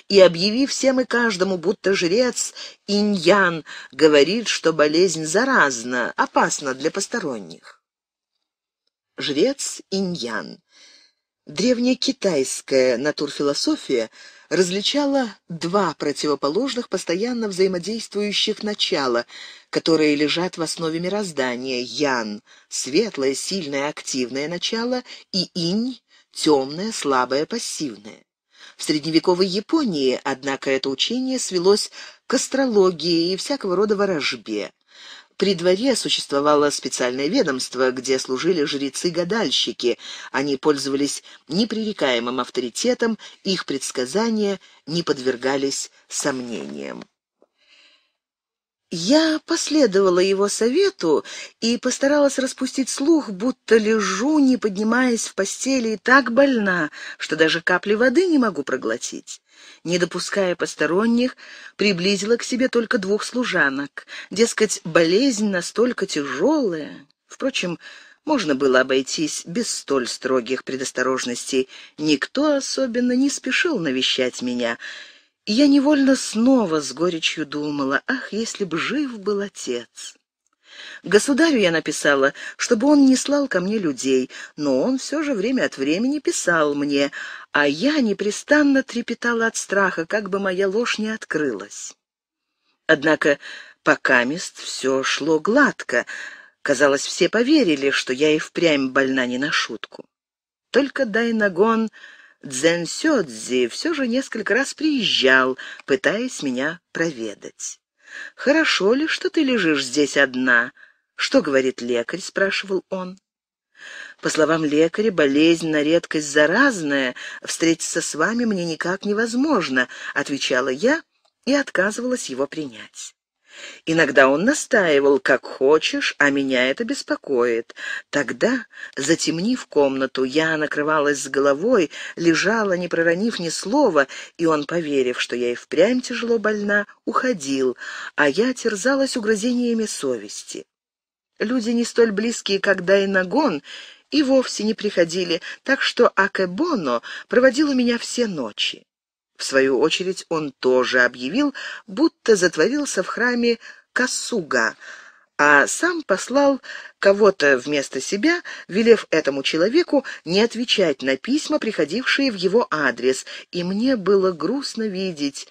A: «И объяви всем и каждому, будто жрец Иньян говорит, что болезнь заразна, опасна для посторонних». Жрец Иньян Древняя китайская натурфилософия различала два противоположных постоянно взаимодействующих начала, которые лежат в основе мироздания: ян светлое, сильное, активное начало и инь темное, слабое, пассивное. В средневековой Японии, однако, это учение свелось к астрологии и всякого рода ворожбе. При дворе существовало специальное ведомство, где служили жрецы-гадальщики. Они пользовались непререкаемым авторитетом, их предсказания не подвергались сомнениям. Я последовала его совету и постаралась распустить слух, будто лежу, не поднимаясь в постели, и так больна, что даже капли воды не могу проглотить не допуская посторонних, приблизила к себе только двух служанок. Дескать, болезнь настолько тяжелая. Впрочем, можно было обойтись без столь строгих предосторожностей. Никто особенно не спешил навещать меня. Я невольно снова с горечью думала, ах, если б жив был отец. Государю я написала, чтобы он не слал ко мне людей, но он все же время от времени писал мне, а я непрестанно трепетала от страха, как бы моя ложь не открылась. Однако пока мест все шло гладко. Казалось, все поверили, что я и впрямь больна не на шутку. Только Дайнагон Дзенсёдзи все же несколько раз приезжал, пытаясь меня проведать. «Хорошо ли, что ты лежишь здесь одна?» «Что говорит лекарь?» — спрашивал он. По словам лекаря, болезнь на редкость заразная, встретиться с вами мне никак невозможно, отвечала я и отказывалась его принять. Иногда он настаивал, как хочешь, а меня это беспокоит. Тогда, затемнив комнату, я накрывалась с головой, лежала, не проронив ни слова, и он, поверив, что я и впрямь тяжело больна, уходил, а я терзалась угрызениями совести. Люди не столь близкие, как Дайнагон, и вовсе не приходили, так что Акебоно проводила меня все ночи. В свою очередь он тоже объявил, будто затворился в храме Касуга, а сам послал кого-то вместо себя, велев этому человеку не отвечать на письма, приходившие в его адрес, и мне было грустно видеть,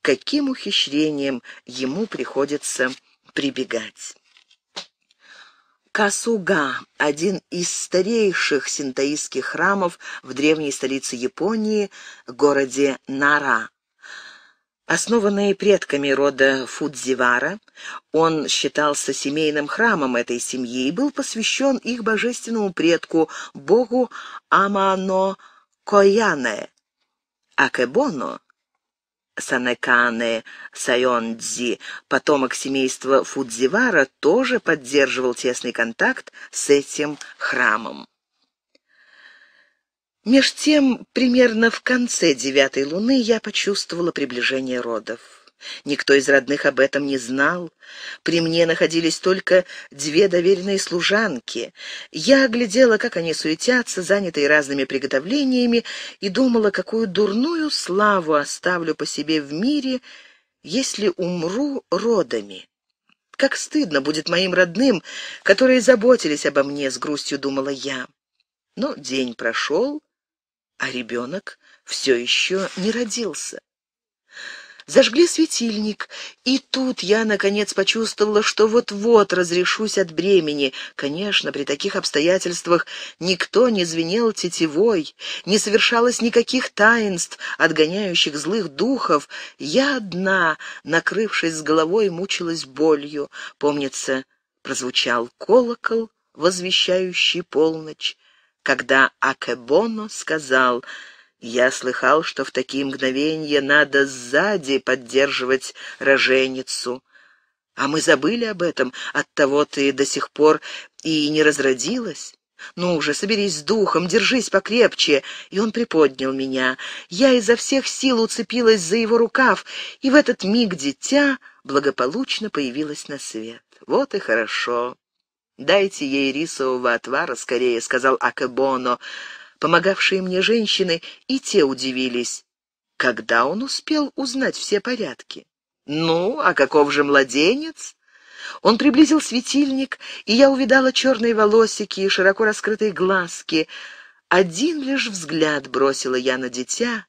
A: каким ухищрением ему приходится прибегать. Касуга, один из старейших синтоистских храмов в древней столице Японии, городе Нара. Основанный предками рода Фудзивара, он считался семейным храмом этой семьи и был посвящен их божественному предку, богу Амано Кояне. Акебоно Санекане Сайондзи, потомок семейства Фудзивара, тоже поддерживал тесный контакт с этим храмом. Меж тем, примерно в конце девятой луны я почувствовала приближение родов. Никто из родных об этом не знал. При мне находились только две доверенные служанки. Я глядела, как они суетятся, занятые разными приготовлениями, и думала, какую дурную славу оставлю по себе в мире, если умру родами. Как стыдно будет моим родным, которые заботились обо мне, с грустью думала я. Но день прошел, а ребенок все еще не родился. Зажгли светильник, и тут я, наконец, почувствовала, что вот-вот разрешусь от бремени. Конечно, при таких обстоятельствах никто не звенел тетивой, не совершалось никаких таинств, отгоняющих злых духов. Я одна, накрывшись с головой, мучилась болью. Помнится, прозвучал колокол, возвещающий полночь, когда Акебоно сказал — я слыхал, что в такие мгновения надо сзади поддерживать роженицу. А мы забыли об этом, оттого ты до сих пор и не разродилась. «Ну уже соберись с духом, держись покрепче!» И он приподнял меня. Я изо всех сил уцепилась за его рукав, и в этот миг дитя благополучно появилось на свет. «Вот и хорошо!» «Дайте ей рисового отвара скорее», — сказал Акебоно. Помогавшие мне женщины и те удивились, когда он успел узнать все порядки. «Ну, а каков же младенец?» Он приблизил светильник, и я увидала черные волосики и широко раскрытые глазки. Один лишь взгляд бросила я на дитя,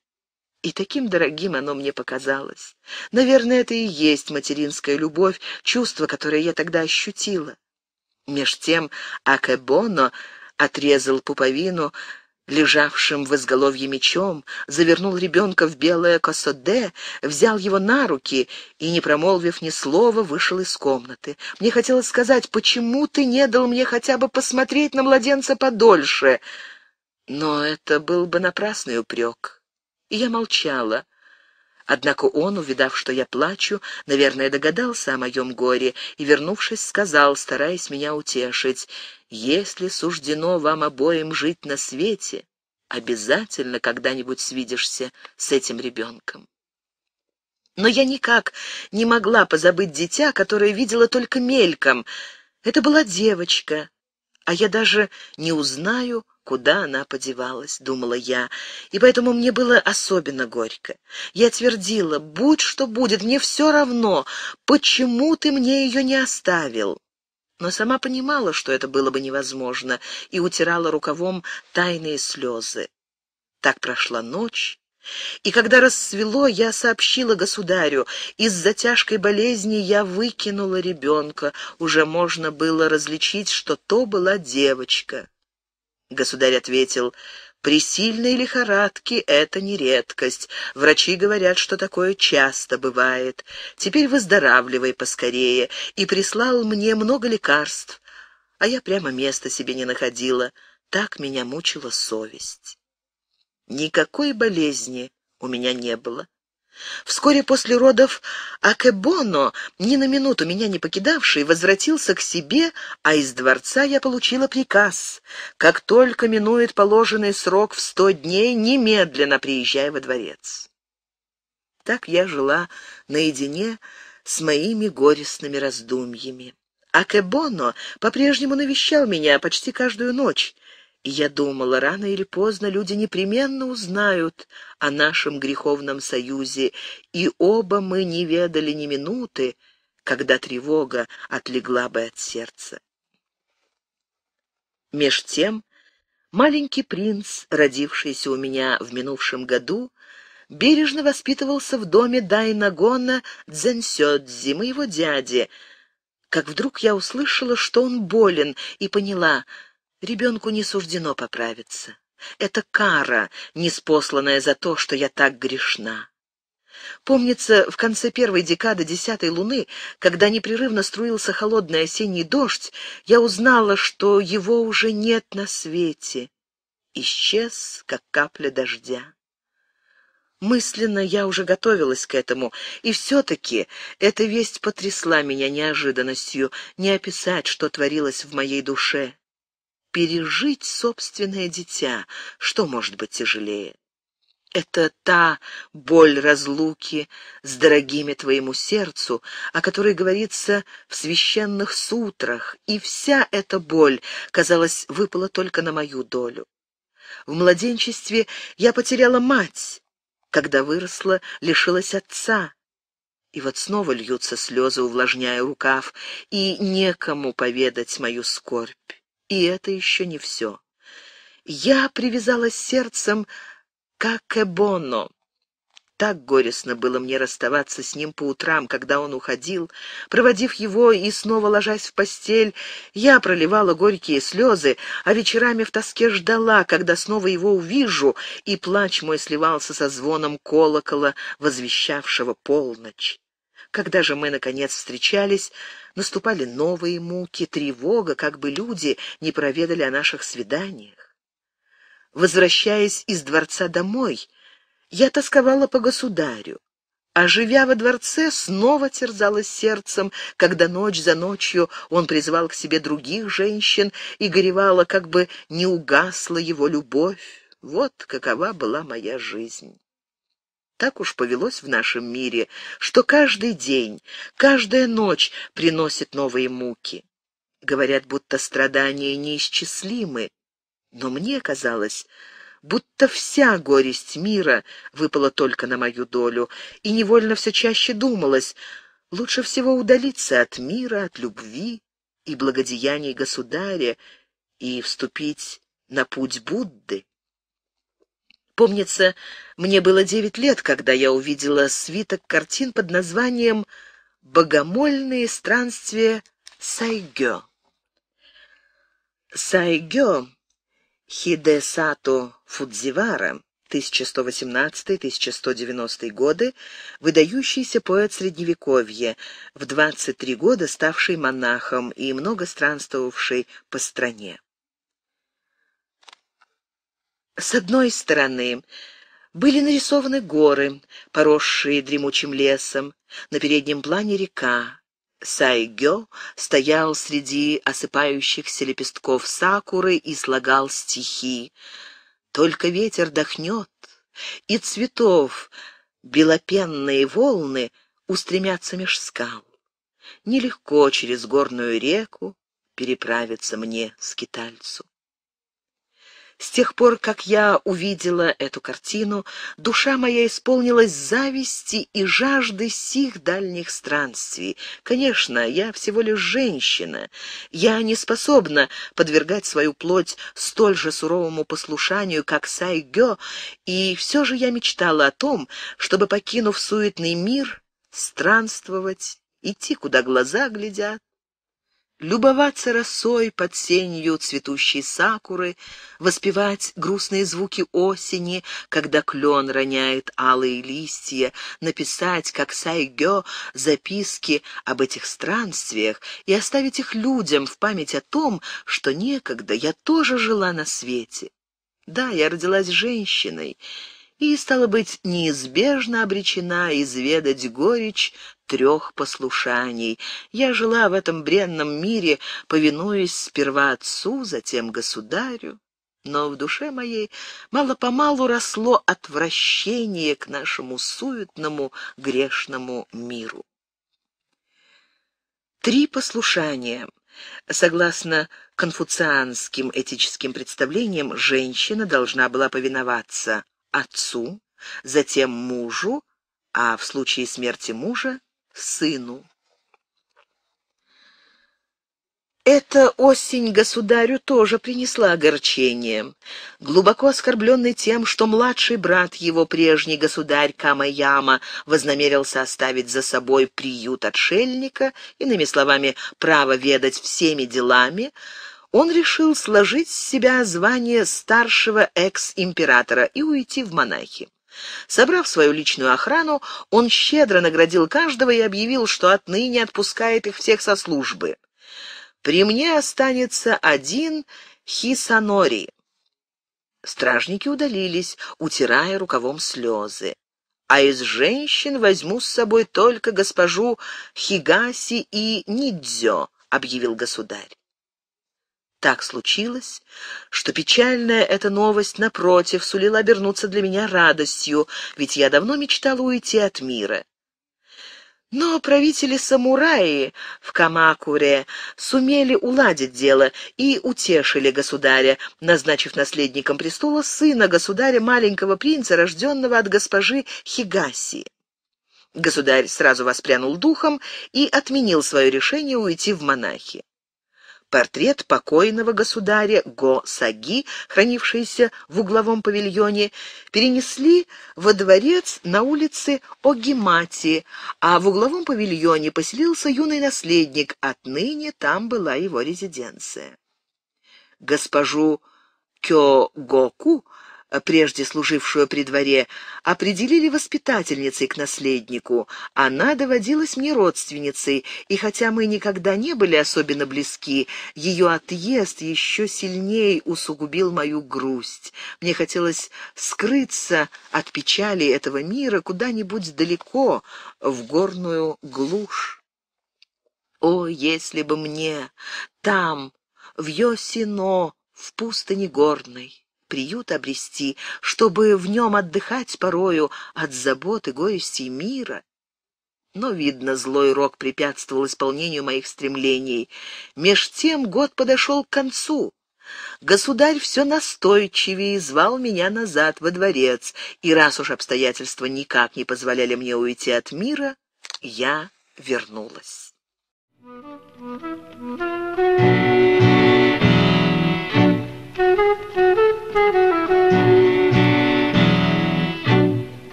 A: и таким дорогим оно мне показалось. Наверное, это и есть материнская любовь, чувство, которое я тогда ощутила. Меж тем Акебоно отрезал пуповину, лежавшим в изголовье мечом, завернул ребенка в белое косоде, взял его на руки и, не промолвив ни слова, вышел из комнаты. Мне хотелось сказать, почему ты не дал мне хотя бы посмотреть на младенца подольше? Но это был бы напрасный упрек. И я молчала. Однако он, увидав, что я плачу, наверное, догадался о моем горе и, вернувшись, сказал, стараясь меня утешить, «Если суждено вам обоим жить на свете, обязательно когда-нибудь свидишься с этим ребенком». Но я никак не могла позабыть дитя, которое видела только мельком. Это была девочка, а я даже не узнаю, Куда она подевалась, думала я, и поэтому мне было особенно горько. Я твердила, будь что будет, мне все равно, почему ты мне ее не оставил? Но сама понимала, что это было бы невозможно, и утирала рукавом тайные слезы. Так прошла ночь, и когда рассвело, я сообщила государю, из-за тяжкой болезни я выкинула ребенка, уже можно было различить, что то была девочка. Государь ответил, при сильной лихорадке это не редкость. Врачи говорят, что такое часто бывает. Теперь выздоравливай поскорее. И прислал мне много лекарств. А я прямо места себе не находила. Так меня мучила совесть. Никакой болезни у меня не было. Вскоре после родов Акебоно, ни на минуту меня не покидавший, возвратился к себе, а из дворца я получила приказ. Как только минует положенный срок в сто дней, немедленно приезжай во дворец. Так я жила наедине с моими горестными раздумьями. Акебоно по-прежнему навещал меня почти каждую ночь я думала, рано или поздно люди непременно узнают о нашем греховном союзе, и оба мы не ведали ни минуты, когда тревога отлегла бы от сердца. Меж тем, маленький принц, родившийся у меня в минувшем году, бережно воспитывался в доме Дайнагона Дзенсёдзи, моего дяди, как вдруг я услышала, что он болен, и поняла — Ребенку не суждено поправиться. Это кара, неспосланная за то, что я так грешна. Помнится, в конце первой декады десятой луны, когда непрерывно струился холодный осенний дождь, я узнала, что его уже нет на свете. Исчез, как капля дождя. Мысленно я уже готовилась к этому, и все-таки эта весть потрясла меня неожиданностью, не описать, что творилось в моей душе пережить собственное дитя. Что может быть тяжелее? Это та боль разлуки с дорогими твоему сердцу, о которой говорится в священных сутрах, и вся эта боль, казалось, выпала только на мою долю. В младенчестве я потеряла мать, когда выросла, лишилась отца. И вот снова льются слезы, увлажняя рукав, и некому поведать мою скорбь. И это еще не все. Я привязалась сердцем к Акебоно. Так горестно было мне расставаться с ним по утрам, когда он уходил. Проводив его и снова ложась в постель, я проливала горькие слезы, а вечерами в тоске ждала, когда снова его увижу, и плач мой сливался со звоном колокола, возвещавшего полночь. Когда же мы, наконец, встречались, наступали новые муки, тревога, как бы люди не проведали о наших свиданиях. Возвращаясь из дворца домой, я тосковала по государю, а живя во дворце, снова терзалась сердцем, когда ночь за ночью он призвал к себе других женщин и горевала, как бы не угасла его любовь. Вот какова была моя жизнь. Так уж повелось в нашем мире, что каждый день, каждая ночь приносит новые муки. Говорят, будто страдания неисчислимы, но мне казалось, будто вся горесть мира выпала только на мою долю, и невольно все чаще думалось, лучше всего удалиться от мира, от любви и благодеяний государя и вступить на путь Будды. Помнится, мне было девять лет, когда я увидела свиток картин под названием «Богомольные странствия Сайгё». Сайгё Хидесато Фудзивара 1118-1190 годы, выдающийся поэт Средневековья, в 23 года ставший монахом и много странствовавший по стране. С одной стороны были нарисованы горы, поросшие дремучим лесом, на переднем плане река. Сайгё стоял среди осыпающихся лепестков сакуры и слагал стихи. Только ветер дохнет, и цветов белопенные волны устремятся меж скал. Нелегко через горную реку переправиться мне, скитальцу. С тех пор, как я увидела эту картину, душа моя исполнилась зависти и жажды сих дальних странствий. Конечно, я всего лишь женщина. Я не способна подвергать свою плоть столь же суровому послушанию, как Сайгё, и все же я мечтала о том, чтобы, покинув суетный мир, странствовать, идти, куда глаза глядят, любоваться росой под сенью цветущей сакуры, воспевать грустные звуки осени, когда клен роняет алые листья, написать, как Сайгё, записки об этих странствиях и оставить их людям в память о том, что некогда я тоже жила на свете. Да, я родилась женщиной, и, стало быть, неизбежно обречена изведать горечь трех послушаний. Я жила в этом бренном мире, повинуясь сперва отцу, затем государю. Но в душе моей мало-помалу росло отвращение к нашему суетному грешному миру. Три послушания. Согласно конфуцианским этическим представлениям, женщина должна была повиноваться отцу, затем мужу, а в случае смерти мужа сыну. Эта осень государю тоже принесла огорчение. Глубоко оскорбленный тем, что младший брат его, прежний государь Камаяма, вознамерился оставить за собой приют отшельника, иными словами, право ведать всеми делами, он решил сложить с себя звание старшего экс-императора и уйти в монахи. Собрав свою личную охрану, он щедро наградил каждого и объявил, что отныне отпускает их всех со службы. «При мне останется один Хисанори». Стражники удалились, утирая рукавом слезы. «А из женщин возьму с собой только госпожу Хигаси и Нидзё», — объявил государь. Так случилось, что печальная эта новость, напротив, сулила обернуться для меня радостью, ведь я давно мечтала уйти от мира. Но правители-самураи в Камакуре сумели уладить дело и утешили государя, назначив наследником престола сына государя маленького принца, рожденного от госпожи Хигаси. Государь сразу воспрянул духом и отменил свое решение уйти в монахи. Портрет покойного государя Го Саги, хранившийся в угловом павильоне, перенесли во дворец на улице Огимати, а в угловом павильоне поселился юный наследник, отныне там была его резиденция. Госпожу Кё Гоку Э, прежде служившую при дворе, определили воспитательницей к наследнику. Она доводилась мне родственницей, и хотя мы никогда не были особенно близки, ее отъезд еще сильнее усугубил мою грусть. Мне хотелось скрыться от печали этого мира куда-нибудь далеко, в горную глушь. О, если бы мне там, в Йосино, в пустыне горной! приют обрести, чтобы в нем отдыхать порою от забот и горести мира. Но, видно, злой рок препятствовал исполнению моих стремлений. Меж тем год подошел к концу. Государь все настойчивее звал меня назад во дворец, и раз уж обстоятельства никак не позволяли мне уйти от мира, я вернулась.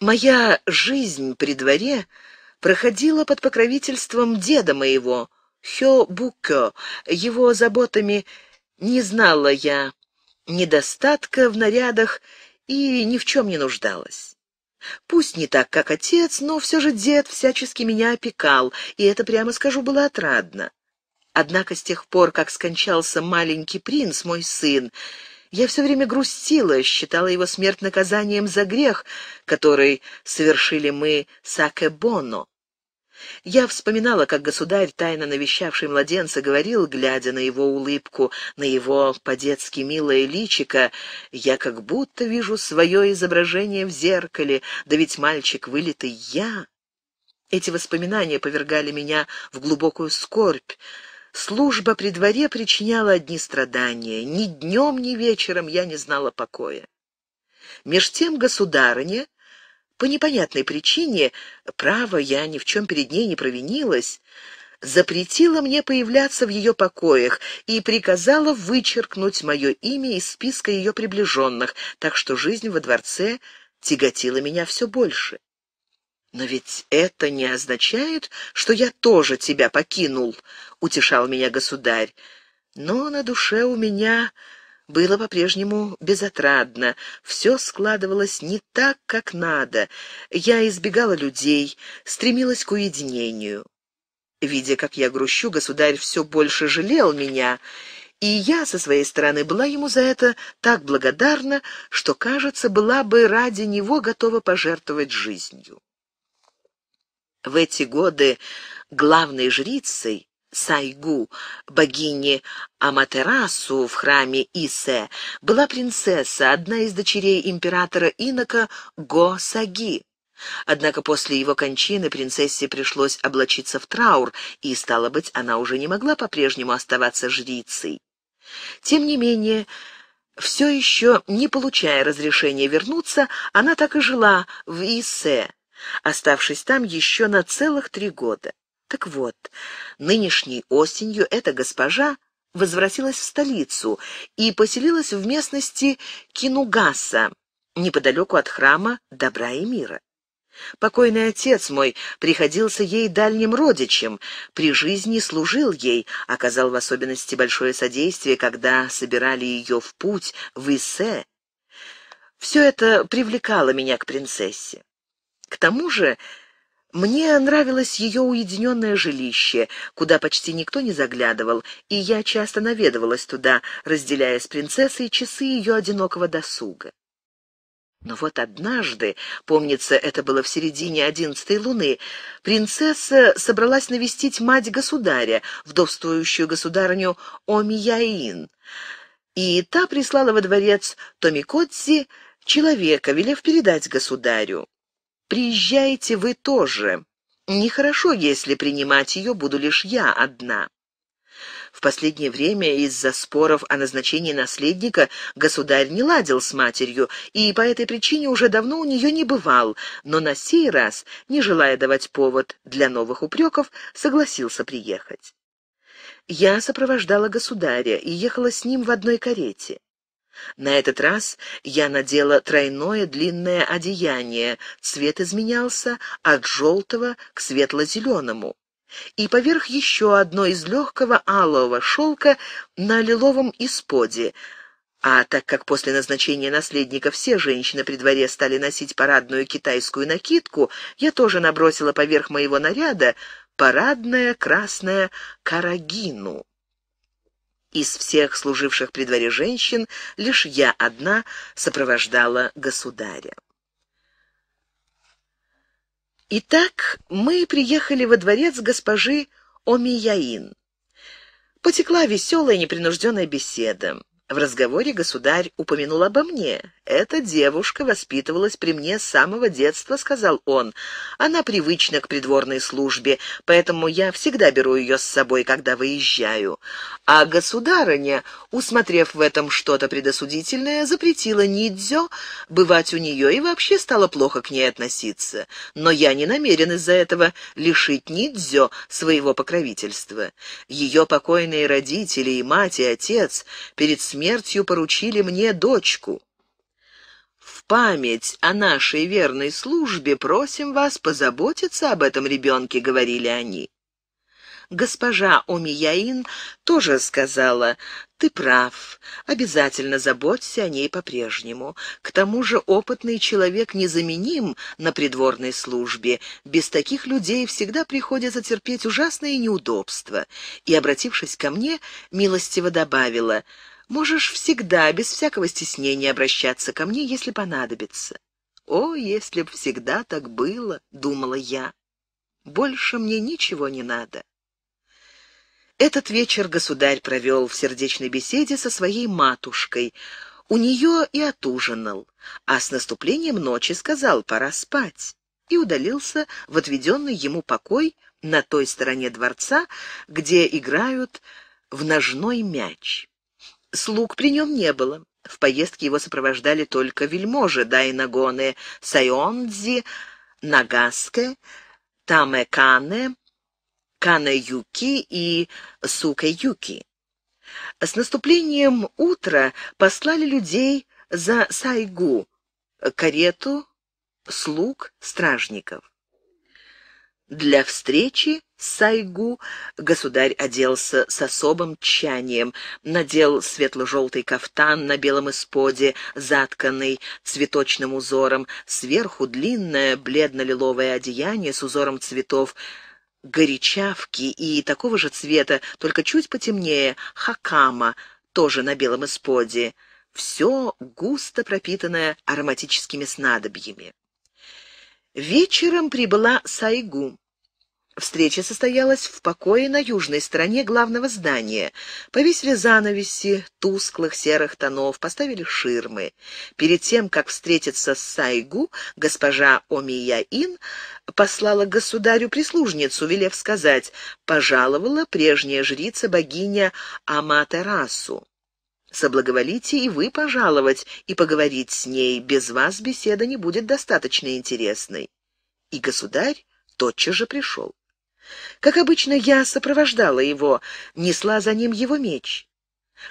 A: Моя жизнь при дворе проходила под покровительством деда моего, Хё Букё. Его заботами не знала я недостатка в нарядах и ни в чем не нуждалась. Пусть не так, как отец, но все же дед всячески меня опекал, и это, прямо скажу, было отрадно. Однако с тех пор, как скончался маленький принц, мой сын, я все время грустила, считала его смерть наказанием за грех, который совершили мы с Акебоно. Я вспоминала, как государь, тайно навещавший младенца, говорил, глядя на его улыбку, на его по-детски милое личико, «Я как будто вижу свое изображение в зеркале, да ведь мальчик вылитый я». Эти воспоминания повергали меня в глубокую скорбь. Служба при дворе причиняла одни страдания. Ни днем, ни вечером я не знала покоя. Меж тем государыня, по непонятной причине, право, я ни в чем перед ней не провинилась, запретила мне появляться в ее покоях и приказала вычеркнуть мое имя из списка ее приближенных, так что жизнь во дворце тяготила меня все больше. «Но ведь это не означает, что я тоже тебя покинул», — утешал меня государь. «Но на душе у меня было по-прежнему безотрадно. Все складывалось не так, как надо. Я избегала людей, стремилась к уединению. Видя, как я грущу, государь все больше жалел меня, и я со своей стороны была ему за это так благодарна, что, кажется, была бы ради него готова пожертвовать жизнью. В эти годы главной жрицей Сайгу, богини Аматерасу в храме Исе, была принцесса, одна из дочерей императора Инока Го-Саги. Однако после его кончины принцессе пришлось облачиться в траур, и, стало быть, она уже не могла по-прежнему оставаться жрицей. Тем не менее, все еще, не получая разрешения вернуться, она так и жила в Исе, оставшись там еще на целых три года. Так вот, нынешней осенью эта госпожа возвратилась в столицу и поселилась в местности Кинугаса, неподалеку от храма Добра и Мира. Покойный отец мой приходился ей дальним родичем, при жизни служил ей, оказал в особенности большое содействие, когда собирали ее в путь в Иссе. Все это привлекало меня к принцессе. К тому же мне нравилось ее уединенное жилище, куда почти никто не заглядывал, и я часто наведывалась туда, разделяя с принцессой часы ее одинокого досуга. Но вот однажды, помнится, это было в середине одиннадцатой луны, принцесса собралась навестить мать государя, вдовствующую государню Омияин, и та прислала во дворец Томикотси человека, велев передать государю приезжаете вы тоже. Нехорошо, если принимать ее буду лишь я одна». В последнее время из-за споров о назначении наследника государь не ладил с матерью, и по этой причине уже давно у нее не бывал, но на сей раз, не желая давать повод для новых упреков, согласился приехать. Я сопровождала государя и ехала с ним в одной карете. На этот раз я надела тройное длинное одеяние, цвет изменялся от желтого к светло-зеленому, и поверх еще одно из легкого алого шелка на лиловом исподе, а так как после назначения наследника все женщины при дворе стали носить парадную китайскую накидку, я тоже набросила поверх моего наряда парадное красное карагину. Из всех служивших при дворе женщин лишь я одна сопровождала государя. Итак, мы приехали во дворец госпожи Омияин. Потекла веселая непринужденная беседа. В разговоре государь упомянул обо мне. «Эта девушка воспитывалась при мне с самого детства», — сказал он. «Она привычна к придворной службе, поэтому я всегда беру ее с собой, когда выезжаю». А государыня, усмотрев в этом что-то предосудительное, запретила Нидзё бывать у нее и вообще стала плохо к ней относиться. Но я не намерен из-за этого лишить Нидзё своего покровительства. Ее покойные родители и мать, и отец перед смертью смертью поручили мне дочку. В память о нашей верной службе просим вас позаботиться об этом ребенке», — говорили они. Госпожа Омияин тоже сказала, «Ты прав, обязательно заботься о ней по-прежнему. К тому же опытный человек незаменим на придворной службе. Без таких людей всегда приходится терпеть ужасные неудобства». И, обратившись ко мне, милостиво добавила, — Можешь всегда, без всякого стеснения, обращаться ко мне, если понадобится». «О, если б всегда так было», — думала я. «Больше мне ничего не надо». Этот вечер государь провел в сердечной беседе со своей матушкой. У нее и отужинал, а с наступлением ночи сказал «пора спать» и удалился в отведенный ему покой на той стороне дворца, где играют в ножной мяч. Слуг при нем не было. В поездке его сопровождали только вельможи Дайнагоны, Сайонзи, Нагаске, Тамекане, Канаюки и Сукаюки. С наступлением утра послали людей за Сайгу, карету, слуг, стражников. Для встречи Сайгу государь оделся с особым тщанием, надел светло-желтый кафтан на белом исподе, затканный цветочным узором, сверху длинное бледно-лиловое одеяние с узором цветов, горячавки и такого же цвета, только чуть потемнее, хакама, тоже на белом исподе, все густо пропитанное ароматическими снадобьями. Вечером прибыла Сайгу. Встреча состоялась в покое на южной стороне главного здания. Повесили занавеси тусклых серых тонов, поставили ширмы. Перед тем, как встретиться с Сайгу, госпожа Омияин послала государю прислужницу, велев сказать, пожаловала прежняя жрица богиня Аматерасу. Соблаговолите и вы пожаловать и поговорить с ней, без вас беседа не будет достаточно интересной. И государь тотчас же пришел. Как обычно, я сопровождала его, несла за ним его меч.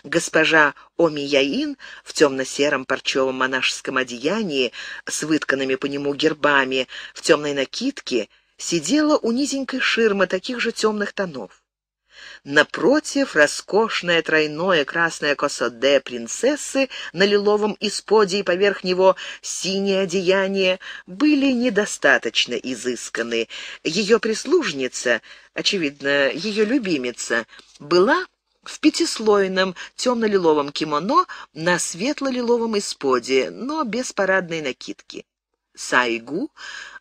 A: Госпожа Омияин в темно-сером парчевом монашеском одеянии с вытканными по нему гербами, в темной накидке, сидела у низенькой ширмы таких же темных тонов. Напротив, роскошное тройное красное косоде принцессы на лиловом исподе и поверх него синее одеяние были недостаточно изысканы. Ее прислужница, очевидно, ее любимица, была в пятислойном темно-лиловом кимоно на светло-лиловом исподе, но без парадной накидки. Сайгу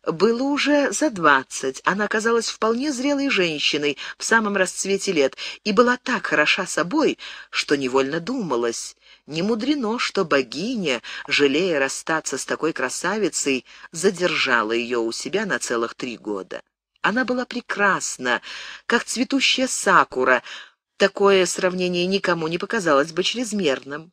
A: было уже за двадцать. Она казалась вполне зрелой женщиной в самом расцвете лет и была так хороша собой, что невольно думалось. Не мудрено, что богиня, жалея расстаться с такой красавицей, задержала ее у себя на целых три года. Она была прекрасна, как цветущая сакура. Такое сравнение никому не показалось бы чрезмерным.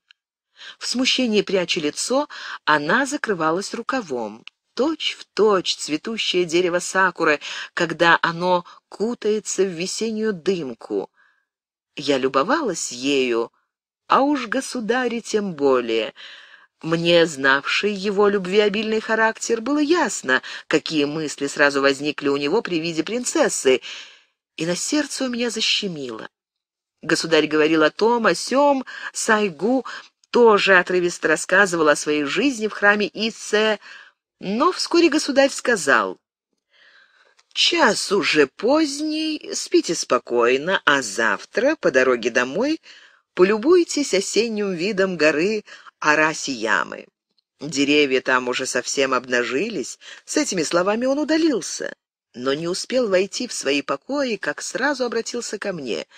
A: В смущении пряча лицо, она закрывалась рукавом точь в точь цветущее дерево сакуры, когда оно кутается в весеннюю дымку. Я любовалась ею, а уж государе тем более. Мне, знавший его любвеобильный характер, было ясно, какие мысли сразу возникли у него при виде принцессы, и на сердце у меня защемило. Государь говорил о том, о сём, Сайгу тоже отрывисто рассказывал о своей жизни в храме Ице но вскоре государь сказал, «Час уже поздний, спите спокойно, а завтра по дороге домой полюбуйтесь осенним видом горы Араси-Ямы. Деревья там уже совсем обнажились». С этими словами он удалился, но не успел войти в свои покои, как сразу обратился ко мне –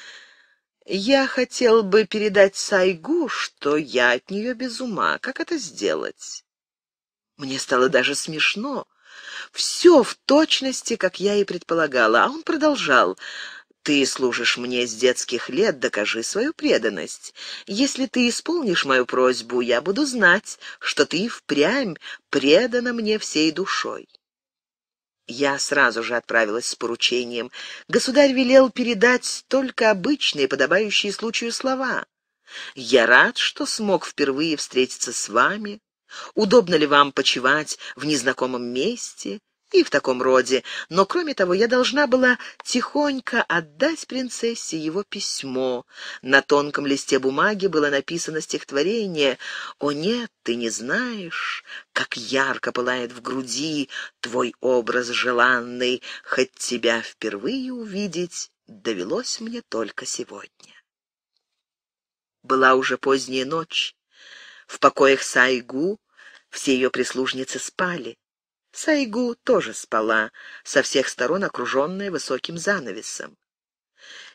A: я хотел бы передать Сайгу, что я от нее без ума. Как это сделать? Мне стало даже смешно. Все в точности, как я и предполагала. А он продолжал. Ты служишь мне с детских лет, докажи свою преданность. Если ты исполнишь мою просьбу, я буду знать, что ты впрямь предана мне всей душой. Я сразу же отправилась с поручением. Государь велел передать только обычные, подобающие случаю слова. «Я рад, что смог впервые встретиться с вами удобно ли вам почивать в незнакомом месте и в таком роде. Но, кроме того, я должна была тихонько отдать принцессе его письмо. На тонком листе бумаги было написано стихотворение «О нет, ты не знаешь, как ярко пылает в груди твой образ желанный, хоть тебя впервые увидеть довелось мне только сегодня». Была уже поздняя ночь. В покоях Сайгу все ее прислужницы спали. Сайгу тоже спала, со всех сторон окруженная высоким занавесом.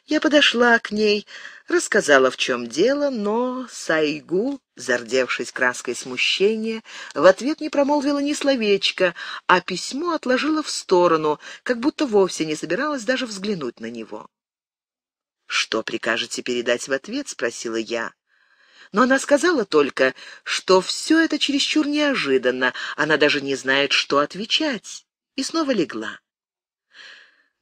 A: Я подошла к ней, рассказала, в чем дело, но Сайгу, зардевшись краской смущения, в ответ не промолвила ни словечка, а письмо отложила в сторону, как будто вовсе не собиралась даже взглянуть на него. «Что прикажете передать в ответ?» — спросила я. Но она сказала только, что все это чересчур неожиданно, она даже не знает, что отвечать, и снова легла.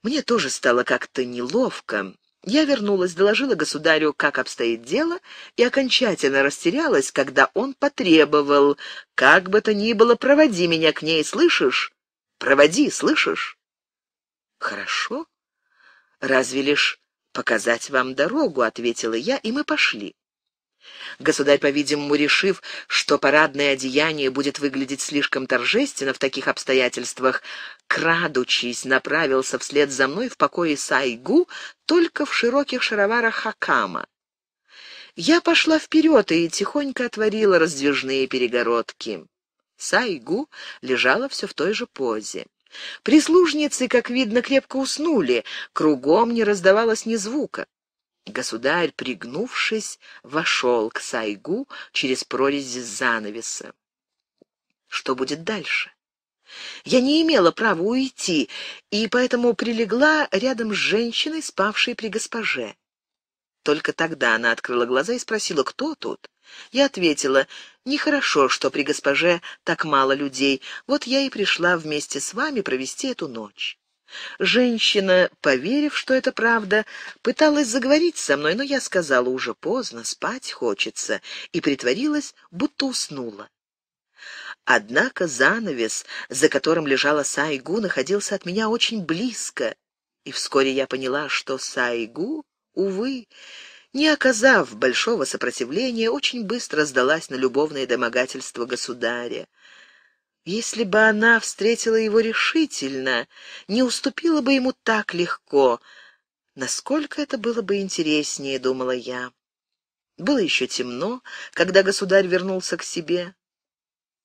A: Мне тоже стало как-то неловко. Я вернулась, доложила государю, как обстоит дело, и окончательно растерялась, когда он потребовал, как бы то ни было, проводи меня к ней, слышишь? Проводи, слышишь? Хорошо. Разве лишь показать вам дорогу, ответила я, и мы пошли. Государь, по-видимому, решив, что парадное одеяние будет выглядеть слишком торжественно в таких обстоятельствах, крадучись, направился вслед за мной в покое Сайгу только в широких шароварах Хакама. Я пошла вперед и тихонько отворила раздвижные перегородки. Сайгу лежала все в той же позе. Прислужницы, как видно, крепко уснули, кругом не раздавалось ни звука. Государь, пригнувшись, вошел к Сайгу через прорезь занавеса. Что будет дальше? Я не имела права уйти, и поэтому прилегла рядом с женщиной, спавшей при госпоже. Только тогда она открыла глаза и спросила, кто тут. Я ответила, нехорошо, что при госпоже так мало людей, вот я и пришла вместе с вами провести эту ночь. Женщина, поверив, что это правда, пыталась заговорить со мной, но я сказала, уже поздно, спать хочется, и притворилась, будто уснула. Однако занавес, за которым лежала Сайгу, находился от меня очень близко, и вскоре я поняла, что Сайгу, увы, не оказав большого сопротивления, очень быстро сдалась на любовное домогательство государя. Если бы она встретила его решительно, не уступила бы ему так легко. Насколько это было бы интереснее, думала я. Было еще темно, когда государь вернулся к себе.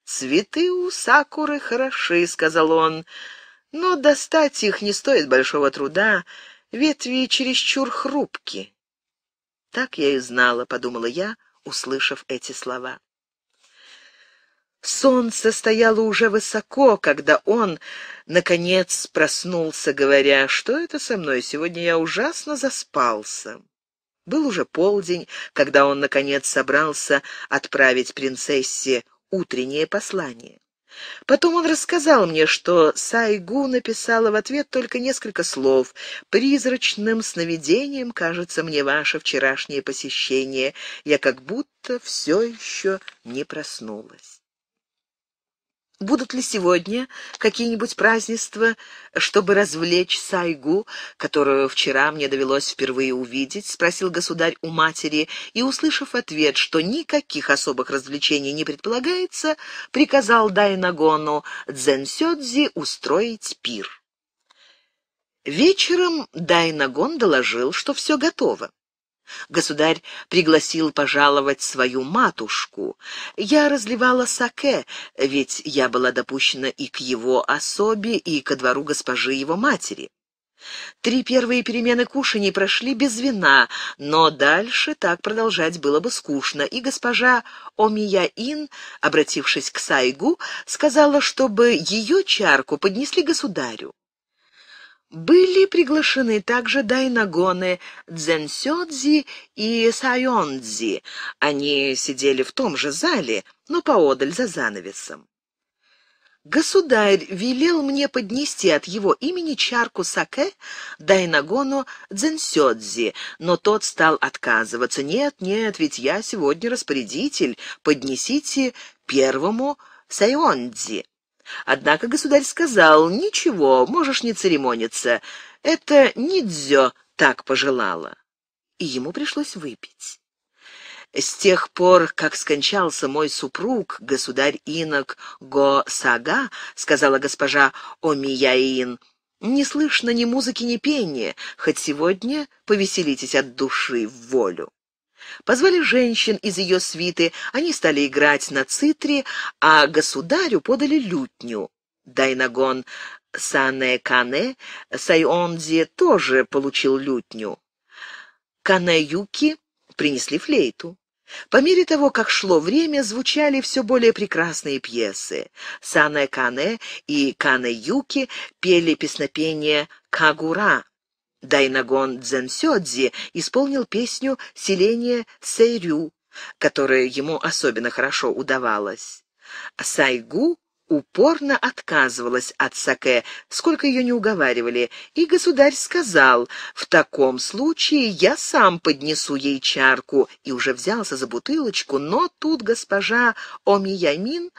A: «Цветы у сакуры хороши», — сказал он, — «но достать их не стоит большого труда, ветви чересчур хрупки». «Так я и знала», — подумала я, услышав эти слова. Солнце стояло уже высоко, когда он, наконец, проснулся, говоря, «Что это со мной? Сегодня я ужасно заспался». Был уже полдень, когда он, наконец, собрался отправить принцессе утреннее послание. Потом он рассказал мне, что Сайгу написала в ответ только несколько слов. «Призрачным сновидением кажется мне ваше вчерашнее посещение. Я как будто все еще не проснулась». Будут ли сегодня какие-нибудь празднества, чтобы развлечь Сайгу, которую вчера мне довелось впервые увидеть, спросил государь у матери, и, услышав ответ, что никаких особых развлечений не предполагается, приказал Дайнагону Дзенсёдзи устроить пир. Вечером Дайнагон доложил, что все готово. Государь пригласил пожаловать свою матушку. Я разливала саке, ведь я была допущена и к его особе, и ко двору госпожи его матери. Три первые перемены кушаний прошли без вина, но дальше так продолжать было бы скучно, и госпожа Омияин, обратившись к Сайгу, сказала, чтобы ее чарку поднесли государю. Были приглашены также дайнагоны Дзенсёдзи и Сайонзи. Они сидели в том же зале, но поодаль за занавесом. Государь велел мне поднести от его имени чарку саке Дайнагону Дзенсёдзи, но тот стал отказываться. «Нет, нет, ведь я сегодня распорядитель, поднесите первому Сайонзи». Однако государь сказал, «Ничего, можешь не церемониться. Это Нидзё так пожелала». И ему пришлось выпить. С тех пор, как скончался мой супруг, государь инок Го Сага, сказала госпожа Омияин, не слышно ни музыки, ни пения, хоть сегодня повеселитесь от души в волю. Позвали женщин из ее свиты, они стали играть на цитре, а государю подали лютню. Дайнагон Сане Кане Сайонзи тоже получил лютню. Кане Юки принесли флейту. По мере того, как шло время, звучали все более прекрасные пьесы. Сане Кане и Кане Юки пели песнопение «Кагура», Дайнагон Дзенсёдзи исполнил песню «Селение Сейрю», которая ему особенно хорошо удавалась. Сайгу упорно отказывалась от саке, сколько ее не уговаривали, и государь сказал, «В таком случае я сам поднесу ей чарку», и уже взялся за бутылочку, но тут госпожа Омиямин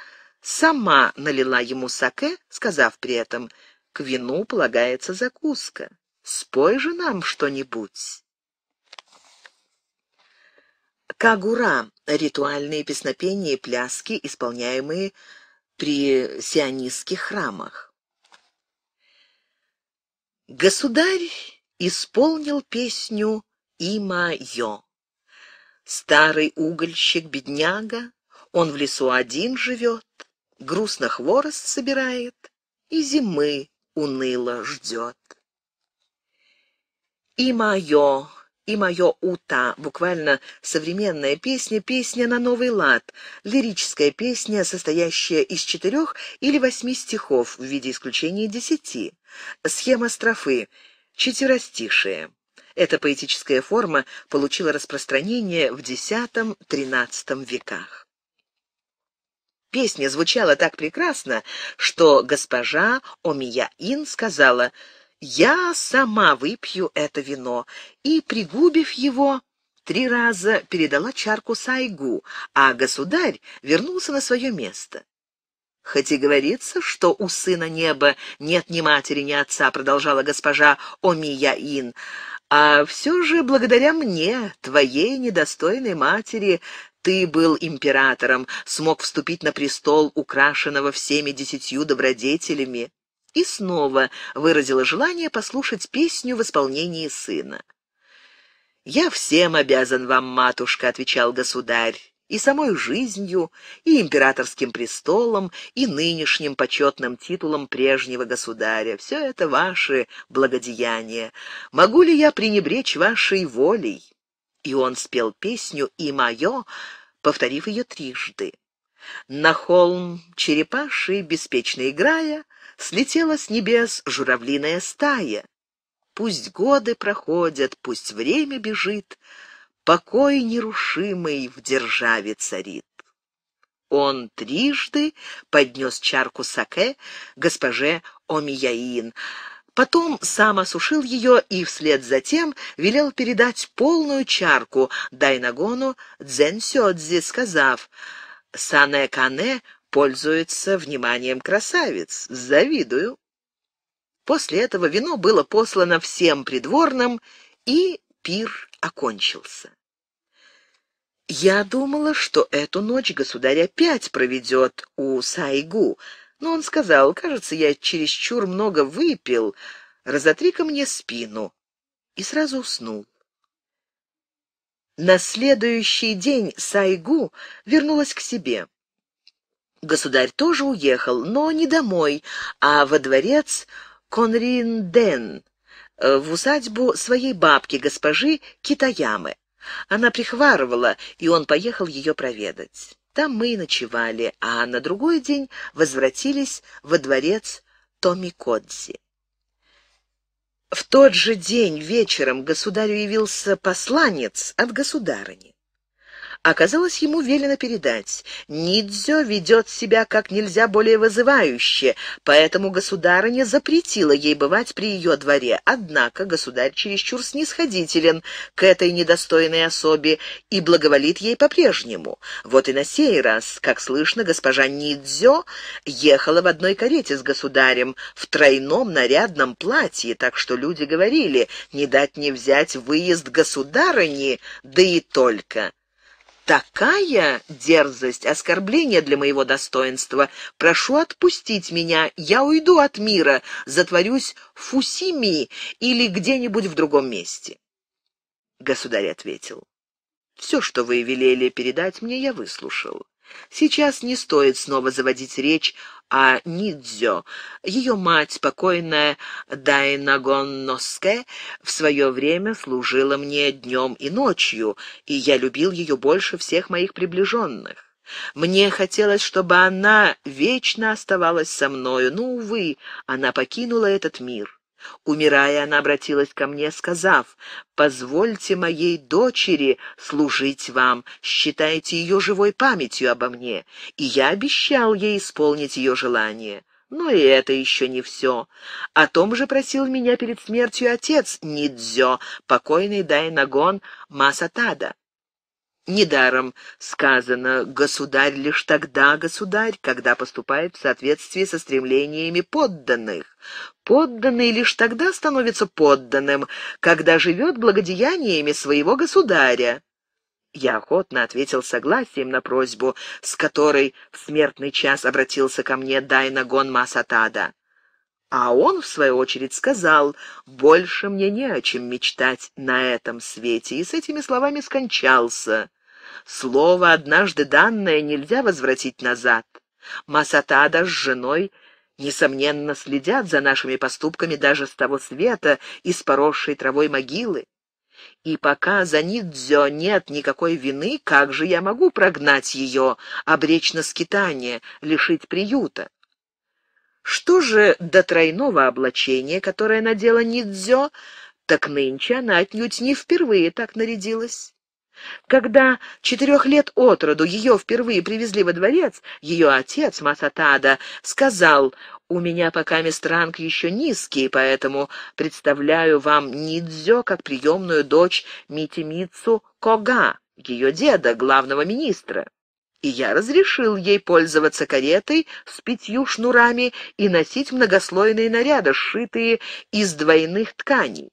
A: сама налила ему саке, сказав при этом, «К вину полагается закуска». Спой же нам что-нибудь. Кагура — ритуальные песнопения и пляски, исполняемые при сионистских храмах. Государь исполнил песню «Има-Йо». Старый угольщик-бедняга, он в лесу один живет, грустно хворост собирает и зимы уныло ждет и мое, и мое ута, буквально современная песня, песня на новый лад, лирическая песня, состоящая из четырех или восьми стихов в виде исключения десяти, схема строфы, четверостишие. Эта поэтическая форма получила распространение в X-XIII веках. Песня звучала так прекрасно, что госпожа Омия-Ин сказала – я сама выпью это вино. И, пригубив его, три раза передала чарку Сайгу, а государь вернулся на свое место. «Хоть и говорится, что у сына неба нет ни матери, ни отца», — продолжала госпожа Омия-Ин, «а все же благодаря мне, твоей недостойной матери, ты был императором, смог вступить на престол, украшенного всеми десятью добродетелями и снова выразила желание послушать песню в исполнении сына. «Я всем обязан вам, матушка», — отвечал государь, «и самой жизнью, и императорским престолом, и нынешним почетным титулом прежнего государя. Все это ваши благодеяния. Могу ли я пренебречь вашей волей?» И он спел песню «И мое», повторив ее трижды. На холм черепаши, беспечно играя, слетела с небес журавлиная стая. Пусть годы проходят, пусть время бежит, покой нерушимый в державе царит. Он трижды поднес чарку саке госпоже Омияин, потом сам осушил ее и вслед за тем велел передать полную чарку Дайнагону Дзенсёдзи, сказав «Сане-кане пользуется вниманием красавиц. Завидую». После этого вино было послано всем придворным, и пир окончился. Я думала, что эту ночь государь опять проведет у Сайгу, но он сказал, кажется, я чересчур много выпил, разотри-ка мне спину, и сразу уснул. На следующий день Сайгу вернулась к себе. Государь тоже уехал, но не домой, а во дворец Конринден, э, в усадьбу своей бабки, госпожи Китаямы. Она прихварывала, и он поехал ее проведать. Там мы и ночевали, а на другой день возвратились во дворец Томикодзи. В тот же день вечером государю явился посланец от государыни. Оказалось, ему велено передать. Нидзё ведет себя как нельзя более вызывающе, поэтому государыня запретила ей бывать при ее дворе. Однако государь чересчур снисходителен к этой недостойной особе и благоволит ей по-прежнему. Вот и на сей раз, как слышно, госпожа Нидзё ехала в одной карете с государем в тройном нарядном платье, так что люди говорили «не дать не взять выезд государыни, да и только» такая дерзость, оскорбление для моего достоинства. Прошу отпустить меня, я уйду от мира, затворюсь в Фусими или где-нибудь в другом месте». Государь ответил, «Все, что вы велели передать мне, я выслушал. Сейчас не стоит снова заводить речь о Нидзё. Ее мать, покойная Дайнагон Носке, в свое время служила мне днем и ночью, и я любил ее больше всех моих приближенных. Мне хотелось, чтобы она вечно оставалась со мною, но, ну, увы, она покинула этот мир. Умирая, она обратилась ко мне, сказав, «Позвольте моей дочери служить вам, считайте ее живой памятью обо мне». И я обещал ей исполнить ее желание. Но и это еще не все. О том же просил меня перед смертью отец Нидзё, покойный Дайнагон Масатада. Недаром сказано «государь лишь тогда государь, когда поступает в соответствии со стремлениями подданных». Подданный лишь тогда становится подданным, когда живет благодеяниями своего государя. Я охотно ответил согласием на просьбу, с которой в смертный час обратился ко мне Дайнагон Масатада. А он, в свою очередь, сказал, «Больше мне не о чем мечтать на этом свете», и с этими словами скончался. Слово, однажды данное, нельзя возвратить назад. Масатада с женой, несомненно, следят за нашими поступками даже с того света, из поросшей травой могилы. И пока за Нидзё нет никакой вины, как же я могу прогнать ее, обречь на скитание, лишить приюта? Что же до тройного облачения, которое надела Нидзё, так нынче она отнюдь не впервые так нарядилась. Когда четырех лет от роду ее впервые привезли во дворец, ее отец Масатада сказал, «У меня пока ранг еще низкий, поэтому представляю вам Нидзё как приемную дочь Митимицу Кога, ее деда, главного министра». И я разрешил ей пользоваться каретой с пятью шнурами и носить многослойные наряды, сшитые из двойных тканей.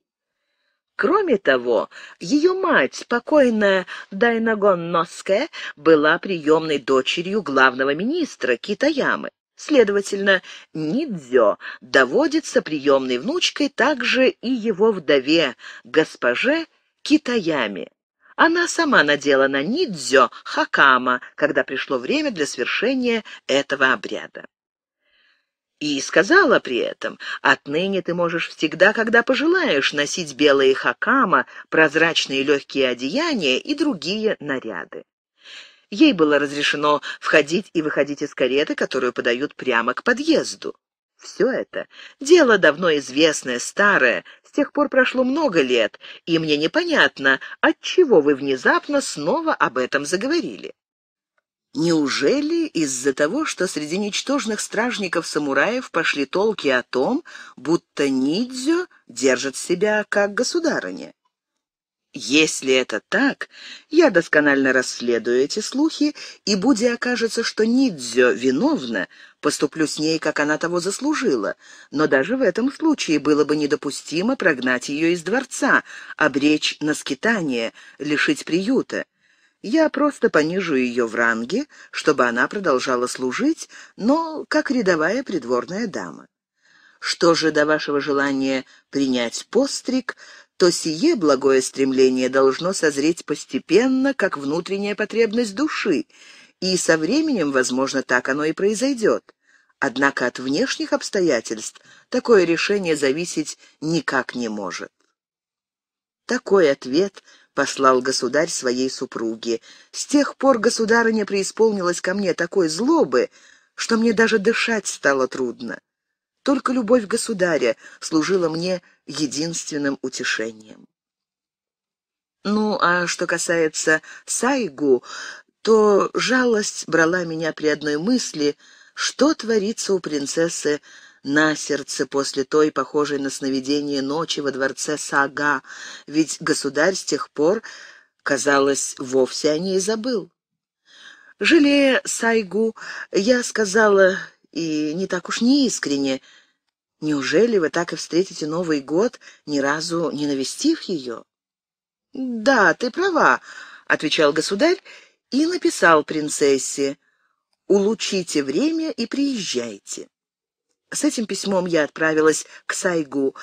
A: Кроме того, ее мать, покойная Дайнагон Ноская, была приемной дочерью главного министра Китаямы. Следовательно, Нидзё доводится приемной внучкой также и его вдове, госпоже Китаями. Она сама надела на Нидзё хакама, когда пришло время для свершения этого обряда и сказала при этом, «Отныне ты можешь всегда, когда пожелаешь, носить белые хакама, прозрачные легкие одеяния и другие наряды». Ей было разрешено входить и выходить из кареты, которую подают прямо к подъезду. Все это — дело давно известное, старое, с тех пор прошло много лет, и мне непонятно, отчего вы внезапно снова об этом заговорили. Неужели из-за того, что среди ничтожных стражников-самураев пошли толки о том, будто Нидзю держит себя как государыня? Если это так, я досконально расследую эти слухи, и, будь окажется, что Нидзё виновна, поступлю с ней, как она того заслужила. Но даже в этом случае было бы недопустимо прогнать ее из дворца, обречь на скитание, лишить приюта. Я просто понижу ее в ранге, чтобы она продолжала служить, но как рядовая придворная дама. Что же до вашего желания принять постриг, то сие благое стремление должно созреть постепенно, как внутренняя потребность души, и со временем, возможно, так оно и произойдет. Однако от внешних обстоятельств такое решение зависеть никак не может. Такой ответ послал государь своей супруге. С тех пор государыня преисполнилась ко мне такой злобы, что мне даже дышать стало трудно. Только любовь государя служила мне единственным утешением. Ну, а что касается Сайгу, то жалость брала меня при одной мысли, что творится у принцессы на сердце после той, похожей на сновидение ночи во дворце Сага, ведь государь с тех пор, казалось, вовсе о ней забыл. Жалея Сайгу, я сказала, и не так уж неискренне, неужели вы так и встретите Новый год, ни разу не навестив ее? «Да, ты права», — отвечал государь и написал принцессе, «Улучите время и приезжайте». С этим письмом я отправилась к Сайгу.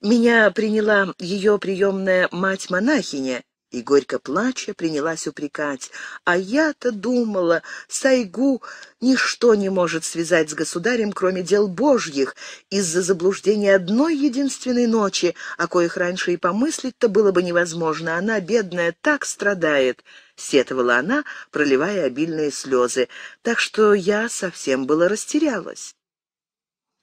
A: Меня приняла ее приемная мать-монахиня, и, горько плача, принялась упрекать. А я-то думала, Сайгу ничто не может связать с государем, кроме дел божьих, из-за заблуждения одной единственной ночи, о коих раньше и помыслить-то было бы невозможно. Она, бедная, так страдает, — сетовала она, проливая обильные слезы. Так что я совсем было растерялась.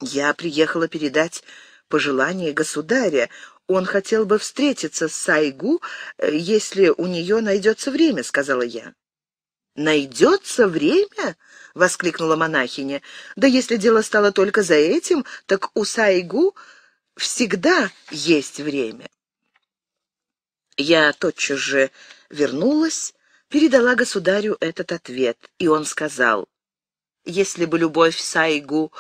A: Я приехала передать пожелание государя. Он хотел бы встретиться с Сайгу, э, если у нее найдется время, сказала я. «Найдется время?» — воскликнула монахиня. «Да если дело стало только за этим, так у Сайгу всегда есть время». Я тотчас же вернулась, передала государю этот ответ, и он сказал, «Если бы любовь Сайгу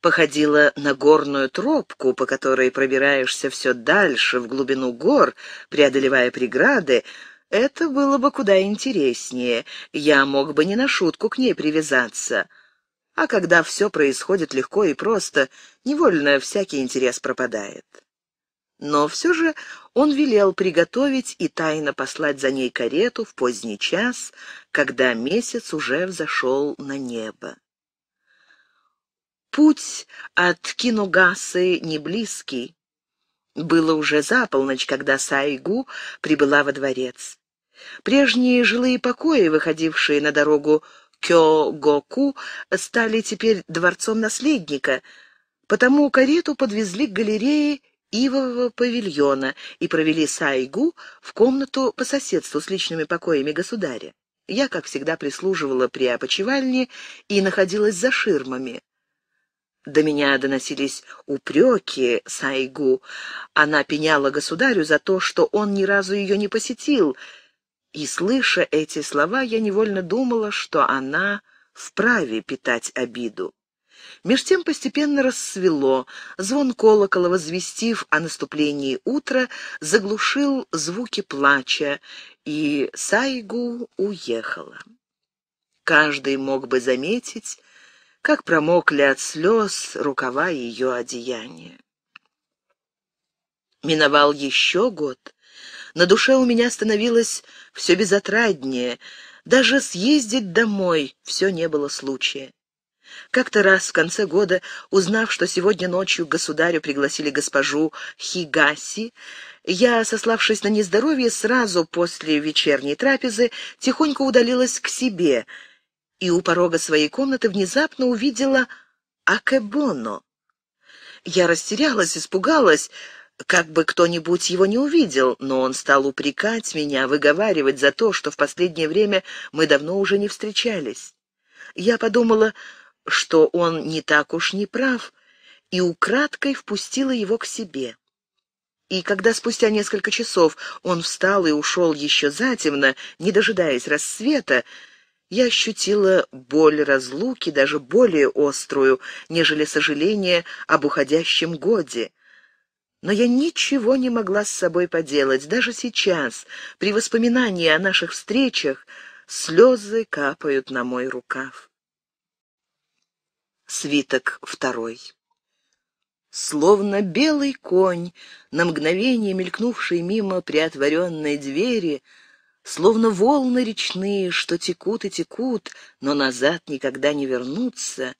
A: походила на горную тропку, по которой пробираешься все дальше, в глубину гор, преодолевая преграды, это было бы куда интереснее. Я мог бы не на шутку к ней привязаться. А когда все происходит легко и просто, невольно всякий интерес пропадает. Но все же он велел приготовить и тайно послать за ней карету в поздний час, когда месяц уже взошел на небо. Путь от киногасы не близкий. Было уже за полночь, когда Сайгу прибыла во дворец. Прежние жилые покои, выходившие на дорогу Кё-Гоку, стали теперь дворцом наследника, потому карету подвезли к галерее Ивового павильона и провели Сайгу в комнату по соседству с личными покоями государя. Я, как всегда, прислуживала при опочивальне и находилась за ширмами. До меня доносились упреки Сайгу. Она пеняла государю за то, что он ни разу ее не посетил. И, слыша эти слова, я невольно думала, что она вправе питать обиду. Меж тем постепенно рассвело, звон колокола, возвестив о наступлении утра, заглушил звуки плача, и Сайгу уехала. Каждый мог бы заметить, как промокли от слез рукава ее одеяния. Миновал еще год. На душе у меня становилось все безотраднее. Даже съездить домой все не было случая. Как-то раз в конце года, узнав, что сегодня ночью государю пригласили госпожу Хигаси, я, сославшись на нездоровье, сразу после вечерней трапезы тихонько удалилась к себе — и у порога своей комнаты внезапно увидела Акебоно. Я растерялась, испугалась, как бы кто-нибудь его не увидел, но он стал упрекать меня, выговаривать за то, что в последнее время мы давно уже не встречались. Я подумала, что он не так уж не прав, и украдкой впустила его к себе. И когда спустя несколько часов он встал и ушел еще затемно, не дожидаясь рассвета, я ощутила боль разлуки, даже более острую, нежели сожаление об уходящем годе. Но я ничего не могла с собой поделать, даже сейчас, при воспоминании о наших встречах, слезы капают на мой рукав. Свиток второй. Словно белый конь, на мгновение мелькнувший мимо приотворенной двери, Словно волны речные, что текут и текут, но назад никогда не вернутся,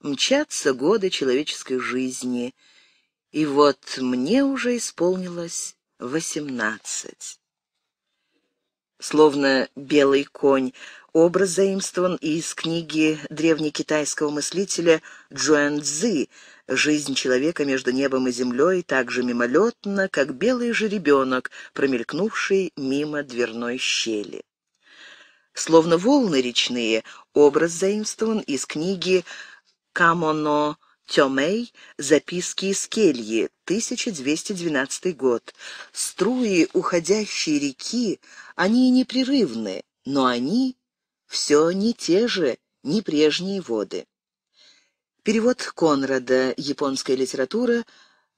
A: мчатся годы человеческой жизни. И вот мне уже исполнилось восемнадцать. Словно белый конь, образ заимствован из книги древнекитайского мыслителя Джуэн Цзы — Жизнь человека между небом и землей так же мимолетна, как белый жеребенок, промелькнувший мимо дверной щели. Словно волны речные, образ заимствован из книги «Камоно Тёмей. Записки из кельи. 1212 год. Струи уходящей реки, они непрерывны, но они все не те же, не прежние воды. Перевод Конрада «Японская литература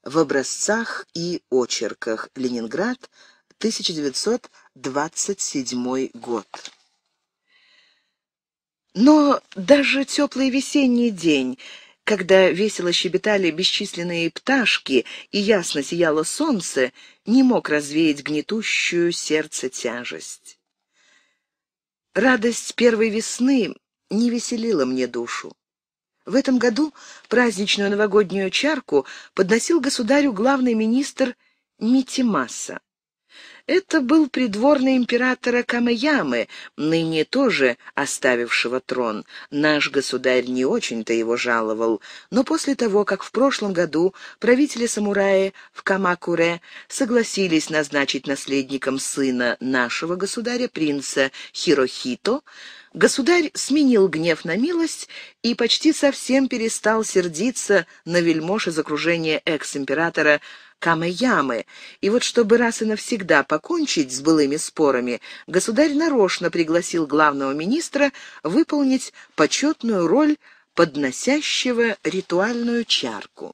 A: в образцах и очерках. Ленинград, 1927 год». Но даже теплый весенний день, когда весело щебетали бесчисленные пташки и ясно сияло солнце, не мог развеять гнетущую сердце тяжесть. Радость первой весны не веселила мне душу. В этом году праздничную новогоднюю чарку подносил государю главный министр Митимаса. Это был придворный императора Камаямы, ныне тоже оставившего трон. Наш государь не очень-то его жаловал, но после того, как в прошлом году правители-самураи в Камакуре согласились назначить наследником сына нашего государя, принца Хирохито, Государь сменил гнев на милость и почти совсем перестал сердиться на вельмож из окружения экс-императора Камаямы. И вот чтобы раз и навсегда покончить с былыми спорами, государь нарочно пригласил главного министра выполнить почетную роль подносящего ритуальную чарку.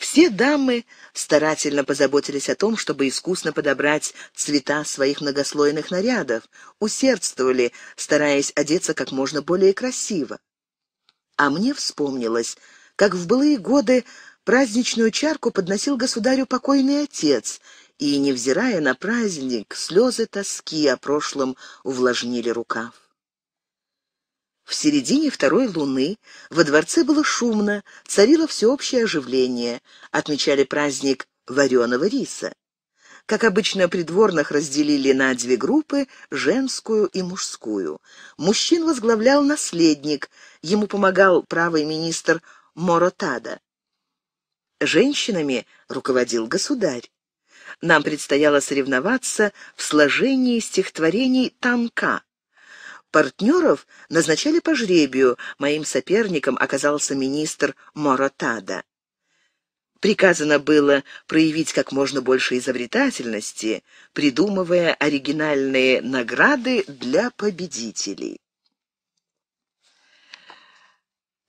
A: Все дамы старательно позаботились о том, чтобы искусно подобрать цвета своих многослойных нарядов, усердствовали, стараясь одеться как можно более красиво. А мне вспомнилось, как в былые годы праздничную чарку подносил государю покойный отец, и, невзирая на праздник, слезы тоски о прошлом увлажнили рукав. В середине второй луны во дворце было шумно, царило всеобщее оживление, отмечали праздник вареного риса. Как обычно, придворных разделили на две группы – женскую и мужскую. Мужчин возглавлял наследник, ему помогал правый министр Моротада. Женщинами руководил государь. Нам предстояло соревноваться в сложении стихотворений «Танка». Партнеров назначали по жребию, моим соперником оказался министр Моротада. Приказано было проявить как можно больше изобретательности, придумывая оригинальные награды для победителей.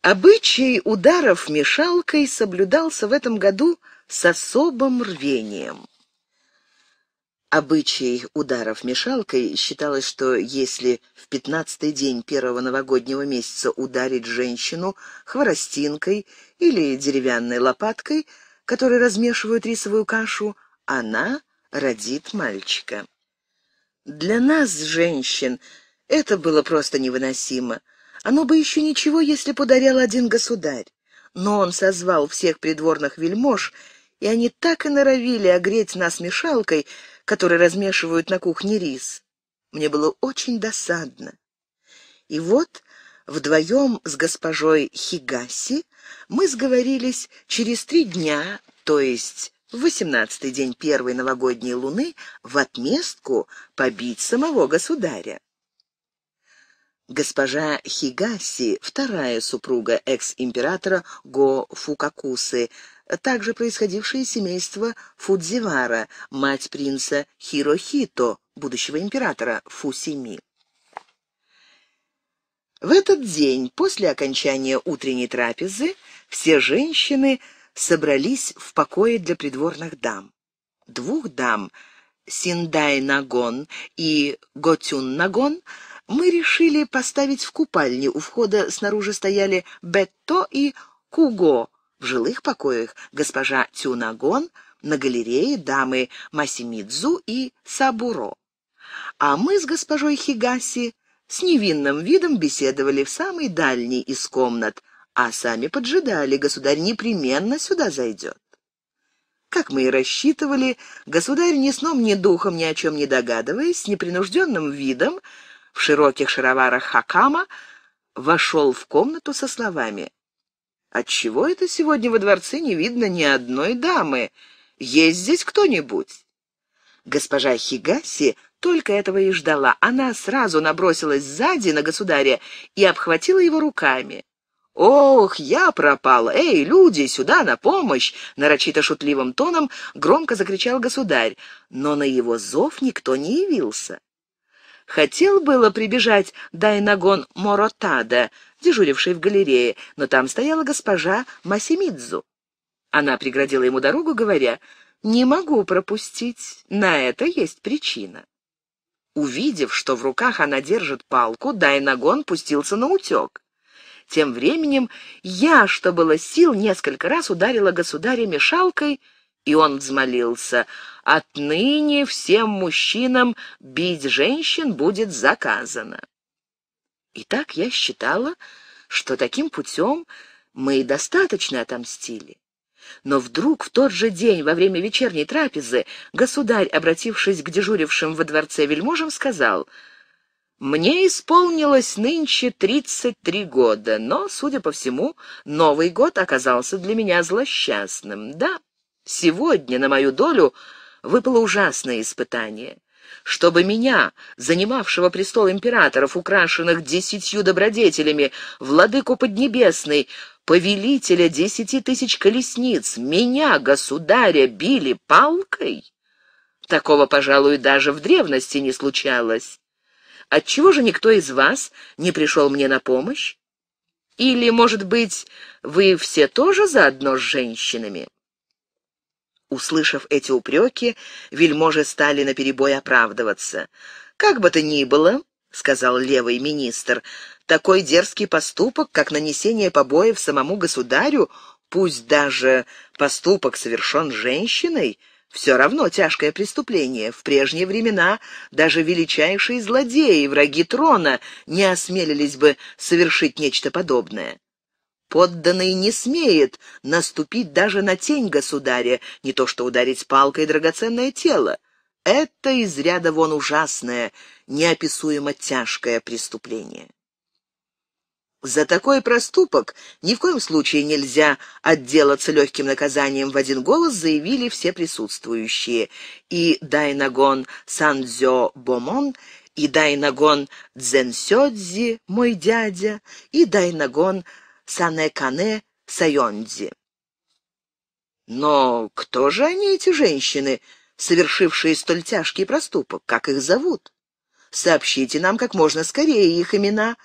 A: Обычай ударов мешалкой соблюдался в этом году с особым рвением. Обычай ударов мешалкой считалось, что если в пятнадцатый день первого новогоднего месяца ударить женщину хворостинкой или деревянной лопаткой, которой размешивают рисовую кашу, она родит мальчика. Для нас, женщин, это было просто невыносимо. Оно бы еще ничего, если подарил один государь. Но он созвал всех придворных вельмож, и они так и норовили огреть нас мешалкой, который размешивают на кухне рис. Мне было очень досадно. И вот вдвоем с госпожой Хигаси мы сговорились через три дня, то есть восемнадцатый день первой новогодней луны, в отместку побить самого государя. Госпожа Хигаси, вторая супруга экс-императора Го Фукакусы, также происходившее семейство Фудзивара, мать принца Хирохито, будущего императора Фусими. В этот день, после окончания утренней трапезы, все женщины собрались в покое для придворных дам. Двух дам, Синдай-Нагон и Готюн-Нагон, мы решили поставить в купальне. У входа снаружи стояли Бетто и Куго, в жилых покоях госпожа Тюнагон, на галерее дамы Масимидзу и Сабуро. А мы с госпожой Хигаси с невинным видом беседовали в самой дальней из комнат, а сами поджидали, государь непременно сюда зайдет. Как мы и рассчитывали, государь ни сном, ни духом, ни о чем не догадываясь, с непринужденным видом, в широких шароварах Хакама, вошел в комнату со словами Отчего это сегодня во дворце не видно ни одной дамы? Есть здесь кто-нибудь?» Госпожа Хигаси только этого и ждала. Она сразу набросилась сзади на государя и обхватила его руками. «Ох, я пропал! Эй, люди, сюда, на помощь!» Нарочито шутливым тоном громко закричал государь, но на его зов никто не явился. Хотел было прибежать Дайнагон Моротада, дежурившей в галерее, но там стояла госпожа Масимидзу. Она преградила ему дорогу, говоря, «Не могу пропустить, на это есть причина». Увидев, что в руках она держит палку, Дайнагон пустился на утек. Тем временем я, что было сил, несколько раз ударила государя мешалкой, и он взмолился, «Отныне всем мужчинам бить женщин будет заказано». Итак, я считала, что таким путем мы и достаточно отомстили. Но вдруг в тот же день, во время вечерней трапезы, государь, обратившись к дежурившим во дворце вельможам, сказал, «Мне исполнилось нынче тридцать три года, но, судя по всему, Новый год оказался для меня злосчастным. Да, сегодня на мою долю выпало ужасное испытание чтобы меня, занимавшего престол императоров, украшенных десятью добродетелями, владыку Поднебесной, повелителя десяти тысяч колесниц, меня, государя, били палкой? Такого, пожалуй, даже в древности не случалось. Отчего же никто из вас не пришел мне на помощь? Или, может быть, вы все тоже заодно с женщинами?» Услышав эти упреки, вельможи стали наперебой оправдываться. «Как бы то ни было», — сказал левый министр, — «такой дерзкий поступок, как нанесение побоев самому государю, пусть даже поступок совершен женщиной, все равно тяжкое преступление. В прежние времена даже величайшие злодеи, враги трона, не осмелились бы совершить нечто подобное. Подданный не смеет наступить даже на тень государя, не то что ударить палкой драгоценное тело. Это из ряда вон ужасное, неописуемо тяжкое преступление. За такой проступок ни в коем случае нельзя отделаться легким наказанием в один голос, заявили все присутствующие. И Дайнагон Сандзё Бомон, и Дайнагон Дзенсёдзи, мой дядя, и Дайнагон Санэ-Кане Сайонзи. Но кто же они, эти женщины, совершившие столь тяжкий проступок? Как их зовут? Сообщите нам как можно скорее их имена,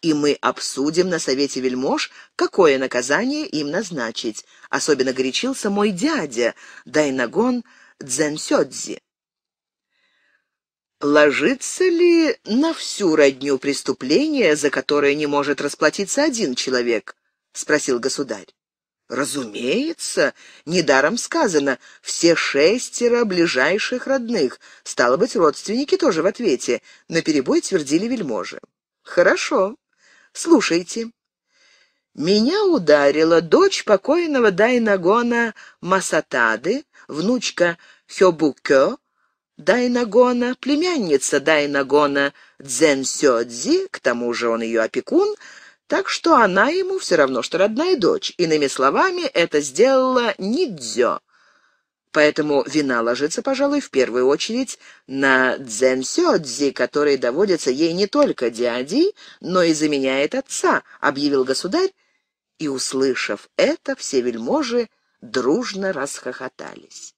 A: и мы обсудим на Совете Вельмож, какое наказание им назначить. Особенно горячился мой дядя Дайнагон Дзэнсёдзи. Ложится ли на всю родню преступление, за которое не может расплатиться один человек? — спросил государь. Разумеется, недаром сказано, все шестеро ближайших родных, стало быть, родственники тоже в ответе, перебой твердили вельможи. Хорошо, слушайте. Меня ударила дочь покойного Дайнагона Масатады, внучка Хёбукё, Дайнагона, племянница Дайнагона Дзен Сёдзи, к тому же он ее опекун, так что она ему все равно, что родная дочь. Иными словами, это сделала Нидзё. Поэтому вина ложится, пожалуй, в первую очередь на Дзен который доводится ей не только дядей, но и заменяет отца, объявил государь, и, услышав это, все вельможи дружно расхохотались.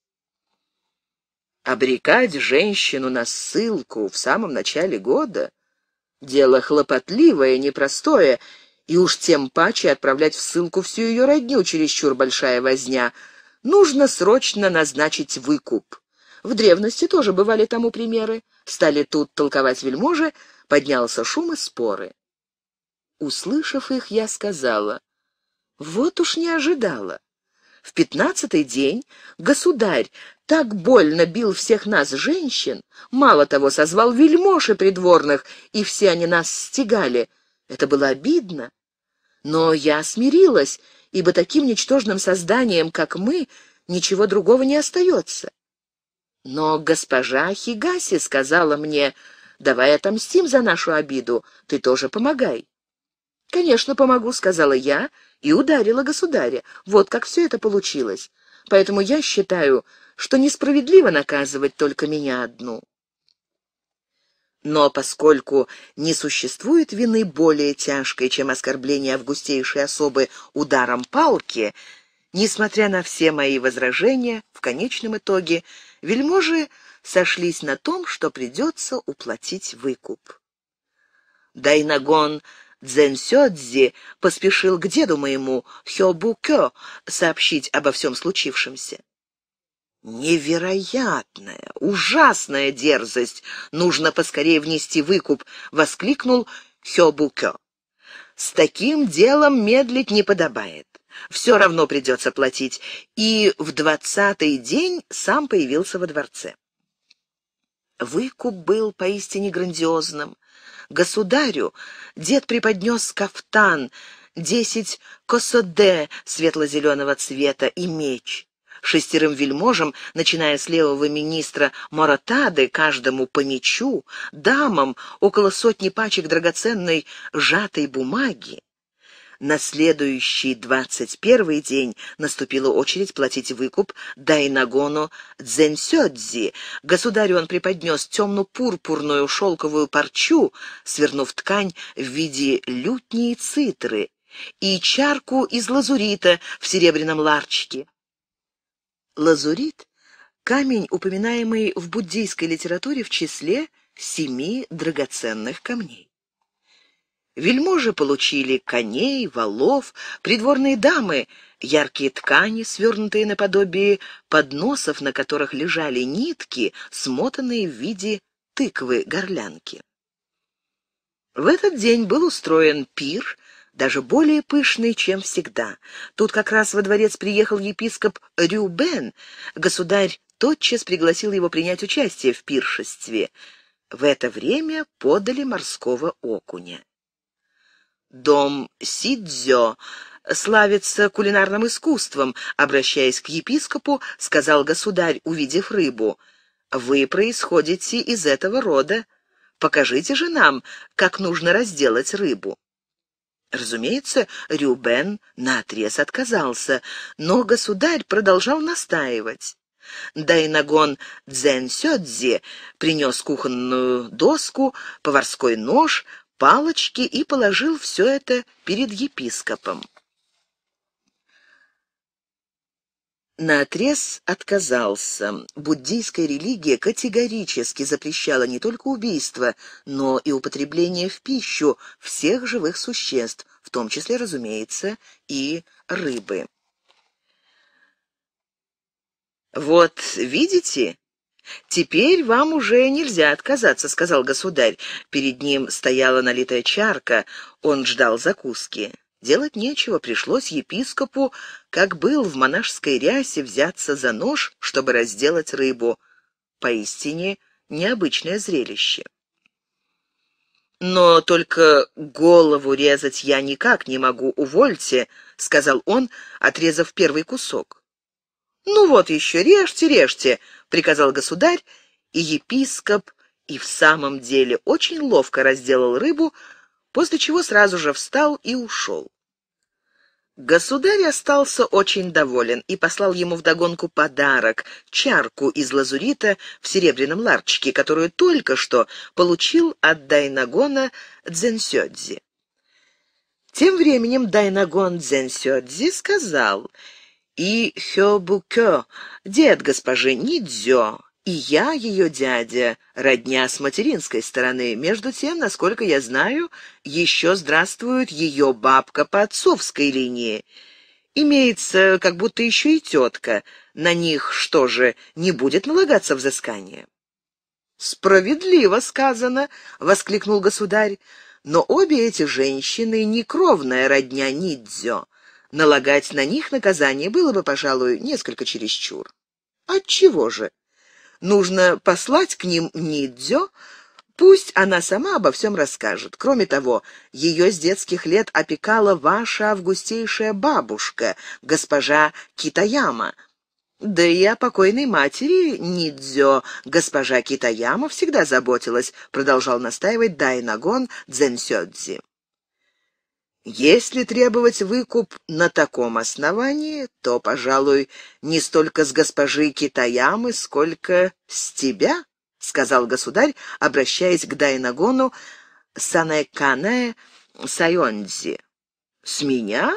A: Обрекать женщину на ссылку в самом начале года — дело хлопотливое, непростое, и уж тем паче отправлять в ссылку всю ее родню чересчур большая возня. Нужно срочно назначить выкуп. В древности тоже бывали тому примеры. Стали тут толковать вельможи, поднялся шум и споры. Услышав их, я сказала, вот уж не ожидала. В пятнадцатый день государь так больно бил всех нас, женщин, мало того, созвал вельмоши придворных, и все они нас стегали. Это было обидно. Но я смирилась, ибо таким ничтожным созданием, как мы, ничего другого не остается. Но госпожа Хигаси сказала мне, давай отомстим за нашу обиду, ты тоже помогай. «Конечно, помогу», — сказала я и ударила государя. Вот как все это получилось. Поэтому я считаю, что несправедливо наказывать только меня одну. Но поскольку не существует вины более тяжкой, чем оскорбление августейшей особы ударом палки, несмотря на все мои возражения, в конечном итоге вельможи сошлись на том, что придется уплатить выкуп. Дайнагон Дзэнсёдзи поспешил к деду моему, Хёбукё, сообщить обо всем случившемся. «Невероятная, ужасная дерзость! Нужно поскорее внести выкуп!» — воскликнул Хёбукё. «С таким делом медлить не подобает. Все равно придется платить». И в двадцатый день сам появился во дворце. Выкуп был поистине грандиозным — Государю дед преподнес кафтан, десять косоде светло-зеленого цвета и меч. Шестерым вельможам, начиная с левого министра Моратады, каждому по мечу, дамам около сотни пачек драгоценной сжатой бумаги. На следующий двадцать первый день наступила очередь платить выкуп Дайнагону Дзэнсёдзи. Государю он преподнес темно-пурпурную шелковую парчу, свернув ткань в виде лютни и цитры, и чарку из лазурита в серебряном ларчике. Лазурит — камень, упоминаемый в буддийской литературе в числе семи драгоценных камней. Вельможи получили коней, валов, придворные дамы — яркие ткани, свернутые наподобие подносов, на которых лежали нитки, смотанные в виде тыквы-горлянки. В этот день был устроен пир, даже более пышный, чем всегда. Тут как раз во дворец приехал епископ Рюбен. Государь тотчас пригласил его принять участие в пиршестве. В это время подали морского окуня дом Сидзё славится кулинарным искусством», — обращаясь к епископу, сказал государь, увидев рыбу. «Вы происходите из этого рода. Покажите же нам, как нужно разделать рыбу». Разумеется, Рюбен наотрез отказался, но государь продолжал настаивать. Дайнагон Дзен Сёдзи принес кухонную доску, поварской нож — палочки и положил все это перед епископом. наотрез отказался. Буддийская религия категорически запрещала не только убийство, но и употребление в пищу всех живых существ, в том числе, разумеется, и рыбы. «Вот, видите, «Теперь вам уже нельзя отказаться», — сказал государь. Перед ним стояла налитая чарка, он ждал закуски. Делать нечего, пришлось епископу, как был в монашеской рясе, взяться за нож, чтобы разделать рыбу. Поистине необычное зрелище. «Но только голову резать я никак не могу, увольте», — сказал он, отрезав первый кусок. «Ну вот еще, режьте, режьте!» — приказал государь, и епископ и в самом деле очень ловко разделал рыбу, после чего сразу же встал и ушел. Государь остался очень доволен и послал ему вдогонку подарок — чарку из лазурита в серебряном ларчике, которую только что получил от Дайнагона Дзенсёдзи. Тем временем Дайнагон Дзенсёдзи сказал — и Хёбукё, дед госпожи Нидзё, и я ее дядя, родня с материнской стороны. Между тем, насколько я знаю, еще здравствует ее бабка по отцовской линии. Имеется как будто еще и тетка. На них что же, не будет налагаться взыскание? «Справедливо сказано!» — воскликнул государь. «Но обе эти женщины — некровная родня Нидзё налагать на них наказание было бы, пожалуй, несколько чересчур. Отчего же? Нужно послать к ним Нидзё, Пусть она сама обо всем расскажет. Кроме того, ее с детских лет опекала ваша августейшая бабушка, госпожа Китаяма. Да и о покойной матери Нидзё госпожа Китаяма всегда заботилась, продолжал настаивать Дайнагон Дзенсёдзи. Если требовать выкуп на таком основании, то, пожалуй, не столько с госпожи Китаямы, сколько с тебя, — сказал государь, обращаясь к Дайнагону Санэканэ Сайонзи. — С меня?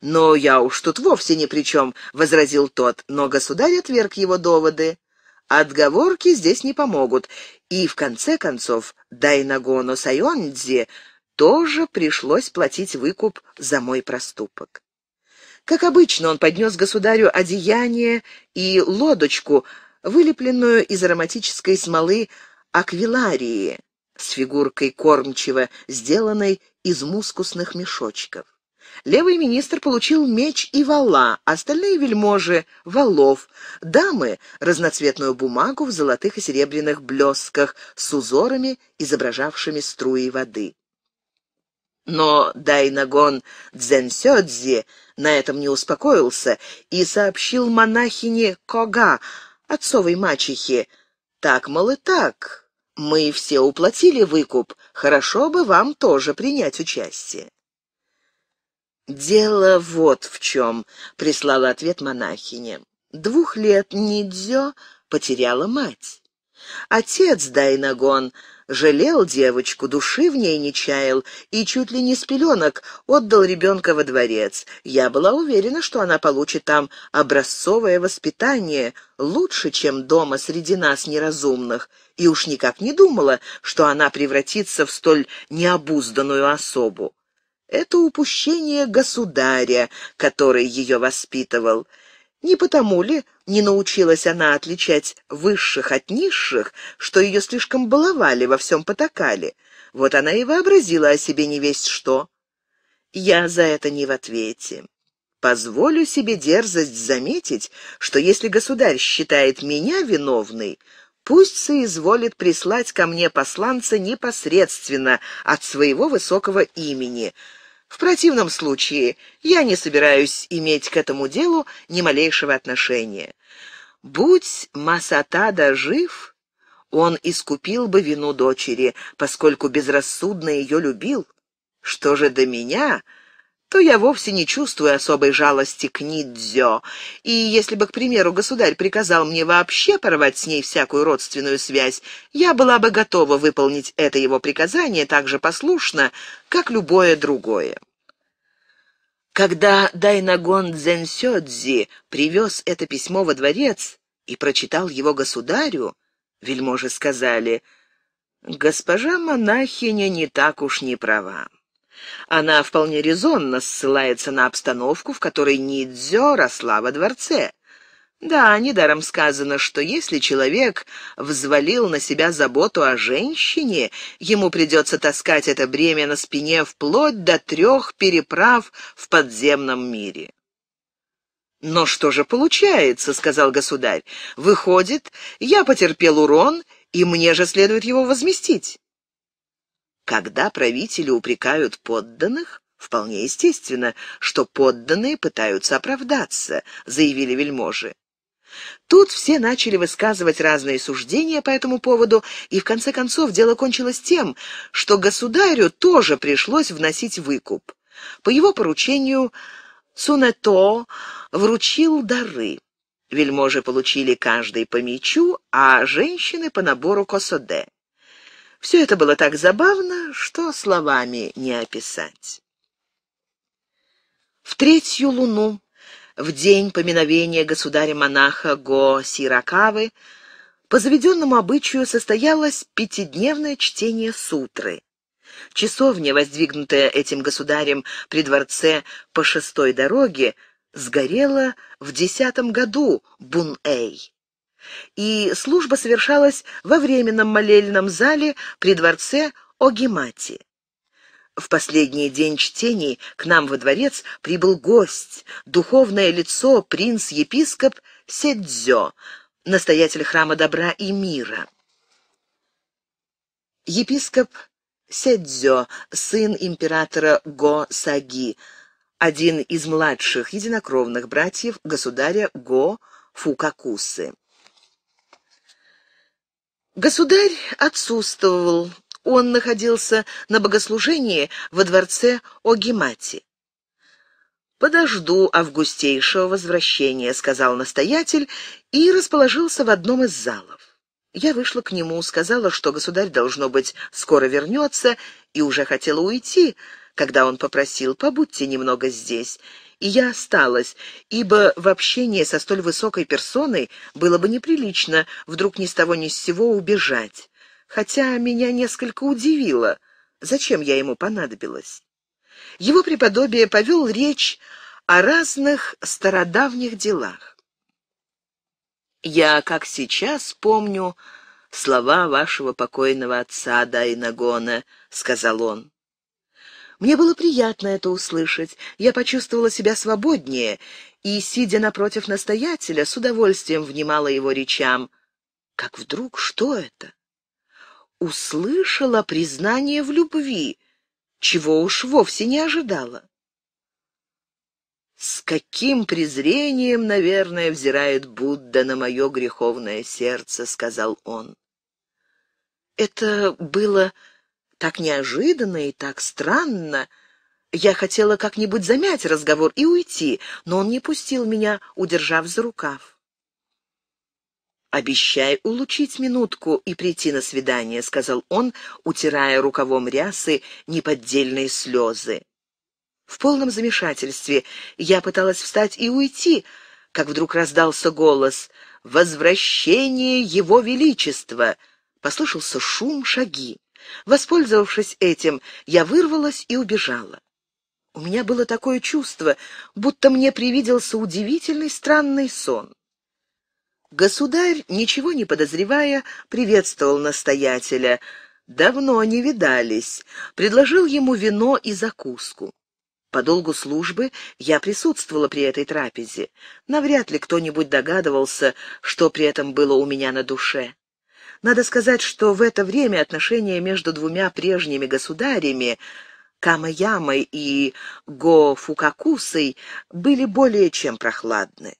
A: Но я уж тут вовсе ни при чем, — возразил тот, но государь отверг его доводы. Отговорки здесь не помогут, и, в конце концов, Дайнагону Сайонзи — тоже пришлось платить выкуп за мой проступок. Как обычно, он поднес государю одеяние и лодочку, вылепленную из ароматической смолы аквиларии с фигуркой кормчего, сделанной из мускусных мешочков. Левый министр получил меч и вала, остальные вельможи — валов, дамы — разноцветную бумагу в золотых и серебряных блесках с узорами, изображавшими струи воды. Но Дайнагон Дзенсёдзи на этом не успокоился и сообщил монахине Кога, отцовой мачехе, «Так, мол, и так, мы все уплатили выкуп, хорошо бы вам тоже принять участие». «Дело вот в чем», — прислала ответ монахине. «Двух лет Нидзё потеряла мать. Отец Дайнагон — Жалел девочку, души в ней не чаял и чуть ли не с пеленок отдал ребенка во дворец. Я была уверена, что она получит там образцовое воспитание, лучше, чем дома среди нас неразумных, и уж никак не думала, что она превратится в столь необузданную особу. Это упущение государя, который ее воспитывал. Не потому ли не научилась она отличать высших от низших, что ее слишком баловали, во всем потакали? Вот она и вообразила о себе не весть что. Я за это не в ответе. Позволю себе дерзость заметить, что если государь считает меня виновной, пусть соизволит прислать ко мне посланца непосредственно от своего высокого имени — в противном случае я не собираюсь иметь к этому делу ни малейшего отношения. Будь Масатада жив, он искупил бы вину дочери, поскольку безрассудно ее любил. Что же до меня, то я вовсе не чувствую особой жалости к Нидзё. И если бы, к примеру, государь приказал мне вообще порвать с ней всякую родственную связь, я была бы готова выполнить это его приказание так же послушно, как любое другое. Когда Дайнагон Дзенсёдзи привез это письмо во дворец и прочитал его государю, вельможи сказали, «Госпожа монахиня не так уж не права». Она вполне резонно ссылается на обстановку, в которой Нидзё росла во дворце. Да, недаром сказано, что если человек взвалил на себя заботу о женщине, ему придется таскать это бремя на спине вплоть до трех переправ в подземном мире. «Но что же получается?» — сказал государь. «Выходит, я потерпел урон, и мне же следует его возместить». Когда правители упрекают подданных, вполне естественно, что подданные пытаются оправдаться, заявили вельможи. Тут все начали высказывать разные суждения по этому поводу, и в конце концов дело кончилось тем, что государю тоже пришлось вносить выкуп. По его поручению Сунето вручил дары. Вельможи получили каждый по мечу, а женщины по набору косоде. Все это было так забавно, что словами не описать. В третью луну, в день поминовения государя-монаха Го Сиракавы, по заведенному обычаю состоялось пятидневное чтение сутры. Часовня, воздвигнутая этим государем при дворце по шестой дороге, сгорела в десятом году Бун-Эй и служба совершалась во временном молельном зале при дворце Огимати. В последний день чтений к нам во дворец прибыл гость, духовное лицо принц-епископ Седзё, настоятель храма добра и мира. Епископ Седзё, сын императора Го-Саги, один из младших единокровных братьев государя Го-Фукакусы. Государь отсутствовал. Он находился на богослужении во дворце Огимати. «Подожду августейшего возвращения», — сказал настоятель и расположился в одном из залов. Я вышла к нему, сказала, что государь, должно быть, скоро вернется, и уже хотела уйти, когда он попросил «побудьте немного здесь», и я осталась, ибо в общении со столь высокой персоной было бы неприлично вдруг ни с того ни с сего убежать. Хотя меня несколько удивило, зачем я ему понадобилась. Его преподобие повел речь о разных стародавних делах. Я, как сейчас, помню слова вашего покойного отца Дайнагона, — сказал он. Мне было приятно это услышать. Я почувствовала себя свободнее и, сидя напротив настоятеля, с удовольствием внимала его речам. Как вдруг, что это? Услышала признание в любви, чего уж вовсе не ожидала. С каким презрением, наверное, взирает Будда на мое греховное сердце, сказал он. Это было так неожиданно и так странно. Я хотела как-нибудь замять разговор и уйти, но он не пустил меня, удержав за рукав. «Обещай улучшить минутку и прийти на свидание», — сказал он, утирая рукавом рясы неподдельные слезы. В полном замешательстве я пыталась встать и уйти, как вдруг раздался голос «Возвращение Его Величества!» Послышался шум, шаги. Воспользовавшись этим, я вырвалась и убежала. У меня было такое чувство, будто мне привиделся удивительный странный сон. Государь, ничего не подозревая, приветствовал настоятеля. Давно не видались. Предложил ему вино и закуску. По долгу службы я присутствовала при этой трапезе. Навряд ли кто-нибудь догадывался, что при этом было у меня на душе. Надо сказать, что в это время отношения между двумя прежними государями Камаямой и Гофукакусой были более чем прохладны.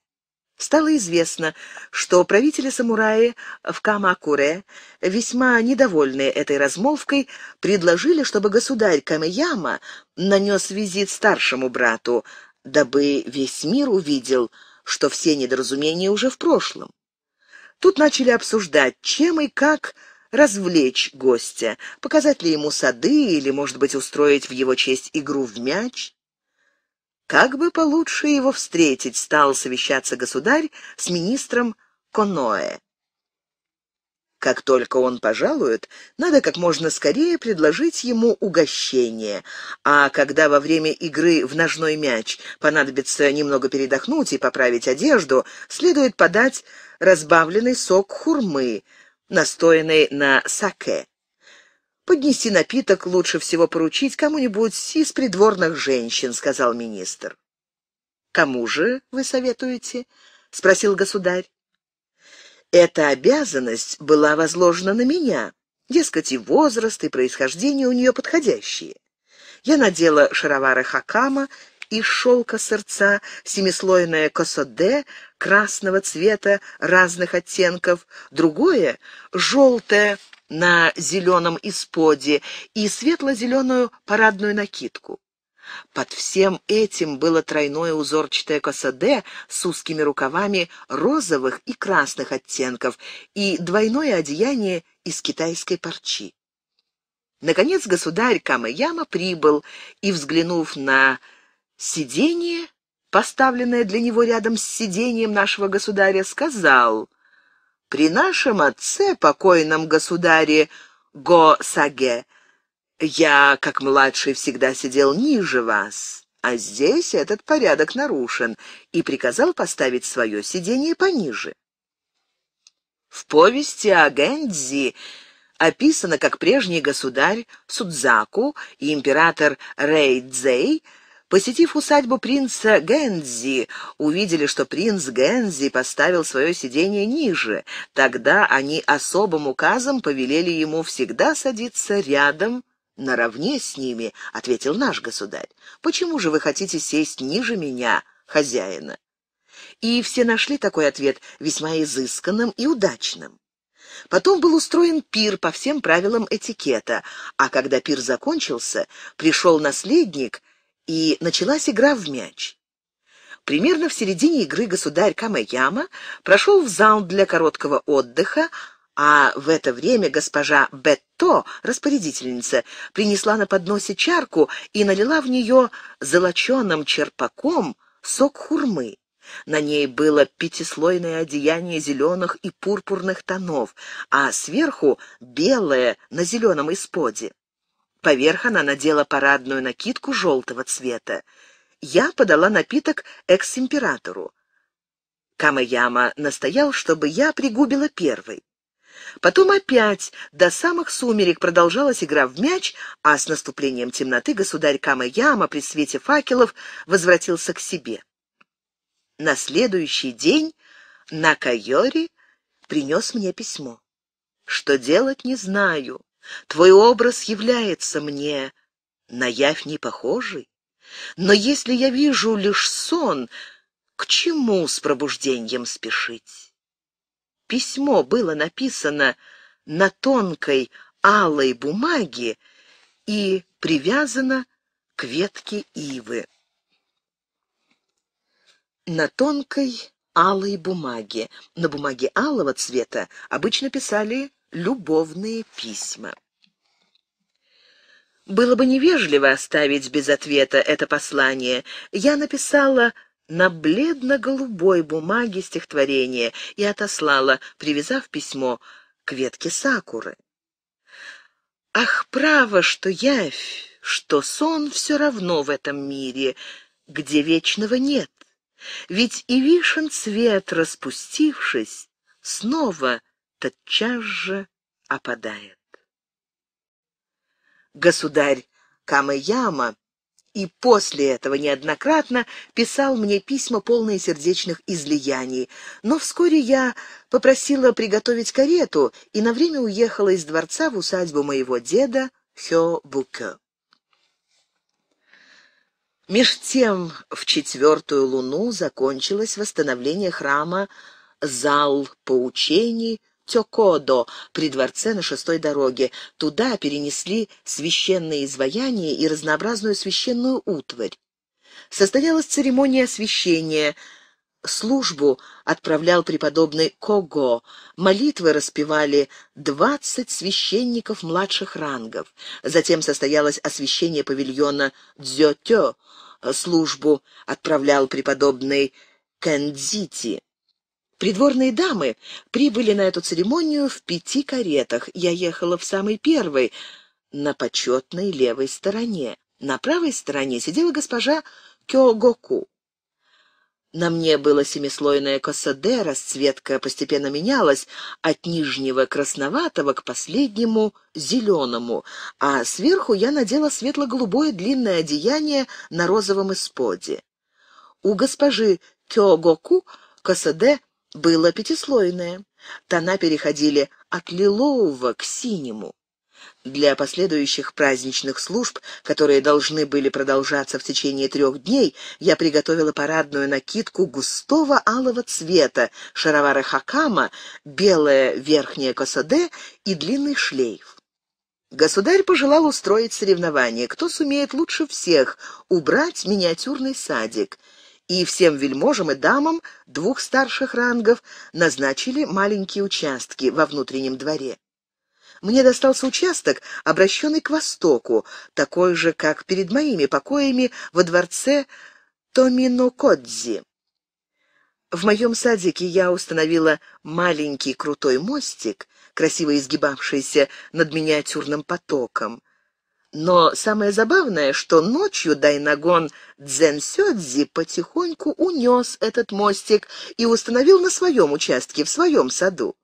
A: Стало известно, что правители-самураи в Камакуре, весьма недовольные этой размолвкой, предложили, чтобы государь Камаяма нанес визит старшему брату, дабы весь мир увидел, что все недоразумения уже в прошлом. Тут начали обсуждать, чем и как развлечь гостя, показать ли ему сады или, может быть, устроить в его честь игру в мяч. Как бы получше его встретить, стал совещаться государь с министром Коноэ. Как только он пожалует, надо как можно скорее предложить ему угощение. А когда во время игры в ножной мяч понадобится немного передохнуть и поправить одежду, следует подать разбавленный сок хурмы, настоянный на саке. «Поднести напиток лучше всего поручить кому-нибудь из придворных женщин», — сказал министр. «Кому же вы советуете?» — спросил государь. Эта обязанность была возложена на меня. Дескать, и возраст, и происхождение у нее подходящие. Я надела шаровары хакама из шелка сердца, семислойное косоде красного цвета разных оттенков, другое — желтое на зеленом исподе и светло-зеленую парадную накидку. Под всем этим было тройное узорчатое косаде с узкими рукавами розовых и красных оттенков и двойное одеяние из китайской парчи. Наконец государь Камаяма прибыл и, взглянув на сиденье, поставленное для него рядом с сиденьем нашего государя, сказал «При нашем отце, покойном государе Го-Саге, я, как младший, всегда сидел ниже вас, а здесь этот порядок нарушен, и приказал поставить свое сидение пониже. В повести о Гэнзи описано, как прежний государь Судзаку и император рэй Посетив усадьбу принца Гэнзи, увидели, что принц Гэнзи поставил свое сидение ниже. Тогда они особым указом повелели ему всегда садиться рядом наравне с ними, ответил наш государь. Почему же вы хотите сесть ниже меня, хозяина? И все нашли такой ответ весьма изысканным и удачным. Потом был устроен пир по всем правилам этикета, а когда пир закончился, пришел наследник, и началась игра в мяч. Примерно в середине игры государь Камаяма прошел в зал для короткого отдыха, а в это время госпожа Бетто, распорядительница, принесла на подносе чарку и налила в нее золоченым черпаком сок хурмы. На ней было пятислойное одеяние зеленых и пурпурных тонов, а сверху белое на зеленом исподе. Поверх она надела парадную накидку желтого цвета. Я подала напиток экс-императору. Камаяма настоял, чтобы я пригубила первой. Потом опять до самых сумерек продолжалась игра в мяч, а с наступлением темноты государь Кама-Яма при свете факелов возвратился к себе. На следующий день Накайори принес мне письмо. «Что делать, не знаю. Твой образ является мне на явь не Но если я вижу лишь сон, к чему с пробуждением спешить?» письмо было написано на тонкой алой бумаге и привязано к ветке ивы. На тонкой алой бумаге. На бумаге алого цвета обычно писали любовные письма. Было бы невежливо оставить без ответа это послание. Я написала на бледно-голубой бумаге стихотворение и отослала, привязав письмо к ветке сакуры. «Ах, право, что явь, что сон все равно в этом мире, где вечного нет, ведь и вишен цвет, распустившись, снова тотчас же опадает». Государь Камаяма и после этого неоднократно писал мне письма, полные сердечных излияний. Но вскоре я попросила приготовить карету и на время уехала из дворца в усадьбу моего деда Хё-Буке. Меж тем в четвертую луну закончилось восстановление храма Зал поучений Тёкодо при дворце на шестой дороге. Туда перенесли священные изваяния и разнообразную священную утварь. Состоялась церемония освящения – службу отправлял преподобный Кого. Молитвы распевали двадцать священников младших рангов. Затем состоялось освящение павильона Дзётё. Службу отправлял преподобный Кэндзити. Придворные дамы прибыли на эту церемонию в пяти каретах. Я ехала в самой первой, на почетной левой стороне. На правой стороне сидела госпожа Кёгоку. На мне было семислойное косаде, расцветка постепенно менялась от нижнего красноватого к последнему зеленому, а сверху я надела светло-голубое длинное одеяние на розовом исподе. У госпожи Кёгоку косаде было пятислойное. Тона переходили от лилового к синему. Для последующих праздничных служб, которые должны были продолжаться в течение трех дней, я приготовила парадную накидку густого алого цвета, шаровары хакама, белое верхнее косаде и длинный шлейф. Государь пожелал устроить соревнование, кто сумеет лучше всех убрать миниатюрный садик — и всем вельможам и дамам двух старших рангов назначили маленькие участки во внутреннем дворе. Мне достался участок, обращенный к востоку, такой же, как перед моими покоями во дворце Томинокодзи. В моем садике я установила маленький крутой мостик, красиво изгибавшийся над миниатюрным потоком. Но самое забавное, что ночью Дайнагон Дзенсёдзи потихоньку унес этот мостик и установил на своем участке, в своем саду.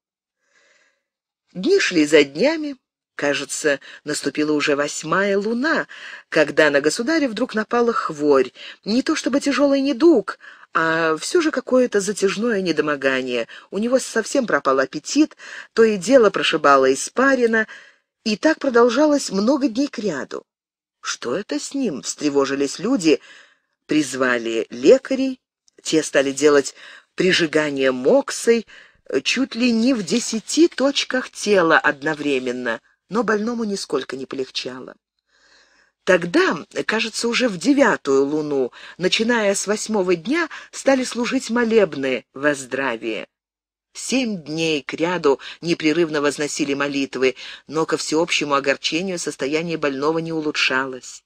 A: Дни шли за днями. Кажется, наступила уже восьмая луна, когда на государя вдруг напала хворь. Не то чтобы тяжелый недуг, а все же какое-то затяжное недомогание. У него совсем пропал аппетит, то и дело прошибало испарина — и так продолжалось много дней кряду. Что это с ним? Встревожились люди, призвали лекарей, те стали делать прижигание моксой э, чуть ли не в десяти точках тела одновременно, но больному нисколько не полегчало. Тогда, кажется, уже в девятую луну, начиная с восьмого дня, стали служить молебны во здравие. Семь дней к ряду непрерывно возносили молитвы, но ко всеобщему огорчению состояние больного не улучшалось.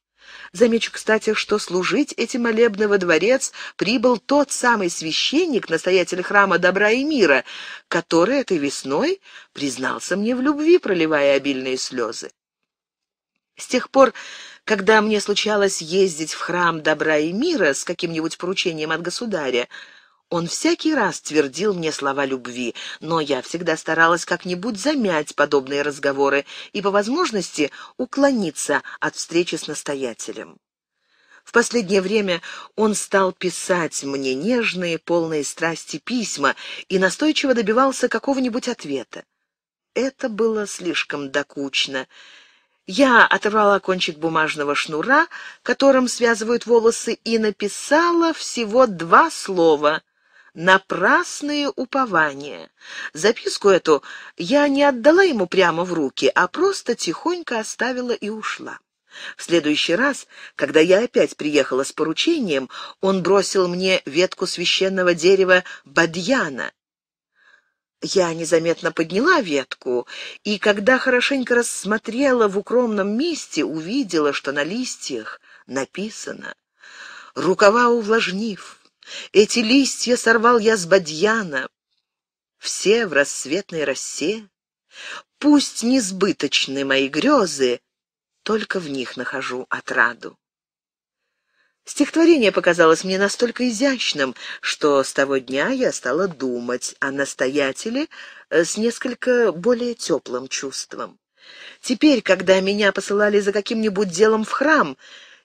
A: Замечу, кстати, что служить эти молебны во дворец прибыл тот самый священник, настоятель храма добра и мира, который этой весной признался мне в любви, проливая обильные слезы. С тех пор, когда мне случалось ездить в храм добра и мира с каким-нибудь поручением от государя, он всякий раз твердил мне слова любви, но я всегда старалась как-нибудь замять подобные разговоры и, по возможности, уклониться от встречи с настоятелем. В последнее время он стал писать мне нежные, полные страсти письма и настойчиво добивался какого-нибудь ответа. Это было слишком докучно. Я оторвала кончик бумажного шнура, которым связывают волосы, и написала всего два слова — напрасные упования. Записку эту я не отдала ему прямо в руки, а просто тихонько оставила и ушла. В следующий раз, когда я опять приехала с поручением, он бросил мне ветку священного дерева бадьяна, я незаметно подняла ветку, и когда хорошенько рассмотрела в укромном месте, увидела, что на листьях написано «Рукава увлажнив, эти листья сорвал я с бадьяна, все в рассветной росе. Пусть несбыточны мои грезы, только в них нахожу отраду. Стихотворение показалось мне настолько изящным, что с того дня я стала думать о настоятеле э, с несколько более теплым чувством. Теперь, когда меня посылали за каким-нибудь делом в храм,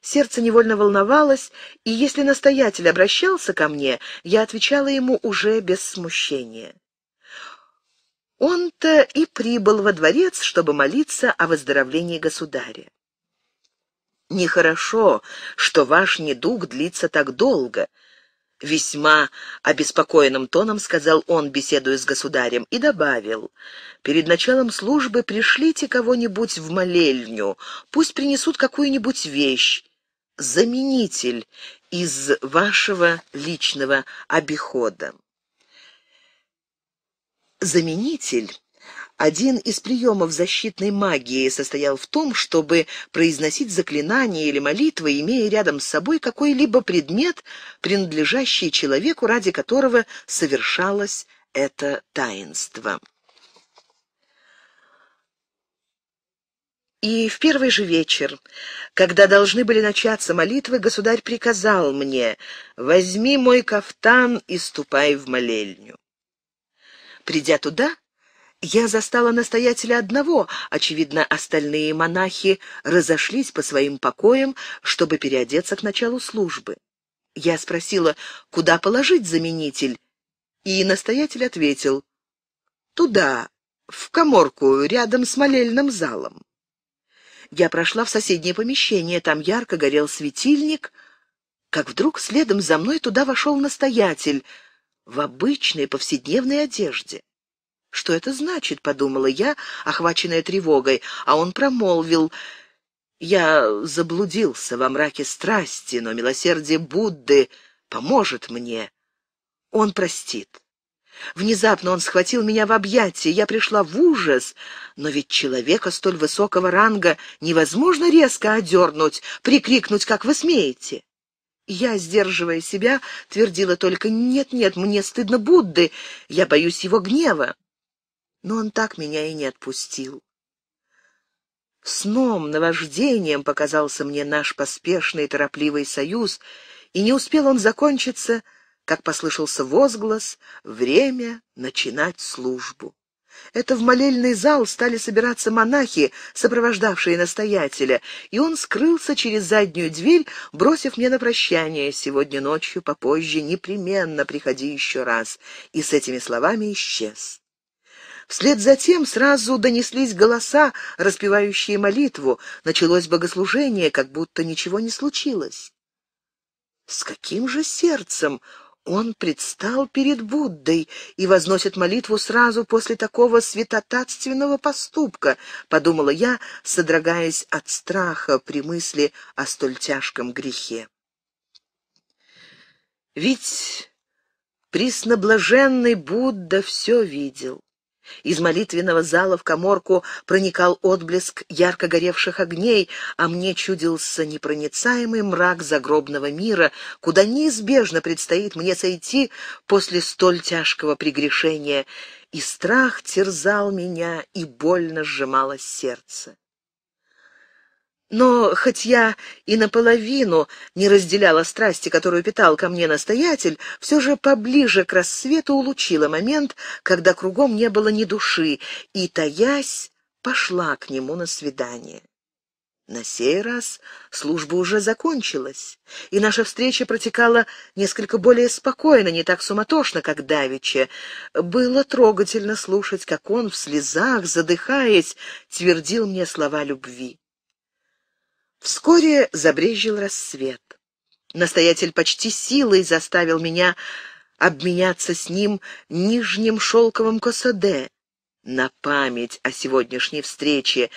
A: Сердце невольно волновалось, и если настоятель обращался ко мне, я отвечала ему уже без смущения. Он-то и прибыл во дворец, чтобы молиться о выздоровлении государя. «Нехорошо, что ваш недуг длится так долго», — весьма обеспокоенным тоном сказал он, беседуя с государем, и добавил, «Перед началом службы пришлите кого-нибудь в молельню, пусть принесут какую-нибудь вещь, заменитель из вашего личного обихода. Заменитель один из приемов защитной магии состоял в том, чтобы произносить заклинания или молитвы, имея рядом с собой какой-либо предмет, принадлежащий человеку, ради которого совершалось это таинство. И в первый же вечер, когда должны были начаться молитвы, государь приказал мне «Возьми мой кафтан и ступай в молельню». Придя туда, я застала настоятеля одного, очевидно, остальные монахи разошлись по своим покоям, чтобы переодеться к началу службы. Я спросила, куда положить заменитель, и настоятель ответил «Туда, в коморку рядом с молельным залом». Я прошла в соседнее помещение, там ярко горел светильник, как вдруг следом за мной туда вошел настоятель в обычной повседневной одежде. «Что это значит?» — подумала я, охваченная тревогой, а он промолвил. «Я заблудился во мраке страсти, но милосердие Будды поможет мне. Он простит». Внезапно он схватил меня в объятия, я пришла в ужас. Но ведь человека столь высокого ранга невозможно резко одернуть, прикрикнуть, как вы смеете. Я, сдерживая себя, твердила только «нет-нет, мне стыдно Будды, я боюсь его гнева». Но он так меня и не отпустил. Сном, наваждением показался мне наш поспешный и торопливый союз, и не успел он закончиться — как послышался возглас «Время начинать службу». Это в молельный зал стали собираться монахи, сопровождавшие настоятеля, и он скрылся через заднюю дверь, бросив мне на прощание «Сегодня ночью, попозже, непременно приходи еще раз», и с этими словами исчез. Вслед за тем сразу донеслись голоса, распевающие молитву. Началось богослужение, как будто ничего не случилось. С каким же сердцем он предстал перед Буддой и возносит молитву сразу после такого святотатственного поступка, подумала я, содрогаясь от страха при мысли о столь тяжком грехе. Ведь пресноблаженный Будда все видел. Из молитвенного зала в коморку проникал отблеск ярко горевших огней, а мне чудился непроницаемый мрак загробного мира, куда неизбежно предстоит мне сойти после столь тяжкого прегрешения, и страх терзал меня, и больно сжимало сердце. Но хоть я и наполовину не разделяла страсти, которую питал ко мне настоятель, все же поближе к рассвету улучила момент, когда кругом не было ни души, и, таясь, пошла к нему на свидание. На сей раз служба уже закончилась, и наша встреча протекала несколько более спокойно, не так суматошно, как давеча. Было трогательно слушать, как он в слезах, задыхаясь, твердил мне слова любви. Вскоре забрежил рассвет. Настоятель почти силой заставил меня обменяться с ним нижним шелковым косоде. На память о сегодняшней встрече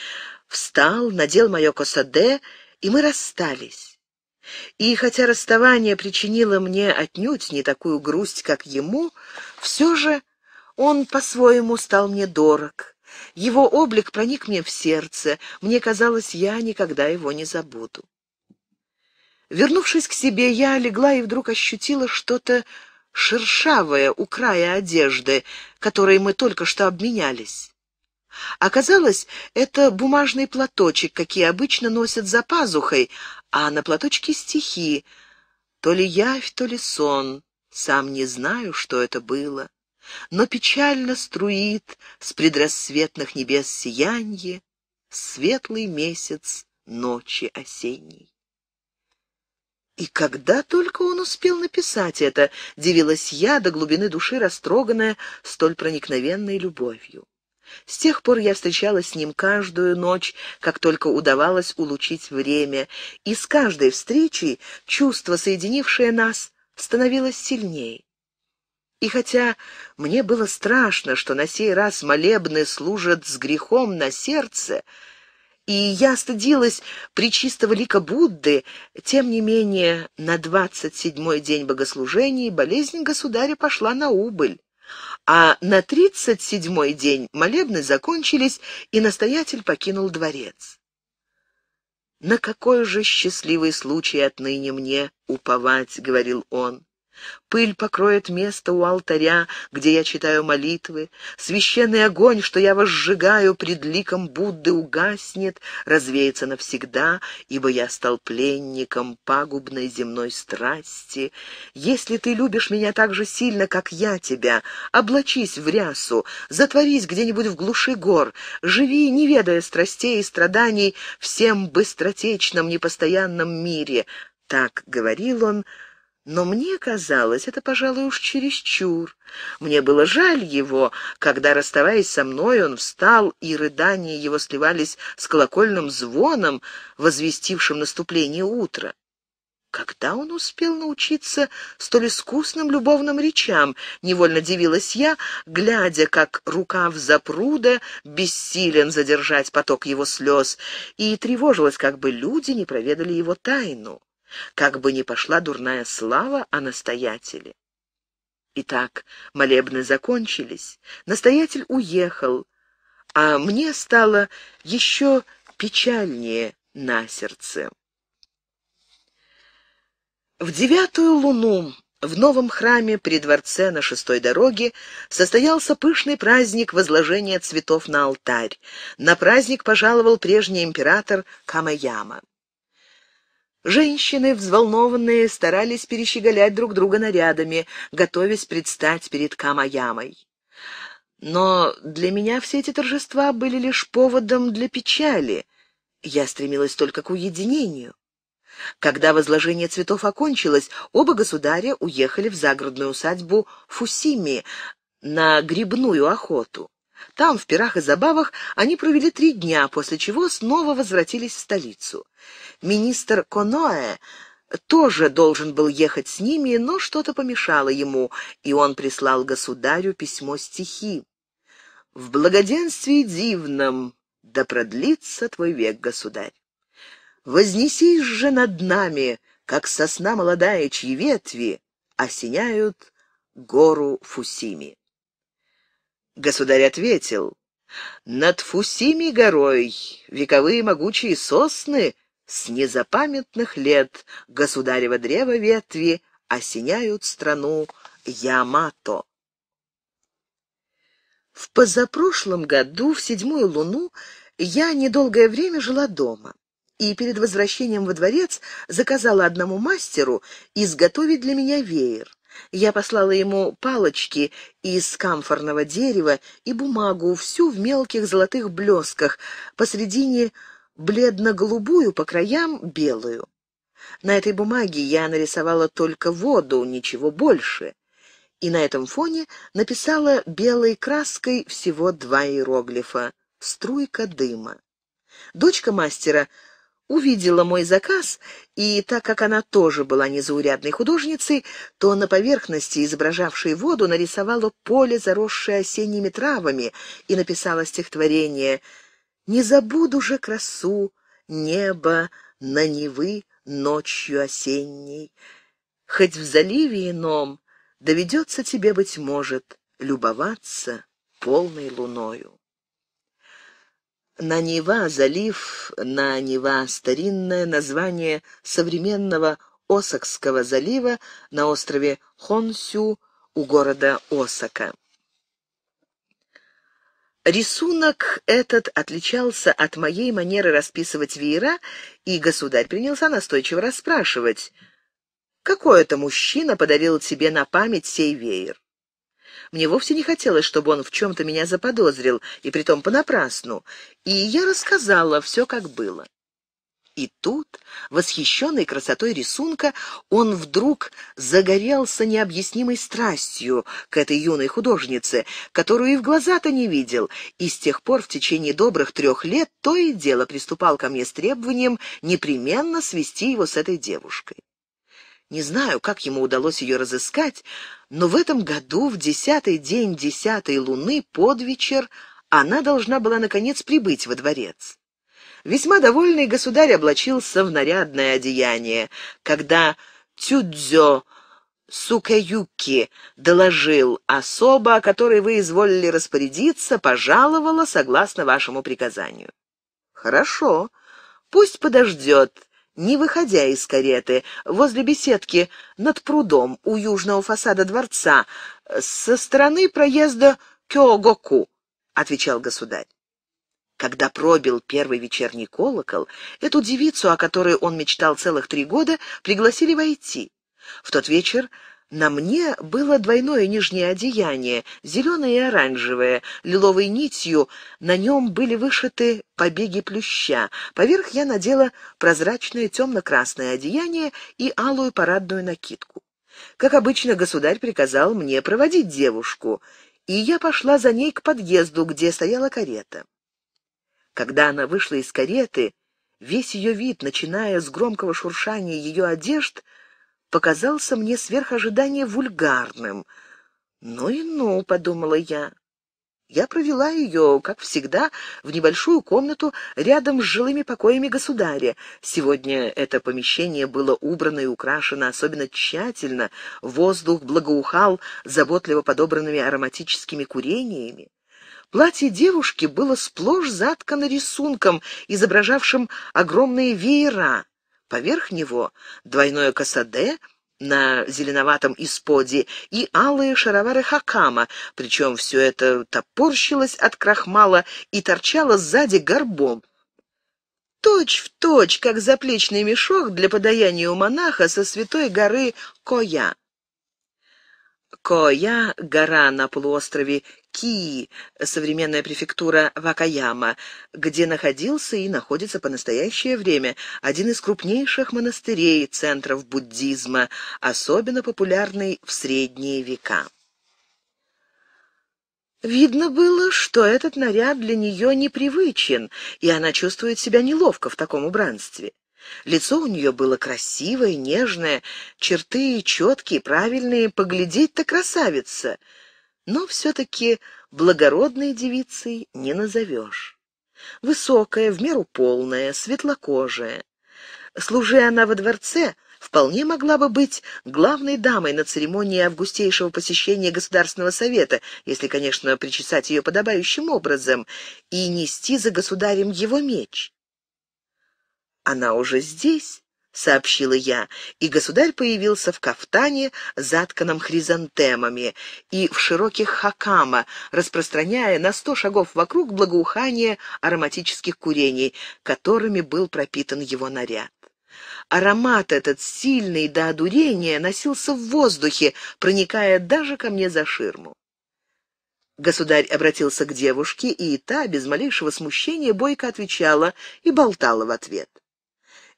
A: встал, надел мое косоде, и мы расстались. И хотя расставание причинило мне отнюдь не такую грусть, как ему, все же он по-своему стал мне дорог. Его облик проник мне в сердце. Мне казалось, я никогда его не забуду. Вернувшись к себе, я легла и вдруг ощутила что-то шершавое у края одежды, которой мы только что обменялись. Оказалось, это бумажный платочек, какие обычно носят за пазухой, а на платочке стихи. То ли явь, то ли сон. Сам не знаю, что это было но печально струит с предрассветных небес сиянье светлый месяц ночи осенней. И когда только он успел написать это, дивилась я до глубины души, растроганная столь проникновенной любовью. С тех пор я встречалась с ним каждую ночь, как только удавалось улучить время, и с каждой встречей чувство, соединившее нас, становилось сильнее. И хотя мне было страшно, что на сей раз молебны служат с грехом на сердце, и я стыдилась при чистого лика Будды, тем не менее на двадцать седьмой день богослужений болезнь государя пошла на убыль. А на тридцать седьмой день молебны закончились, и настоятель покинул дворец. «На какой же счастливый случай отныне мне уповать?» — говорил он. Пыль покроет место у алтаря, где я читаю молитвы. Священный огонь, что я возжигаю пред ликом Будды, угаснет, развеется навсегда, ибо я стал пленником пагубной земной страсти. Если ты любишь меня так же сильно, как я тебя, облачись в рясу, затворись где-нибудь в глуши гор, живи, не ведая страстей и страданий, всем быстротечном, непостоянном мире. Так говорил он, — но мне казалось, это, пожалуй, уж чересчур. Мне было жаль его, когда, расставаясь со мной, он встал, и рыдания его сливались с колокольным звоном, возвестившим наступление утра. Когда он успел научиться столь искусным любовным речам, невольно дивилась я, глядя, как рукав запруда бессилен задержать поток его слез, и тревожилась, как бы люди не проведали его тайну как бы ни пошла дурная слава о настоятеле. Итак, молебны закончились, настоятель уехал, а мне стало еще печальнее на сердце. В девятую луну в новом храме при дворце на шестой дороге состоялся пышный праздник возложения цветов на алтарь. На праздник пожаловал прежний император Камаяма. Женщины, взволнованные, старались перещеголять друг друга нарядами, готовясь предстать перед Камаямой. Но для меня все эти торжества были лишь поводом для печали. Я стремилась только к уединению. Когда возложение цветов окончилось, оба государя уехали в загородную усадьбу Фусими на грибную охоту. Там, в пирах и забавах, они провели три дня, после чего снова возвратились в столицу. Министр Коноэ тоже должен был ехать с ними, но что-то помешало ему, и он прислал государю письмо стихи. «В благоденствии дивном, да продлится твой век, государь! Вознесись же над нами, как сосна молодая, чьи ветви осеняют гору Фусими!» Государь ответил, «Над Фусими горой вековые могучие сосны с незапамятных лет государево древо ветви осеняют страну Ямато». В позапрошлом году, в седьмую луну, я недолгое время жила дома и перед возвращением во дворец заказала одному мастеру изготовить для меня веер. Я послала ему палочки из камфорного дерева и бумагу, всю в мелких золотых блесках, посредине бледно-голубую, по краям белую. На этой бумаге я нарисовала только воду, ничего больше. И на этом фоне написала белой краской всего два иероглифа «Струйка дыма». Дочка мастера увидела мой заказ, и так как она тоже была незаурядной художницей, то на поверхности, изображавшей воду, нарисовала поле, заросшее осенними травами, и написала стихотворение «Не забуду же красу, небо на Невы ночью осенней. Хоть в заливе ином доведется тебе, быть может, любоваться полной луною». На Нева, залив, на Нева, старинное название современного Осакского залива на острове Хонсю у города Осака. Рисунок этот отличался от моей манеры расписывать веера, и государь принялся настойчиво расспрашивать, «Какой это мужчина подарил тебе на память сей веер?» Мне вовсе не хотелось, чтобы он в чем-то меня заподозрил, и притом понапрасну. И я рассказала все, как было. И тут, восхищенный красотой рисунка, он вдруг загорелся необъяснимой страстью к этой юной художнице, которую и в глаза-то не видел, и с тех пор в течение добрых трех лет то и дело приступал ко мне с требованием непременно свести его с этой девушкой. Не знаю, как ему удалось ее разыскать, но в этом году, в десятый день десятой луны, под вечер, она должна была, наконец, прибыть во дворец. Весьма довольный государь облачился в нарядное одеяние, когда Тюдзё Сукаюки доложил особо, о которой вы изволили распорядиться, пожаловала согласно вашему приказанию. «Хорошо, пусть подождет не выходя из кареты, возле беседки над прудом у южного фасада дворца, э, со стороны проезда Кёгоку, отвечал государь. Когда пробил первый вечерний колокол, эту девицу, о которой он мечтал целых три года, пригласили войти. В тот вечер на мне было двойное нижнее одеяние, зеленое и оранжевое, лиловой нитью на нем были вышиты побеги плюща. Поверх я надела прозрачное темно-красное одеяние и алую парадную накидку. Как обычно, государь приказал мне проводить девушку, и я пошла за ней к подъезду, где стояла карета. Когда она вышла из кареты, весь ее вид, начиная с громкого шуршания ее одежд, показался мне сверхожидание вульгарным. «Ну и ну», — подумала я. Я провела ее, как всегда, в небольшую комнату рядом с жилыми покоями государя. Сегодня это помещение было убрано и украшено особенно тщательно, воздух благоухал заботливо подобранными ароматическими курениями. Платье девушки было сплошь заткано рисунком, изображавшим огромные веера. Поверх него двойное касаде на зеленоватом исподе и алые шаровары хакама, причем все это топорщилось от крахмала и торчало сзади горбом. Точь в точь, как заплечный мешок для подаяния у монаха со святой горы Коя. Коя, гора на полуострове Кии, современная префектура Вакаяма, где находился и находится по настоящее время один из крупнейших монастырей центров буддизма, особенно популярный в средние века. Видно было, что этот наряд для нее непривычен, и она чувствует себя неловко в таком убранстве. Лицо у нее было красивое, нежное, черты четкие, правильные, поглядеть-то красавица. Но все-таки благородной девицей не назовешь. Высокая, в меру полная, светлокожая. Служи она во дворце, вполне могла бы быть главной дамой на церемонии августейшего посещения Государственного совета, если, конечно, причесать ее подобающим образом, и нести за государем его меч. «Она уже здесь», — сообщила я, и государь появился в кафтане, затканном хризантемами, и в широких хакама, распространяя на сто шагов вокруг благоухание ароматических курений, которыми был пропитан его наряд. Аромат этот, сильный до одурения, носился в воздухе, проникая даже ко мне за ширму. Государь обратился к девушке, и та, без малейшего смущения, бойко отвечала и болтала в ответ.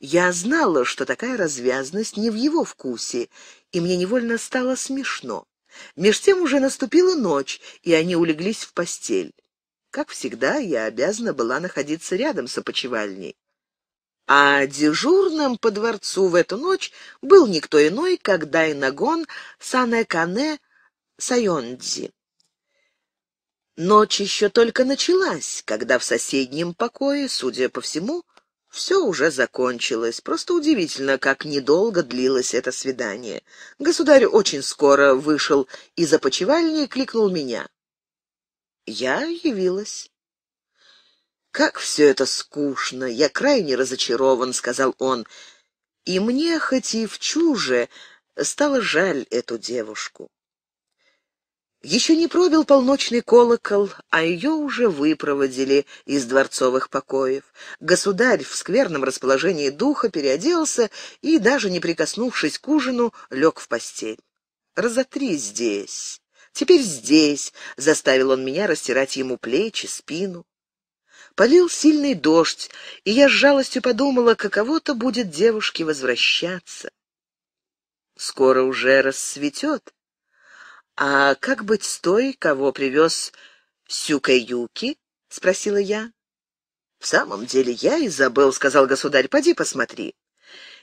A: Я знала, что такая развязность не в его вкусе, и мне невольно стало смешно. Меж тем уже наступила ночь, и они улеглись в постель. Как всегда, я обязана была находиться рядом с опочивальней. А дежурным по дворцу в эту ночь был никто иной, как Дайнагон Санекане Сайондзи. Ночь еще только началась, когда в соседнем покое, судя по всему, все уже закончилось. Просто удивительно, как недолго длилось это свидание. Государь очень скоро вышел из опочивальни и кликнул меня. Я явилась. «Как все это скучно! Я крайне разочарован», — сказал он. «И мне, хоть и в чуже, стало жаль эту девушку». Еще не пробил полночный колокол, а ее уже выпроводили из дворцовых покоев. Государь в скверном расположении духа переоделся и, даже не прикоснувшись к ужину, лег в постель. «Разотри здесь. Теперь здесь», — заставил он меня растирать ему плечи, спину. Полил сильный дождь, и я с жалостью подумала, каково-то будет девушке возвращаться. Скоро уже рассветет, «А как быть с той, кого привез Сюкаюки?» — спросила я. «В самом деле я и забыл», — сказал государь. «Поди посмотри».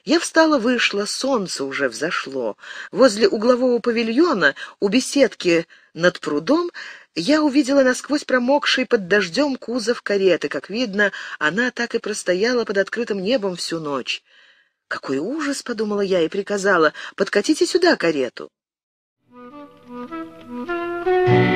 A: Я встала, вышла, солнце уже взошло. Возле углового павильона, у беседки над прудом, я увидела насквозь промокший под дождем кузов кареты. Как видно, она так и простояла под открытым небом всю ночь. «Какой ужас!» — подумала я и приказала. «Подкатите сюда карету!» Thank you.